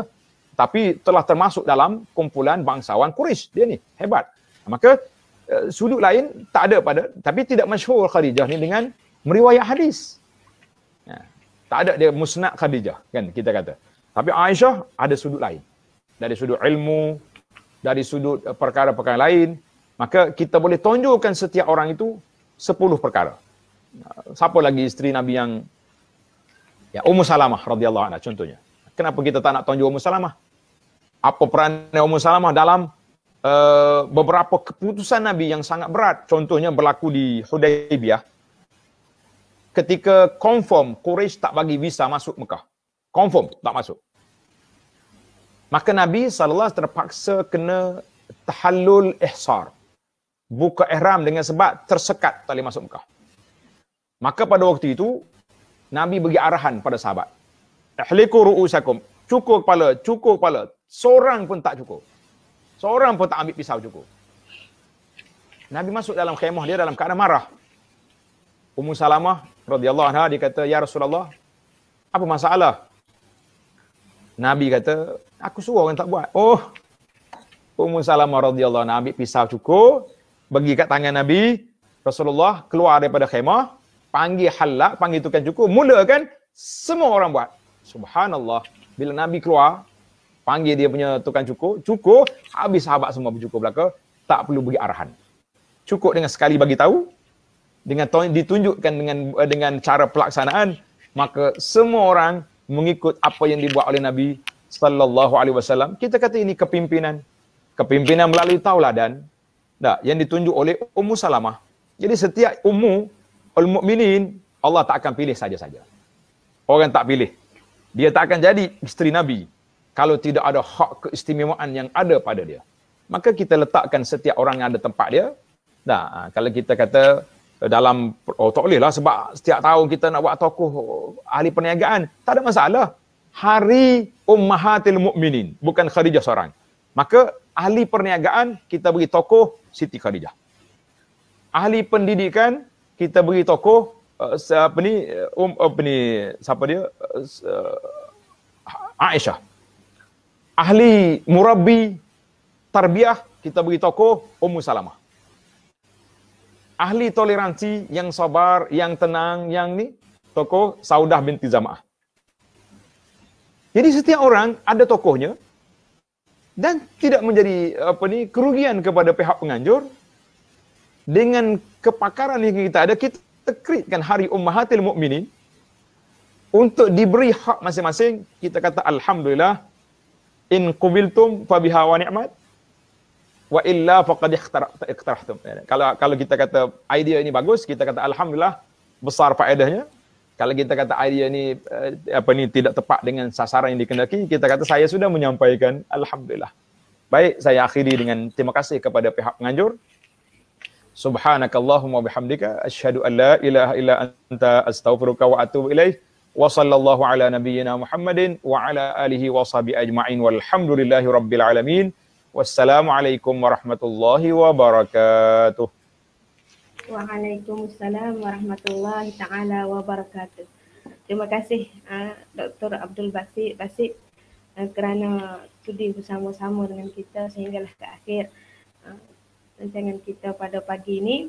tapi telah termasuk dalam kumpulan bangsawan Quraisy dia ni hebat maka eh, sudut lain tak ada pada tapi tidak masyhur Khadijah ni dengan meriwayat hadis ya, tak ada dia musnad Khadijah kan kita kata tapi Aisyah ada sudut lain dari sudut ilmu dari sudut eh, perkara-perkara lain maka kita boleh tonjolkan setiap orang itu sepuluh perkara eh, siapa lagi isteri Nabi yang ya Ummu Salamah radhiyallahu anha contohnya kenapa kita tak nak tonjol Ummu Salamah apa peran Ummu Salamah dalam uh, beberapa keputusan Nabi yang sangat berat. Contohnya berlaku di Hudaybiyah. Ketika confirm Quraisy tak bagi visa masuk Mekah. Confirm tak masuk. Maka Nabi Alaihi Wasallam terpaksa kena tahallul ihsar. Buka ihram dengan sebab tersekat tak boleh masuk Mekah. Maka pada waktu itu, Nabi bagi arahan pada sahabat. Ihliku ru'usakum cukur kepala, cukur kepala. Seorang pun tak cukur. Seorang pun tak ambil pisau cukur. Nabi masuk dalam khemah dia dalam keadaan marah. Ummu Salamah radhiyallahu anha dia kata, "Ya Rasulullah, apa masalah?" Nabi kata, "Aku suruh orang tak buat." Oh. Ummu Salamah radhiyallahu anha ambil pisau cukur, bagi kat tangan Nabi, Rasulullah keluar daripada khemah, panggil halak, panggil tukang cukur, mulakan semua orang buat. Subhanallah bila Nabi keluar, panggil dia punya tukang cukur, cukur, habis sahabat semua bercukur belaka, tak perlu bagi arahan. Cukup dengan sekali bagi tahu, dengan ditunjukkan dengan eh, dengan cara pelaksanaan, maka semua orang mengikut apa yang dibuat oleh Nabi sallallahu alaihi wasallam. Kita kata ini kepimpinan. Kepimpinan melalui tauladan. Tak, yang ditunjuk oleh Ummu Salamah. Jadi setiap ummu al-mukminin Allah tak akan pilih saja-saja. Orang tak pilih dia tak akan jadi isteri Nabi kalau tidak ada hak keistimewaan yang ada pada dia. Maka kita letakkan setiap orang yang ada tempat dia. Nah, ah, kalau kita kata eh, dalam oh tak boleh lah sebab setiap tahun kita nak buat tokoh ahli perniagaan, tak ada masalah. Hari Ummahatil Mukminin bukan Khadijah seorang. Maka ahli perniagaan kita beri tokoh Siti Khadijah. Ahli pendidikan kita beri tokoh uh, apa ni eh, um apa ni siapa dia uh, Aisyah ahli murabi tarbiyah kita bagi tokoh Ummu Salamah ahli toleransi yang sabar yang tenang yang ni tokoh Saudah binti Zamah jadi setiap orang ada tokohnya dan tidak menjadi apa ni kerugian kepada pihak penganjur dengan kepakaran yang kita ada kita mentekritkan hari ummahatil mukminin untuk diberi hak masing-masing kita kata alhamdulillah in qubiltum fa biha wa ni'mat wa illa faqad ikhtarahtum ya, kalau kalau kita kata idea ini bagus kita kata alhamdulillah besar faedahnya kalau kita kata idea ini eh, apa ni tidak tepat dengan sasaran yang dikendaki kita kata saya sudah menyampaikan alhamdulillah baik saya akhiri dengan terima kasih kepada pihak penganjur سبحانك اللهم وبحمدك أشهد أن لا إله إلا أنت أستغفرك وأتوب إليك وصلى الله على نبينا محمد وعلى آله وصحبه أجمعين والحمد لله رب العالمين والسلام عليكم ورحمة الله وبركاته Waalaikumsalam warahmatullahi taala wabarakatuh. Terima kasih uh, Dr. Abdul Basit Basit uh, kerana sudi bersama-sama dengan kita sehinggalah ke akhir rancangan kita pada pagi ini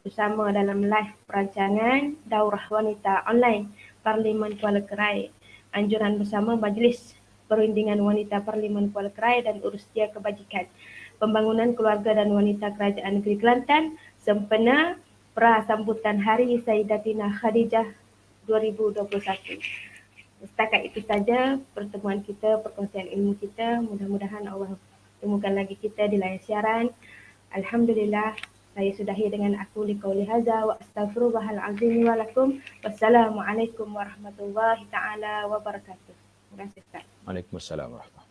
bersama dalam live perancangan Daurah Wanita Online Parlimen Kuala Kerai anjuran bersama Majlis Perundingan Wanita Parlimen Kuala Kerai dan Urus Tia Kebajikan Pembangunan Keluarga dan Wanita Kerajaan Negeri Kelantan sempena prasambutan Hari Sayyidatina Khadijah 2021. Setakat itu saja pertemuan kita, perkongsian ilmu kita. Mudah-mudahan Allah temukan lagi kita di layar siaran. Alhamdulillah saya sudahi dengan aku li qauli hadza wa astaghfirullahal azim wa lakum Wassalamualaikum warahmatullahi taala wabarakatuh. Terima kasih Waalaikumsalam warahmatullahi